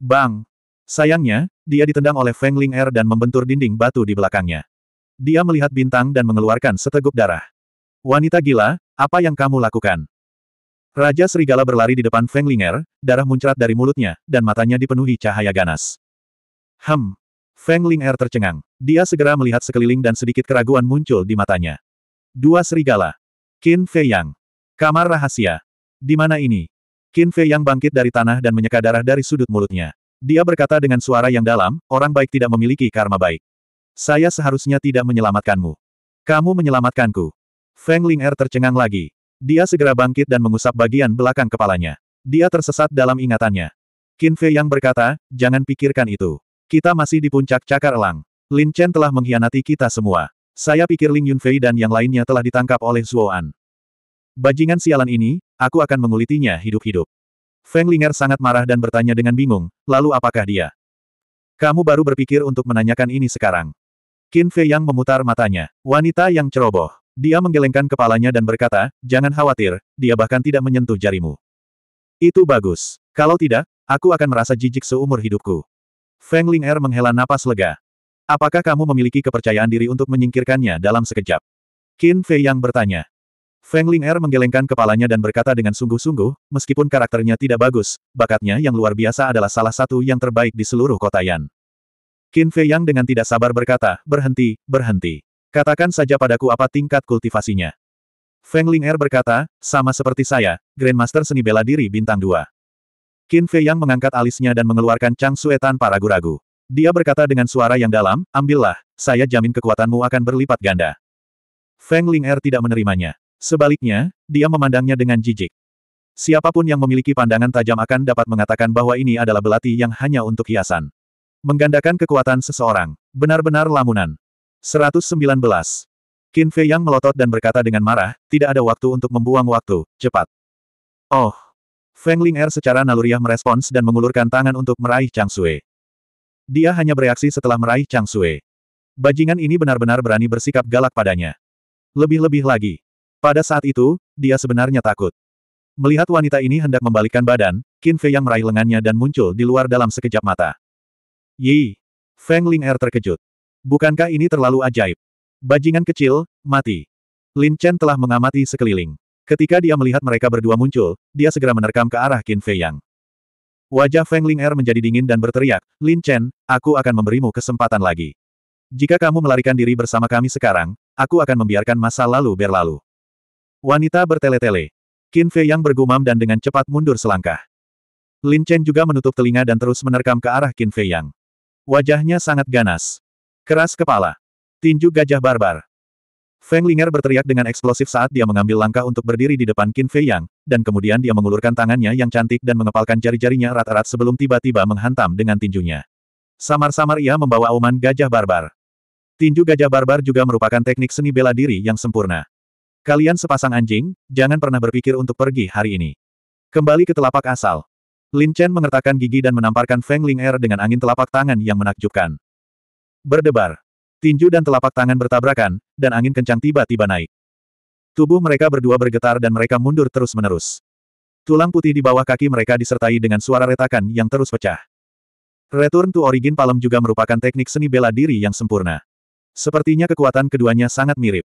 Bang! Sayangnya, dia ditendang oleh Feng Ling Er dan membentur dinding batu di belakangnya. Dia melihat bintang dan mengeluarkan seteguk darah. Wanita gila, apa yang kamu lakukan? Raja Serigala berlari di depan Feng Ling Er, darah muncrat dari mulutnya, dan matanya dipenuhi cahaya ganas. Hem, Feng Ling Er tercengang. Dia segera melihat sekeliling dan sedikit keraguan muncul di matanya. Dua serigala. Qin Fei Yang. Kamar rahasia. Di mana ini? Qin Fei Yang bangkit dari tanah dan menyeka darah dari sudut mulutnya. Dia berkata dengan suara yang dalam, orang baik tidak memiliki karma baik. Saya seharusnya tidak menyelamatkanmu. Kamu menyelamatkanku. Feng Ling Er tercengang lagi. Dia segera bangkit dan mengusap bagian belakang kepalanya. Dia tersesat dalam ingatannya. Qin Fei Yang berkata, jangan pikirkan itu. Kita masih di puncak cakar elang. Lin Chen telah mengkhianati kita semua. Saya pikir Ling Yunfei dan yang lainnya telah ditangkap oleh Zuoan. Bajingan sialan ini, aku akan mengulitinya hidup-hidup. Feng Linger sangat marah dan bertanya dengan bingung, lalu apakah dia? Kamu baru berpikir untuk menanyakan ini sekarang. Qin Fei yang memutar matanya. Wanita yang ceroboh. Dia menggelengkan kepalanya dan berkata, jangan khawatir, dia bahkan tidak menyentuh jarimu. Itu bagus. Kalau tidak, aku akan merasa jijik seumur hidupku. Feng Ling Er menghela napas lega. Apakah kamu memiliki kepercayaan diri untuk menyingkirkannya dalam sekejap? Qin Fei Yang bertanya. Feng Ling Er menggelengkan kepalanya dan berkata dengan sungguh-sungguh, meskipun karakternya tidak bagus, bakatnya yang luar biasa adalah salah satu yang terbaik di seluruh kota Yan. Qin Fei Yang dengan tidak sabar berkata, berhenti, berhenti. Katakan saja padaku apa tingkat kultivasinya. Feng Ling Er berkata, sama seperti saya, Grandmaster seni bela diri bintang 2. Qin Fei Yang mengangkat alisnya dan mengeluarkan Chang Sue tanpa ragu-ragu. Dia berkata dengan suara yang dalam, ambillah, saya jamin kekuatanmu akan berlipat ganda. Feng Ling Er tidak menerimanya. Sebaliknya, dia memandangnya dengan jijik. Siapapun yang memiliki pandangan tajam akan dapat mengatakan bahwa ini adalah belati yang hanya untuk hiasan. Menggandakan kekuatan seseorang. Benar-benar lamunan. 119. Qin Fei Yang melotot dan berkata dengan marah, tidak ada waktu untuk membuang waktu, cepat. Oh, Feng Ling er secara naluriah merespons dan mengulurkan tangan untuk meraih Chang Sui. Dia hanya bereaksi setelah meraih Chang Sui. Bajingan ini benar-benar berani bersikap galak padanya. Lebih-lebih lagi. Pada saat itu, dia sebenarnya takut. Melihat wanita ini hendak membalikkan badan, Qin Fei yang meraih lengannya dan muncul di luar dalam sekejap mata. Yi! Feng Ling er terkejut. Bukankah ini terlalu ajaib? Bajingan kecil, mati. Lin Chen telah mengamati sekeliling. Ketika dia melihat mereka berdua muncul, dia segera menerkam ke arah Qin Fei Yang. Wajah Feng Ling Er menjadi dingin dan berteriak, Lin Chen, aku akan memberimu kesempatan lagi. Jika kamu melarikan diri bersama kami sekarang, aku akan membiarkan masa lalu berlalu. Wanita bertele-tele. Qin Fei Yang bergumam dan dengan cepat mundur selangkah. Lin Chen juga menutup telinga dan terus menerkam ke arah Qin Fei Yang. Wajahnya sangat ganas. Keras kepala. Tinju gajah barbar. Feng Linger berteriak dengan eksplosif saat dia mengambil langkah untuk berdiri di depan Qin Fei Yang, dan kemudian dia mengulurkan tangannya yang cantik dan mengepalkan jari-jarinya erat-erat sebelum tiba-tiba menghantam dengan tinjunya. Samar-samar ia membawa auman gajah barbar. Tinju gajah barbar juga merupakan teknik seni bela diri yang sempurna. Kalian sepasang anjing, jangan pernah berpikir untuk pergi hari ini. Kembali ke telapak asal. Lin Chen mengertakkan gigi dan menamparkan Feng Ling Er dengan angin telapak tangan yang menakjubkan. Berdebar. Tinju dan telapak tangan bertabrakan, dan angin kencang tiba-tiba naik. Tubuh mereka berdua bergetar dan mereka mundur terus-menerus. Tulang putih di bawah kaki mereka disertai dengan suara retakan yang terus pecah. Return to Origin Palem juga merupakan teknik seni bela diri yang sempurna. Sepertinya kekuatan keduanya sangat mirip.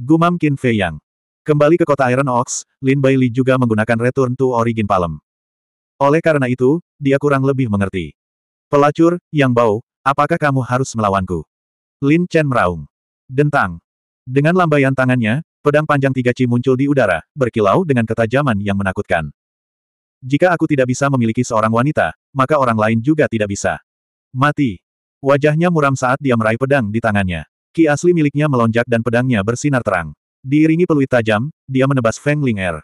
Gumam Qin Fei Yang. Kembali ke kota Iron Ox, Lin Bai Li juga menggunakan Return to Origin Palem. Oleh karena itu, dia kurang lebih mengerti. Pelacur, Yang Bau, apakah kamu harus melawanku? Lin Chen meraung. Dentang. Dengan lambaian tangannya, pedang panjang tiga ci muncul di udara, berkilau dengan ketajaman yang menakutkan. Jika aku tidak bisa memiliki seorang wanita, maka orang lain juga tidak bisa. Mati. Wajahnya muram saat dia meraih pedang di tangannya. Ki asli miliknya melonjak dan pedangnya bersinar terang. Diiringi peluit tajam, dia menebas Feng Ling Er.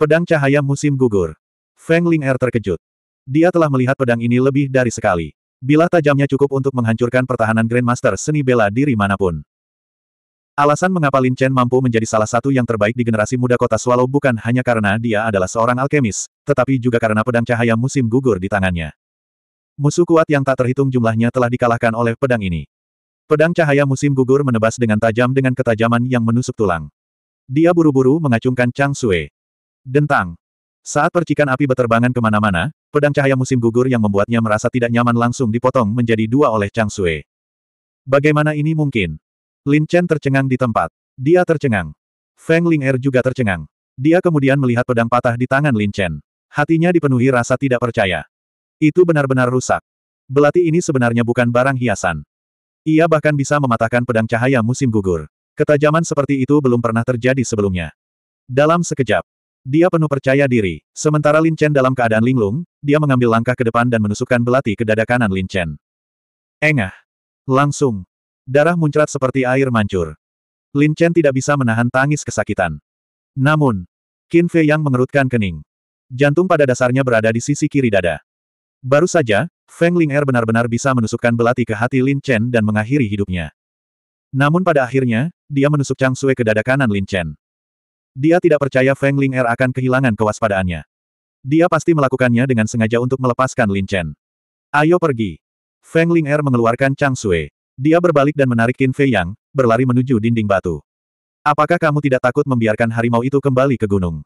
Pedang cahaya musim gugur. Feng Ling Er terkejut. Dia telah melihat pedang ini lebih dari sekali. Bilah tajamnya cukup untuk menghancurkan pertahanan Grandmaster seni bela diri manapun. Alasan mengapa Lin Chen mampu menjadi salah satu yang terbaik di generasi muda kota Swallow bukan hanya karena dia adalah seorang alkemis, tetapi juga karena pedang cahaya musim gugur di tangannya. Musuh kuat yang tak terhitung jumlahnya telah dikalahkan oleh pedang ini. Pedang cahaya musim gugur menebas dengan tajam dengan ketajaman yang menusuk tulang. Dia buru-buru mengacungkan Chang Sui. Dentang. Saat percikan api beterbangan kemana-mana, pedang cahaya musim gugur yang membuatnya merasa tidak nyaman langsung dipotong menjadi dua oleh Chang Sui. Bagaimana ini mungkin? Lin Chen tercengang di tempat. Dia tercengang. Feng Ling Er juga tercengang. Dia kemudian melihat pedang patah di tangan Lin Chen. Hatinya dipenuhi rasa tidak percaya. Itu benar-benar rusak. Belati ini sebenarnya bukan barang hiasan. Ia bahkan bisa mematahkan pedang cahaya musim gugur. Ketajaman seperti itu belum pernah terjadi sebelumnya. Dalam sekejap, dia penuh percaya diri. Sementara Lin Chen dalam keadaan linglung, dia mengambil langkah ke depan dan menusukkan belati ke dada kanan Lin Chen. Engah. Langsung. Darah muncrat seperti air mancur. Lin Chen tidak bisa menahan tangis kesakitan. Namun, Qin Fei Yang mengerutkan kening. Jantung pada dasarnya berada di sisi kiri dada. Baru saja, Feng Ling Er benar-benar bisa menusukkan belati ke hati Lin Chen dan mengakhiri hidupnya. Namun pada akhirnya, dia menusuk Chang Sui ke dada kanan Lin Chen. Dia tidak percaya Feng Ling Er akan kehilangan kewaspadaannya. Dia pasti melakukannya dengan sengaja untuk melepaskan Lin Chen. Ayo pergi. Feng Ling Er mengeluarkan Chang Sui. Dia berbalik dan menarik Qin Fei Yang, berlari menuju dinding batu. Apakah kamu tidak takut membiarkan harimau itu kembali ke gunung?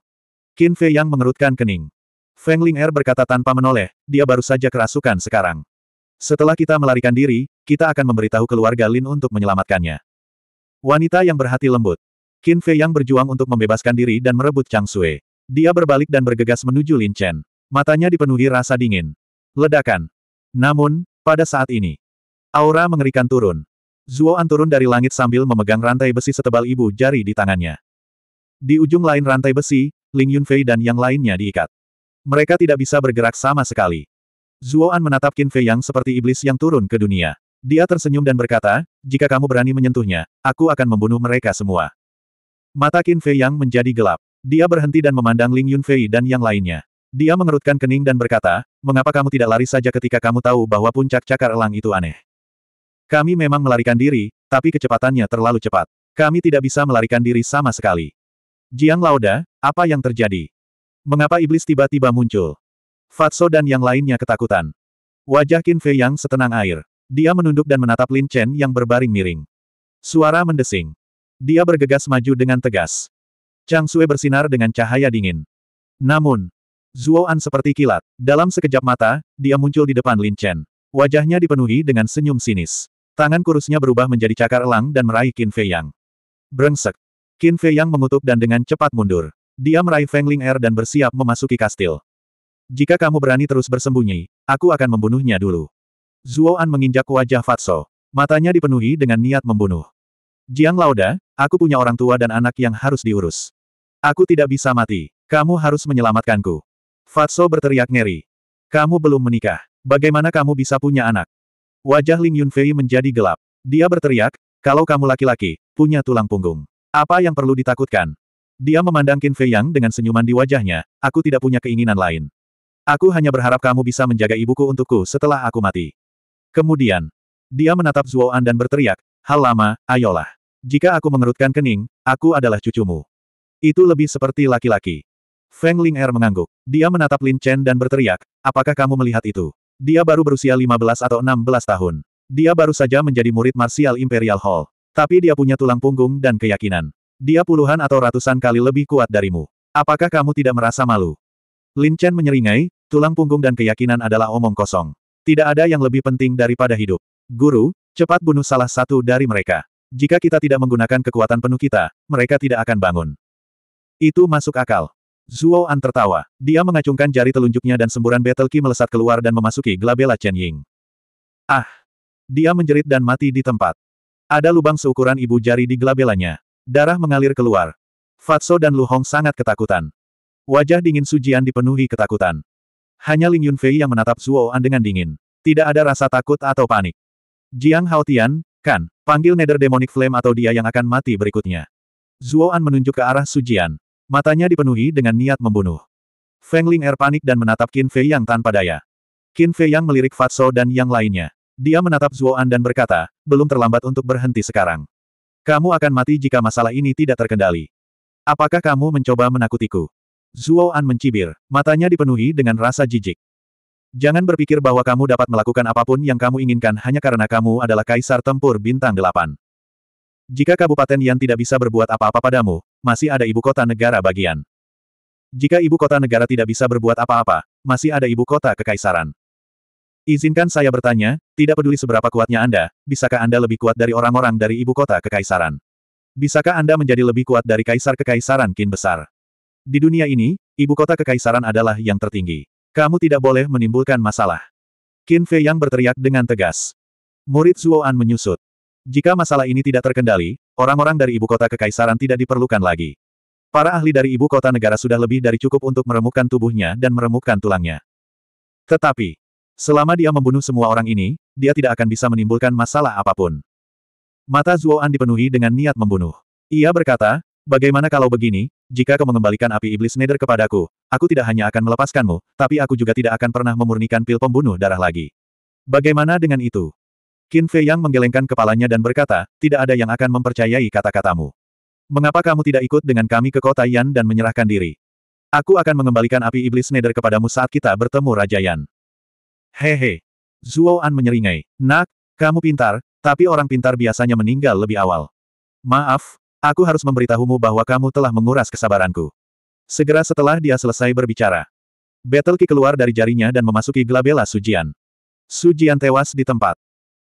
Qin Fei Yang mengerutkan kening. Feng Ling Er berkata tanpa menoleh, dia baru saja kerasukan sekarang. Setelah kita melarikan diri, kita akan memberitahu keluarga Lin untuk menyelamatkannya. Wanita yang berhati lembut. Qin Fei yang berjuang untuk membebaskan diri dan merebut Chang Sui. Dia berbalik dan bergegas menuju Lin Chen. Matanya dipenuhi rasa dingin. Ledakan. Namun, pada saat ini, aura mengerikan turun. An turun dari langit sambil memegang rantai besi setebal ibu jari di tangannya. Di ujung lain rantai besi, Ling Yunfei dan yang lainnya diikat. Mereka tidak bisa bergerak sama sekali. An menatap Qin Fei Yang seperti iblis yang turun ke dunia. Dia tersenyum dan berkata, jika kamu berani menyentuhnya, aku akan membunuh mereka semua. Mata Qin Fei Yang menjadi gelap. Dia berhenti dan memandang Ling Yun Fei dan yang lainnya. Dia mengerutkan kening dan berkata, mengapa kamu tidak lari saja ketika kamu tahu bahwa puncak cakar elang itu aneh? Kami memang melarikan diri, tapi kecepatannya terlalu cepat. Kami tidak bisa melarikan diri sama sekali. Jiang Lauda, apa yang terjadi? Mengapa iblis tiba-tiba muncul? Fatso dan yang lainnya ketakutan. Wajah Qin Fei Yang setenang air. Dia menunduk dan menatap Lin Chen yang berbaring miring. Suara mendesing. Dia bergegas maju dengan tegas. Chang Sue bersinar dengan cahaya dingin. Namun, An seperti kilat. Dalam sekejap mata, dia muncul di depan Lin Chen. Wajahnya dipenuhi dengan senyum sinis. Tangan kurusnya berubah menjadi cakar elang dan meraih Qin Fei Yang. Brengsek. Qin Fei Yang mengutuk dan dengan cepat mundur. Dia meraih Feng Ling Er dan bersiap memasuki kastil. Jika kamu berani terus bersembunyi, aku akan membunuhnya dulu. An menginjak wajah Fatso. Matanya dipenuhi dengan niat membunuh. Jiang Lauda, aku punya orang tua dan anak yang harus diurus. Aku tidak bisa mati. Kamu harus menyelamatkanku. Fatso berteriak ngeri. Kamu belum menikah. Bagaimana kamu bisa punya anak? Wajah Ling Yunfei menjadi gelap. Dia berteriak, kalau kamu laki-laki, punya tulang punggung. Apa yang perlu ditakutkan? Dia memandang Qin Fei Yang dengan senyuman di wajahnya, aku tidak punya keinginan lain. Aku hanya berharap kamu bisa menjaga ibuku untukku setelah aku mati. Kemudian, dia menatap An dan berteriak, hal lama, ayolah. Jika aku mengerutkan kening, aku adalah cucumu. Itu lebih seperti laki-laki. Feng Ling Er mengangguk. Dia menatap Lin Chen dan berteriak, apakah kamu melihat itu? Dia baru berusia 15 atau 16 tahun. Dia baru saja menjadi murid martial Imperial Hall. Tapi dia punya tulang punggung dan keyakinan. Dia puluhan atau ratusan kali lebih kuat darimu. Apakah kamu tidak merasa malu? Lin Chen menyeringai, tulang punggung dan keyakinan adalah omong kosong. Tidak ada yang lebih penting daripada hidup. Guru, cepat bunuh salah satu dari mereka. Jika kita tidak menggunakan kekuatan penuh kita, mereka tidak akan bangun. Itu masuk akal. Zhuo An tertawa. Dia mengacungkan jari telunjuknya dan semburan battle ki melesat keluar dan memasuki glabella Chen Ying. Ah! Dia menjerit dan mati di tempat. Ada lubang seukuran ibu jari di glabellanya. Darah mengalir keluar. Fatso dan Lu Hong sangat ketakutan. Wajah dingin Sujian dipenuhi ketakutan. Hanya Ling Yunfei yang menatap Zhuo An dengan dingin. Tidak ada rasa takut atau panik. Jiang Haotian, Kan, panggil Nether Demonic Flame atau dia yang akan mati berikutnya. Zuo An menunjuk ke arah Sujian. Matanya dipenuhi dengan niat membunuh. Feng Ling Er panik dan menatap Qin Fei Yang tanpa daya. Qin Fei Yang melirik Fatso dan yang lainnya. Dia menatap Zuo An dan berkata, belum terlambat untuk berhenti sekarang. Kamu akan mati jika masalah ini tidak terkendali. Apakah kamu mencoba menakutiku? Zuo An mencibir, matanya dipenuhi dengan rasa jijik. Jangan berpikir bahwa kamu dapat melakukan apapun yang kamu inginkan hanya karena kamu adalah kaisar tempur bintang delapan. Jika kabupaten yang tidak bisa berbuat apa-apa padamu, masih ada ibu kota negara bagian. Jika ibu kota negara tidak bisa berbuat apa-apa, masih ada ibu kota kekaisaran. Izinkan saya bertanya, tidak peduli seberapa kuatnya Anda, bisakah Anda lebih kuat dari orang-orang dari ibu kota kekaisaran? Bisakah Anda menjadi lebih kuat dari kaisar kekaisaran kin besar? Di dunia ini, ibu kota kekaisaran adalah yang tertinggi. Kamu tidak boleh menimbulkan masalah. Qin Fei yang berteriak dengan tegas. Murid Zuoan menyusut. Jika masalah ini tidak terkendali, orang-orang dari ibu kota kekaisaran tidak diperlukan lagi. Para ahli dari ibu kota negara sudah lebih dari cukup untuk meremukkan tubuhnya dan meremukkan tulangnya. Tetapi, selama dia membunuh semua orang ini, dia tidak akan bisa menimbulkan masalah apapun. Mata Zuoan dipenuhi dengan niat membunuh. Ia berkata, bagaimana kalau begini, jika kau mengembalikan api iblis nether kepadaku, aku tidak hanya akan melepaskanmu, tapi aku juga tidak akan pernah memurnikan pil pembunuh darah lagi. Bagaimana dengan itu? Qin Fei Yang menggelengkan kepalanya dan berkata, tidak ada yang akan mempercayai kata-katamu. Mengapa kamu tidak ikut dengan kami ke kota Yan dan menyerahkan diri? Aku akan mengembalikan api iblis nether kepadamu saat kita bertemu Raja Yan. Hehe. Zuo An menyeringai. Nak, kamu pintar, tapi orang pintar biasanya meninggal lebih awal. Maaf, Aku harus memberitahumu bahwa kamu telah menguras kesabaranku. Segera setelah dia selesai berbicara. Battle Ki keluar dari jarinya dan memasuki gelabela Sujian. Sujian tewas di tempat.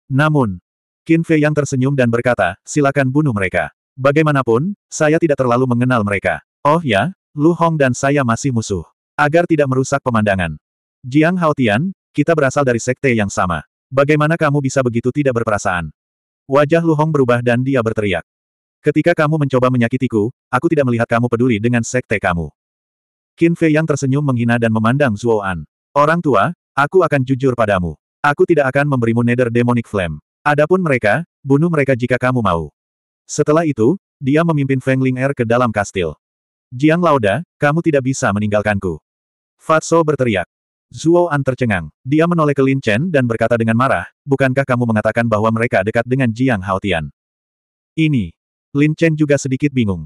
Namun, Qin Fei yang tersenyum dan berkata, silakan bunuh mereka. Bagaimanapun, saya tidak terlalu mengenal mereka. Oh ya, Lu Hong dan saya masih musuh. Agar tidak merusak pemandangan. Jiang Haotian, kita berasal dari sekte yang sama. Bagaimana kamu bisa begitu tidak berperasaan? Wajah Lu Hong berubah dan dia berteriak. Ketika kamu mencoba menyakitiku, aku tidak melihat kamu peduli dengan sekte kamu. Qin Fei yang tersenyum menghina dan memandang Zhuo An. Orang tua, aku akan jujur padamu. Aku tidak akan memberimu nether demonic flame. Adapun mereka, bunuh mereka jika kamu mau. Setelah itu, dia memimpin Feng Ling Er ke dalam kastil. Jiang Lauda, kamu tidak bisa meninggalkanku. Fatso berteriak. Zuo An tercengang. Dia menoleh ke Lin Chen dan berkata dengan marah, bukankah kamu mengatakan bahwa mereka dekat dengan Jiang Haotian? Ini, Lin Chen juga sedikit bingung.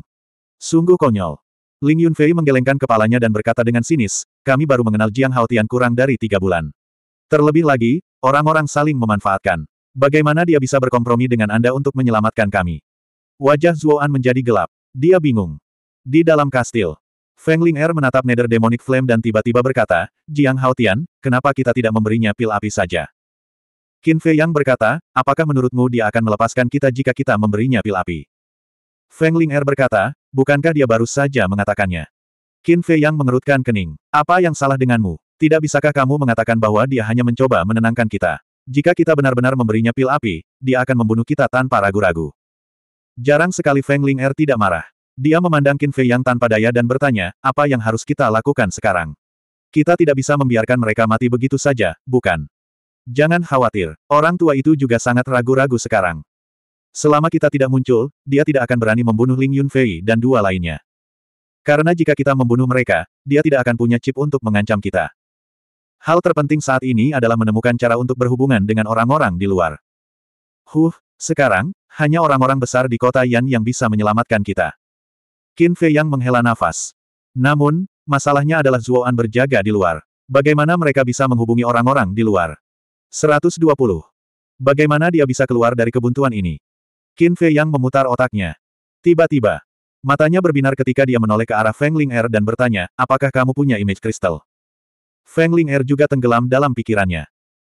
Sungguh konyol. Ling Yunfei menggelengkan kepalanya dan berkata dengan sinis, kami baru mengenal Jiang Haotian kurang dari tiga bulan. Terlebih lagi, orang-orang saling memanfaatkan. Bagaimana dia bisa berkompromi dengan Anda untuk menyelamatkan kami? Wajah Zhuoan menjadi gelap. Dia bingung. Di dalam kastil, Feng Ling Er menatap Nether Demonic Flame dan tiba-tiba berkata, Jiang Haotian, kenapa kita tidak memberinya pil api saja? Qin Fei Yang berkata, apakah menurutmu dia akan melepaskan kita jika kita memberinya pil api? Feng Er berkata, bukankah dia baru saja mengatakannya? Qin Fei Yang mengerutkan kening. Apa yang salah denganmu? Tidak bisakah kamu mengatakan bahwa dia hanya mencoba menenangkan kita? Jika kita benar-benar memberinya pil api, dia akan membunuh kita tanpa ragu-ragu. Jarang sekali Feng Ling Er tidak marah. Dia memandang Qin Fei Yang tanpa daya dan bertanya, apa yang harus kita lakukan sekarang? Kita tidak bisa membiarkan mereka mati begitu saja, bukan? Jangan khawatir, orang tua itu juga sangat ragu-ragu sekarang. Selama kita tidak muncul, dia tidak akan berani membunuh Ling Yunfei dan dua lainnya. Karena jika kita membunuh mereka, dia tidak akan punya chip untuk mengancam kita. Hal terpenting saat ini adalah menemukan cara untuk berhubungan dengan orang-orang di luar. Huh, sekarang, hanya orang-orang besar di kota Yan yang bisa menyelamatkan kita. Qin Fei yang menghela nafas. Namun, masalahnya adalah Zuoan berjaga di luar. Bagaimana mereka bisa menghubungi orang-orang di luar? 120. Bagaimana dia bisa keluar dari kebuntuan ini? Qin Fei Yang memutar otaknya. Tiba-tiba, matanya berbinar ketika dia menoleh ke arah Feng Ling Er dan bertanya, apakah kamu punya image kristal? Feng Ling Er juga tenggelam dalam pikirannya.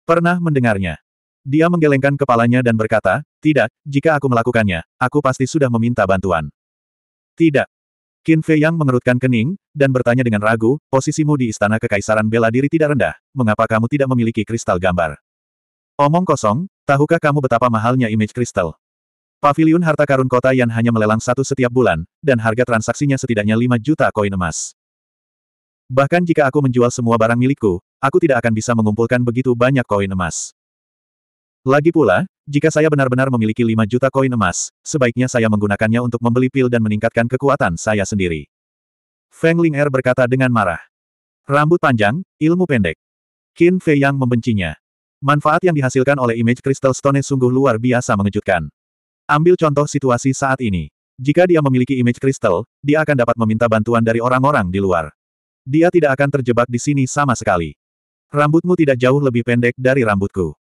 Pernah mendengarnya. Dia menggelengkan kepalanya dan berkata, tidak, jika aku melakukannya, aku pasti sudah meminta bantuan. Tidak. Qin Fei Yang mengerutkan kening, dan bertanya dengan ragu, posisimu di istana kekaisaran bela diri tidak rendah, mengapa kamu tidak memiliki kristal gambar? Omong kosong, tahukah kamu betapa mahalnya image kristal? Pavilion harta karun kota yang hanya melelang satu setiap bulan, dan harga transaksinya setidaknya 5 juta koin emas. Bahkan jika aku menjual semua barang milikku, aku tidak akan bisa mengumpulkan begitu banyak koin emas. Lagi pula, jika saya benar-benar memiliki 5 juta koin emas, sebaiknya saya menggunakannya untuk membeli pil dan meningkatkan kekuatan saya sendiri. Feng Ling Er berkata dengan marah. Rambut panjang, ilmu pendek. Qin Fei Yang membencinya. Manfaat yang dihasilkan oleh image Crystal Stone sungguh luar biasa mengejutkan. Ambil contoh situasi saat ini. Jika dia memiliki image kristal, dia akan dapat meminta bantuan dari orang-orang di luar. Dia tidak akan terjebak di sini sama sekali. Rambutmu tidak jauh lebih pendek dari rambutku.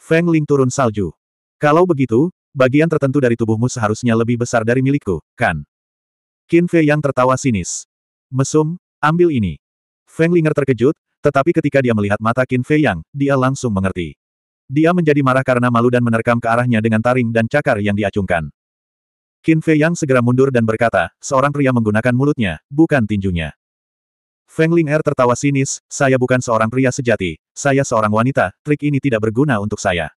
Feng Ling turun salju. Kalau begitu, bagian tertentu dari tubuhmu seharusnya lebih besar dari milikku, kan? Qin Fei yang tertawa sinis. Mesum, ambil ini. Feng Linger terkejut, tetapi ketika dia melihat mata Qin Fei Yang, dia langsung mengerti. Dia menjadi marah karena malu dan menerkam ke arahnya dengan taring dan cakar yang diacungkan. Qin Fei Yang segera mundur dan berkata, seorang pria menggunakan mulutnya, bukan tinjunya. Feng Ling Er tertawa sinis, saya bukan seorang pria sejati, saya seorang wanita, trik ini tidak berguna untuk saya.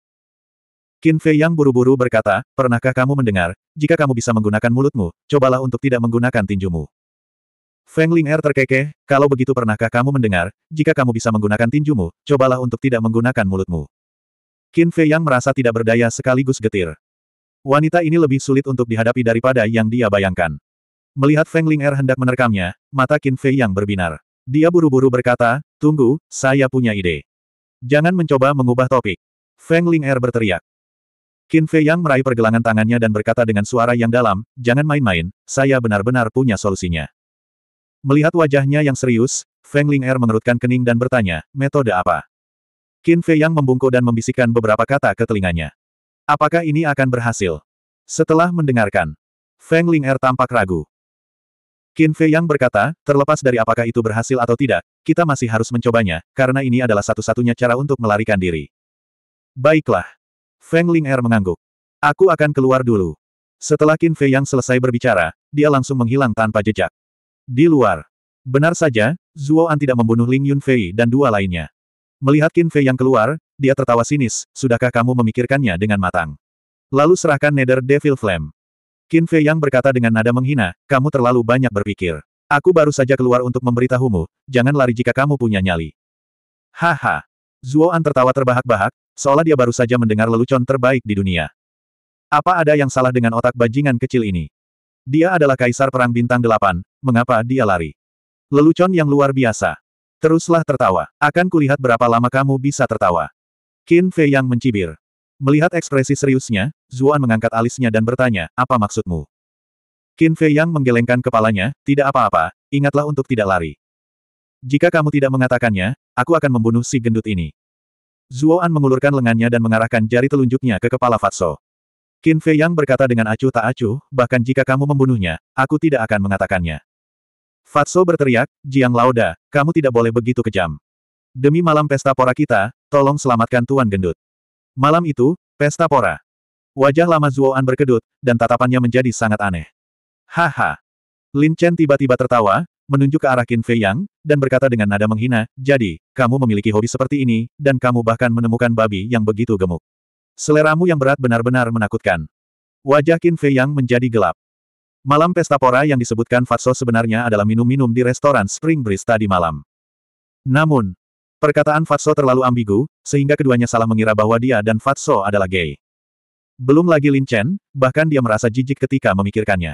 Qin Fei Yang buru-buru berkata, pernahkah kamu mendengar, jika kamu bisa menggunakan mulutmu, cobalah untuk tidak menggunakan tinjumu. Feng Ling Er terkekeh, kalau begitu pernahkah kamu mendengar, jika kamu bisa menggunakan tinjumu, cobalah untuk tidak menggunakan mulutmu. Qin Fei Yang merasa tidak berdaya sekaligus getir. Wanita ini lebih sulit untuk dihadapi daripada yang dia bayangkan. Melihat Feng Ling Er hendak menerkamnya, mata Qin Fei Yang berbinar. Dia buru-buru berkata, tunggu, saya punya ide. Jangan mencoba mengubah topik. Feng Ling Er berteriak. Qin Fei Yang meraih pergelangan tangannya dan berkata dengan suara yang dalam, jangan main-main, saya benar-benar punya solusinya. Melihat wajahnya yang serius, Feng Ling Er mengerutkan kening dan bertanya, metode apa? Qin Fei Yang membungkuk dan membisikkan beberapa kata ke telinganya. Apakah ini akan berhasil? Setelah mendengarkan, Feng Ling Er tampak ragu. Qin Fei Yang berkata, terlepas dari apakah itu berhasil atau tidak, kita masih harus mencobanya, karena ini adalah satu-satunya cara untuk melarikan diri. Baiklah. Feng Ling Er mengangguk. Aku akan keluar dulu. Setelah Qin Fei Yang selesai berbicara, dia langsung menghilang tanpa jejak. Di luar. Benar saja, Zhuo An tidak membunuh Ling Yunfei dan dua lainnya. Melihat Qin Fei yang keluar, dia tertawa sinis, sudahkah kamu memikirkannya dengan matang? Lalu serahkan Nether Devil Flame. Qin Fei yang berkata dengan nada menghina, kamu terlalu banyak berpikir. Aku baru saja keluar untuk memberitahumu, jangan lari jika kamu punya nyali. Haha. Zuo An tertawa terbahak-bahak, seolah dia baru saja mendengar lelucon terbaik di dunia. Apa ada yang salah dengan otak bajingan kecil ini? Dia adalah kaisar perang bintang delapan, mengapa dia lari? Lelucon yang luar biasa. Teruslah tertawa. Akan kulihat berapa lama kamu bisa tertawa. Qin Fei yang mencibir. Melihat ekspresi seriusnya, Zuan mengangkat alisnya dan bertanya, apa maksudmu? Qin Fei yang menggelengkan kepalanya, tidak apa-apa, ingatlah untuk tidak lari. Jika kamu tidak mengatakannya, aku akan membunuh si gendut ini. Zuoan mengulurkan lengannya dan mengarahkan jari telunjuknya ke kepala Fatso. Qin Fei yang berkata dengan acuh tak acuh, bahkan jika kamu membunuhnya, aku tidak akan mengatakannya. Fatso berteriak, Jiang Lauda, kamu tidak boleh begitu kejam. Demi malam pesta pora kita, tolong selamatkan Tuan Gendut. Malam itu, pesta pora. Wajah lama Zuoan berkedut, dan tatapannya menjadi sangat aneh. Haha. Lin Chen tiba-tiba tertawa, menunjuk ke arah Qin Fei Yang, dan berkata dengan nada menghina, jadi, kamu memiliki hobi seperti ini, dan kamu bahkan menemukan babi yang begitu gemuk. Seleramu yang berat benar-benar menakutkan. Wajah Qin Fei Yang menjadi gelap. Malam pesta pora yang disebutkan Fatso sebenarnya adalah minum-minum di restoran Spring Breeze tadi malam. Namun, perkataan Fatso terlalu ambigu, sehingga keduanya salah mengira bahwa dia dan Fatso adalah gay. Belum lagi Lin Chen, bahkan dia merasa jijik ketika memikirkannya.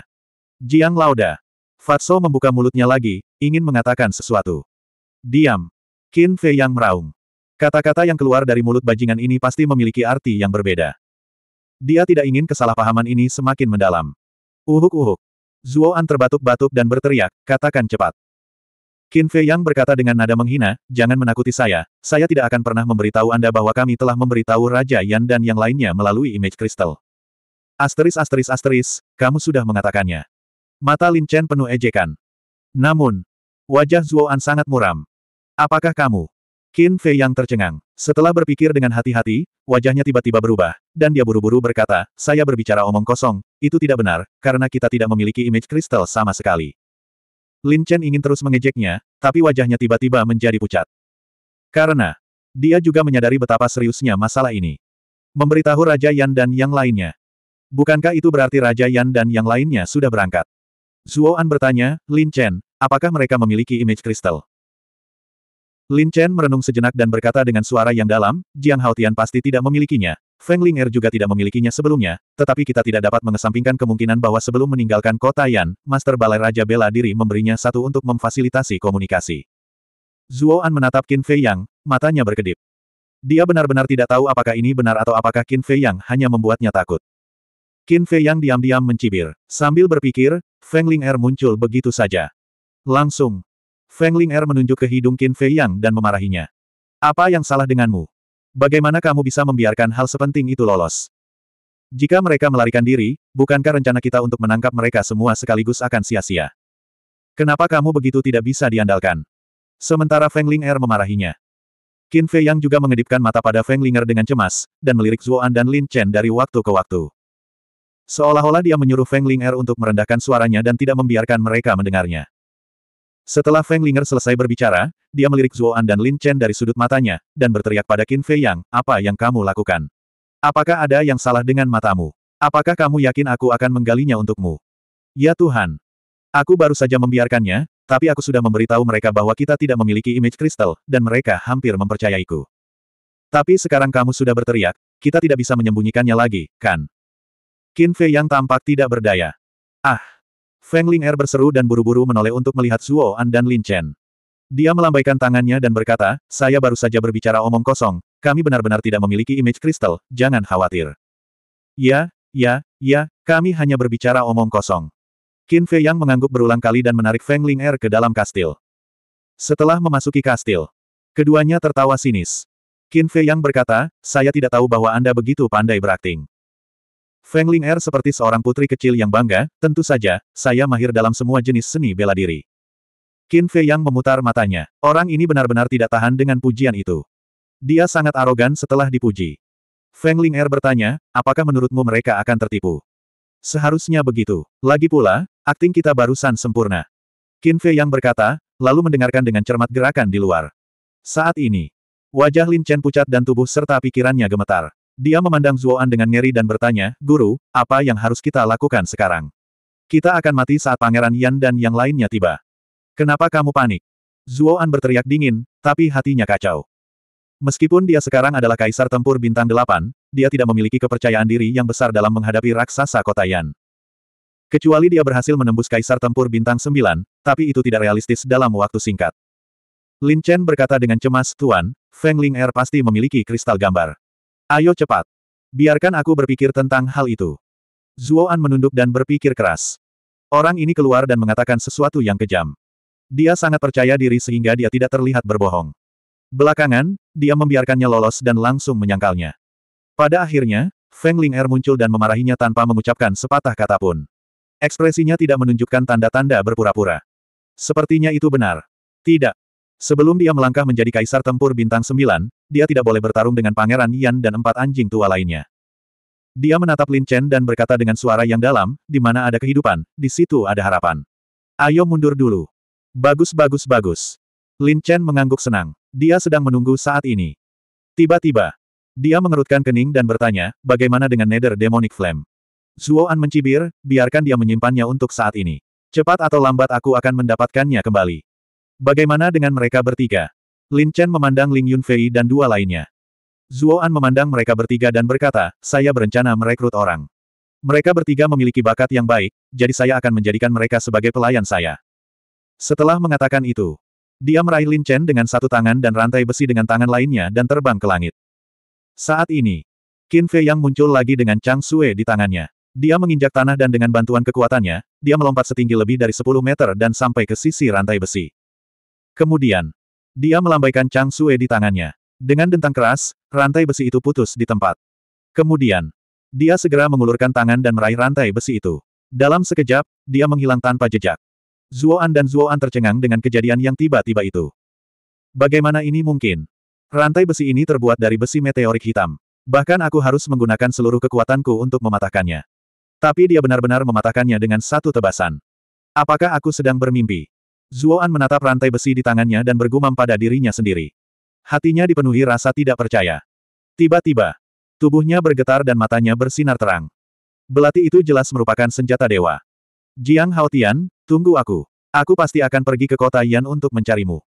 Jiang Lauda. Fatso membuka mulutnya lagi, ingin mengatakan sesuatu. Diam. Qin Fei yang meraung. Kata-kata yang keluar dari mulut bajingan ini pasti memiliki arti yang berbeda. Dia tidak ingin kesalahpahaman ini semakin mendalam. Uhuk-uhuk. Zuoan terbatuk-batuk dan berteriak, katakan cepat. Qin Fei Yang berkata dengan nada menghina, jangan menakuti saya, saya tidak akan pernah memberitahu Anda bahwa kami telah memberitahu Raja Yan dan yang lainnya melalui image kristal. Asteris asteris asteris, kamu sudah mengatakannya. Mata Lin Chen penuh ejekan. Namun, wajah Zuoan sangat muram. Apakah kamu? Qin Fei yang tercengang. Setelah berpikir dengan hati-hati, wajahnya tiba-tiba berubah, dan dia buru-buru berkata, saya berbicara omong kosong, itu tidak benar, karena kita tidak memiliki image kristal sama sekali. Lin Chen ingin terus mengejeknya, tapi wajahnya tiba-tiba menjadi pucat. Karena, dia juga menyadari betapa seriusnya masalah ini. Memberitahu Raja Yan dan yang lainnya. Bukankah itu berarti Raja Yan dan yang lainnya sudah berangkat? Zuo An bertanya, Lin Chen, apakah mereka memiliki image kristal? Lin Chen merenung sejenak dan berkata dengan suara yang dalam, Jiang Haotian pasti tidak memilikinya. Feng Ling Er juga tidak memilikinya sebelumnya, tetapi kita tidak dapat mengesampingkan kemungkinan bahwa sebelum meninggalkan kota Yan, Master Balai Raja Bela Diri memberinya satu untuk memfasilitasi komunikasi. Zhuo An menatap Qin Fei Yang, matanya berkedip. Dia benar-benar tidak tahu apakah ini benar atau apakah Qin Fei Yang hanya membuatnya takut. Qin Fei Yang diam-diam mencibir. Sambil berpikir, Feng Ling Er muncul begitu saja. Langsung, Feng Ling Er menunjuk ke hidung Qin Fei Yang dan memarahinya. Apa yang salah denganmu? Bagaimana kamu bisa membiarkan hal sepenting itu lolos? Jika mereka melarikan diri, bukankah rencana kita untuk menangkap mereka semua sekaligus akan sia-sia? Kenapa kamu begitu tidak bisa diandalkan? Sementara Feng Ling Er memarahinya. Qin Fei Yang juga mengedipkan mata pada Feng Er dengan cemas, dan melirik Zuoan dan Lin Chen dari waktu ke waktu. Seolah-olah dia menyuruh Feng Ling Er untuk merendahkan suaranya dan tidak membiarkan mereka mendengarnya. Setelah Feng Linger selesai berbicara, dia melirik Zuoan dan Lin Chen dari sudut matanya, dan berteriak pada Qin Fei Yang, apa yang kamu lakukan? Apakah ada yang salah dengan matamu? Apakah kamu yakin aku akan menggalinya untukmu? Ya Tuhan! Aku baru saja membiarkannya, tapi aku sudah memberitahu mereka bahwa kita tidak memiliki image kristal, dan mereka hampir mempercayaiku. Tapi sekarang kamu sudah berteriak, kita tidak bisa menyembunyikannya lagi, kan? Qin Fei Yang tampak tidak berdaya. Ah! Feng Ling Er berseru dan buru-buru menoleh untuk melihat Zuo An dan Lin Chen. Dia melambaikan tangannya dan berkata, saya baru saja berbicara omong kosong, kami benar-benar tidak memiliki image kristal, jangan khawatir. Ya, ya, ya, kami hanya berbicara omong kosong. Qin Fei Yang mengangguk berulang kali dan menarik Feng Ling Er ke dalam kastil. Setelah memasuki kastil, keduanya tertawa sinis. Qin Fei Yang berkata, saya tidak tahu bahwa Anda begitu pandai berakting. Feng Ling Er seperti seorang putri kecil yang bangga, tentu saja, saya mahir dalam semua jenis seni bela diri. Qin Fei Yang memutar matanya. Orang ini benar-benar tidak tahan dengan pujian itu. Dia sangat arogan setelah dipuji. Feng Ling Er bertanya, apakah menurutmu mereka akan tertipu? Seharusnya begitu. Lagi pula, akting kita barusan sempurna. Qin Fei Yang berkata, lalu mendengarkan dengan cermat gerakan di luar. Saat ini, wajah Lin Chen pucat dan tubuh serta pikirannya gemetar. Dia memandang Zuoan dengan ngeri dan bertanya, Guru, apa yang harus kita lakukan sekarang? Kita akan mati saat Pangeran Yan dan yang lainnya tiba. Kenapa kamu panik? Zuoan berteriak dingin, tapi hatinya kacau. Meskipun dia sekarang adalah kaisar tempur bintang delapan, dia tidak memiliki kepercayaan diri yang besar dalam menghadapi raksasa kota Yan. Kecuali dia berhasil menembus kaisar tempur bintang sembilan, tapi itu tidak realistis dalam waktu singkat. Lin Chen berkata dengan cemas, Tuan, Feng Ling Er pasti memiliki kristal gambar. Ayo cepat. Biarkan aku berpikir tentang hal itu. Zuoan menunduk dan berpikir keras. Orang ini keluar dan mengatakan sesuatu yang kejam. Dia sangat percaya diri sehingga dia tidak terlihat berbohong. Belakangan, dia membiarkannya lolos dan langsung menyangkalnya. Pada akhirnya, Feng Ling Er muncul dan memarahinya tanpa mengucapkan sepatah kata pun. Ekspresinya tidak menunjukkan tanda-tanda berpura-pura. Sepertinya itu benar. Tidak, Sebelum dia melangkah menjadi kaisar tempur bintang sembilan, dia tidak boleh bertarung dengan pangeran Yan dan empat anjing tua lainnya. Dia menatap Lin Chen dan berkata dengan suara yang dalam, di mana ada kehidupan, di situ ada harapan. Ayo mundur dulu. Bagus bagus bagus. Lin Chen mengangguk senang. Dia sedang menunggu saat ini. Tiba-tiba, dia mengerutkan kening dan bertanya, bagaimana dengan Nether Demonic Flame? Zuo An mencibir, biarkan dia menyimpannya untuk saat ini. Cepat atau lambat aku akan mendapatkannya kembali. Bagaimana dengan mereka bertiga? Lin Chen memandang Ling Yunfei dan dua lainnya. An memandang mereka bertiga dan berkata, saya berencana merekrut orang. Mereka bertiga memiliki bakat yang baik, jadi saya akan menjadikan mereka sebagai pelayan saya. Setelah mengatakan itu, dia meraih Lin Chen dengan satu tangan dan rantai besi dengan tangan lainnya dan terbang ke langit. Saat ini, Qin Fei Yang muncul lagi dengan Chang Sue di tangannya. Dia menginjak tanah dan dengan bantuan kekuatannya, dia melompat setinggi lebih dari 10 meter dan sampai ke sisi rantai besi. Kemudian, dia melambaikan Chang Sue di tangannya. Dengan dentang keras, rantai besi itu putus di tempat. Kemudian, dia segera mengulurkan tangan dan meraih rantai besi itu. Dalam sekejap, dia menghilang tanpa jejak. Zuoan dan Zuoan tercengang dengan kejadian yang tiba-tiba itu. Bagaimana ini mungkin? Rantai besi ini terbuat dari besi meteorik hitam. Bahkan aku harus menggunakan seluruh kekuatanku untuk mematahkannya. Tapi dia benar-benar mematahkannya dengan satu tebasan. Apakah aku sedang bermimpi? Zuoan menatap rantai besi di tangannya dan bergumam pada dirinya sendiri. Hatinya dipenuhi rasa tidak percaya. Tiba-tiba, tubuhnya bergetar dan matanya bersinar terang. Belati itu jelas merupakan senjata dewa. Jiang Haotian, tunggu aku. Aku pasti akan pergi ke kota Yan untuk mencarimu.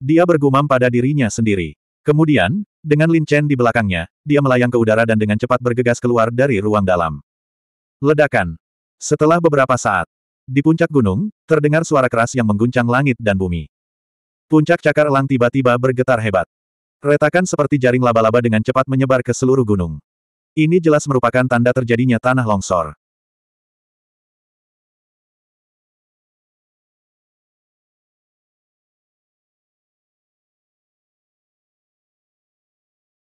Dia bergumam pada dirinya sendiri. Kemudian, dengan Lin Chen di belakangnya, dia melayang ke udara dan dengan cepat bergegas keluar dari ruang dalam. Ledakan. Setelah beberapa saat, di puncak gunung, terdengar suara keras yang mengguncang langit dan bumi. Puncak cakar elang tiba-tiba bergetar hebat. Retakan seperti jaring laba-laba dengan cepat menyebar ke seluruh gunung. Ini jelas merupakan tanda terjadinya tanah longsor.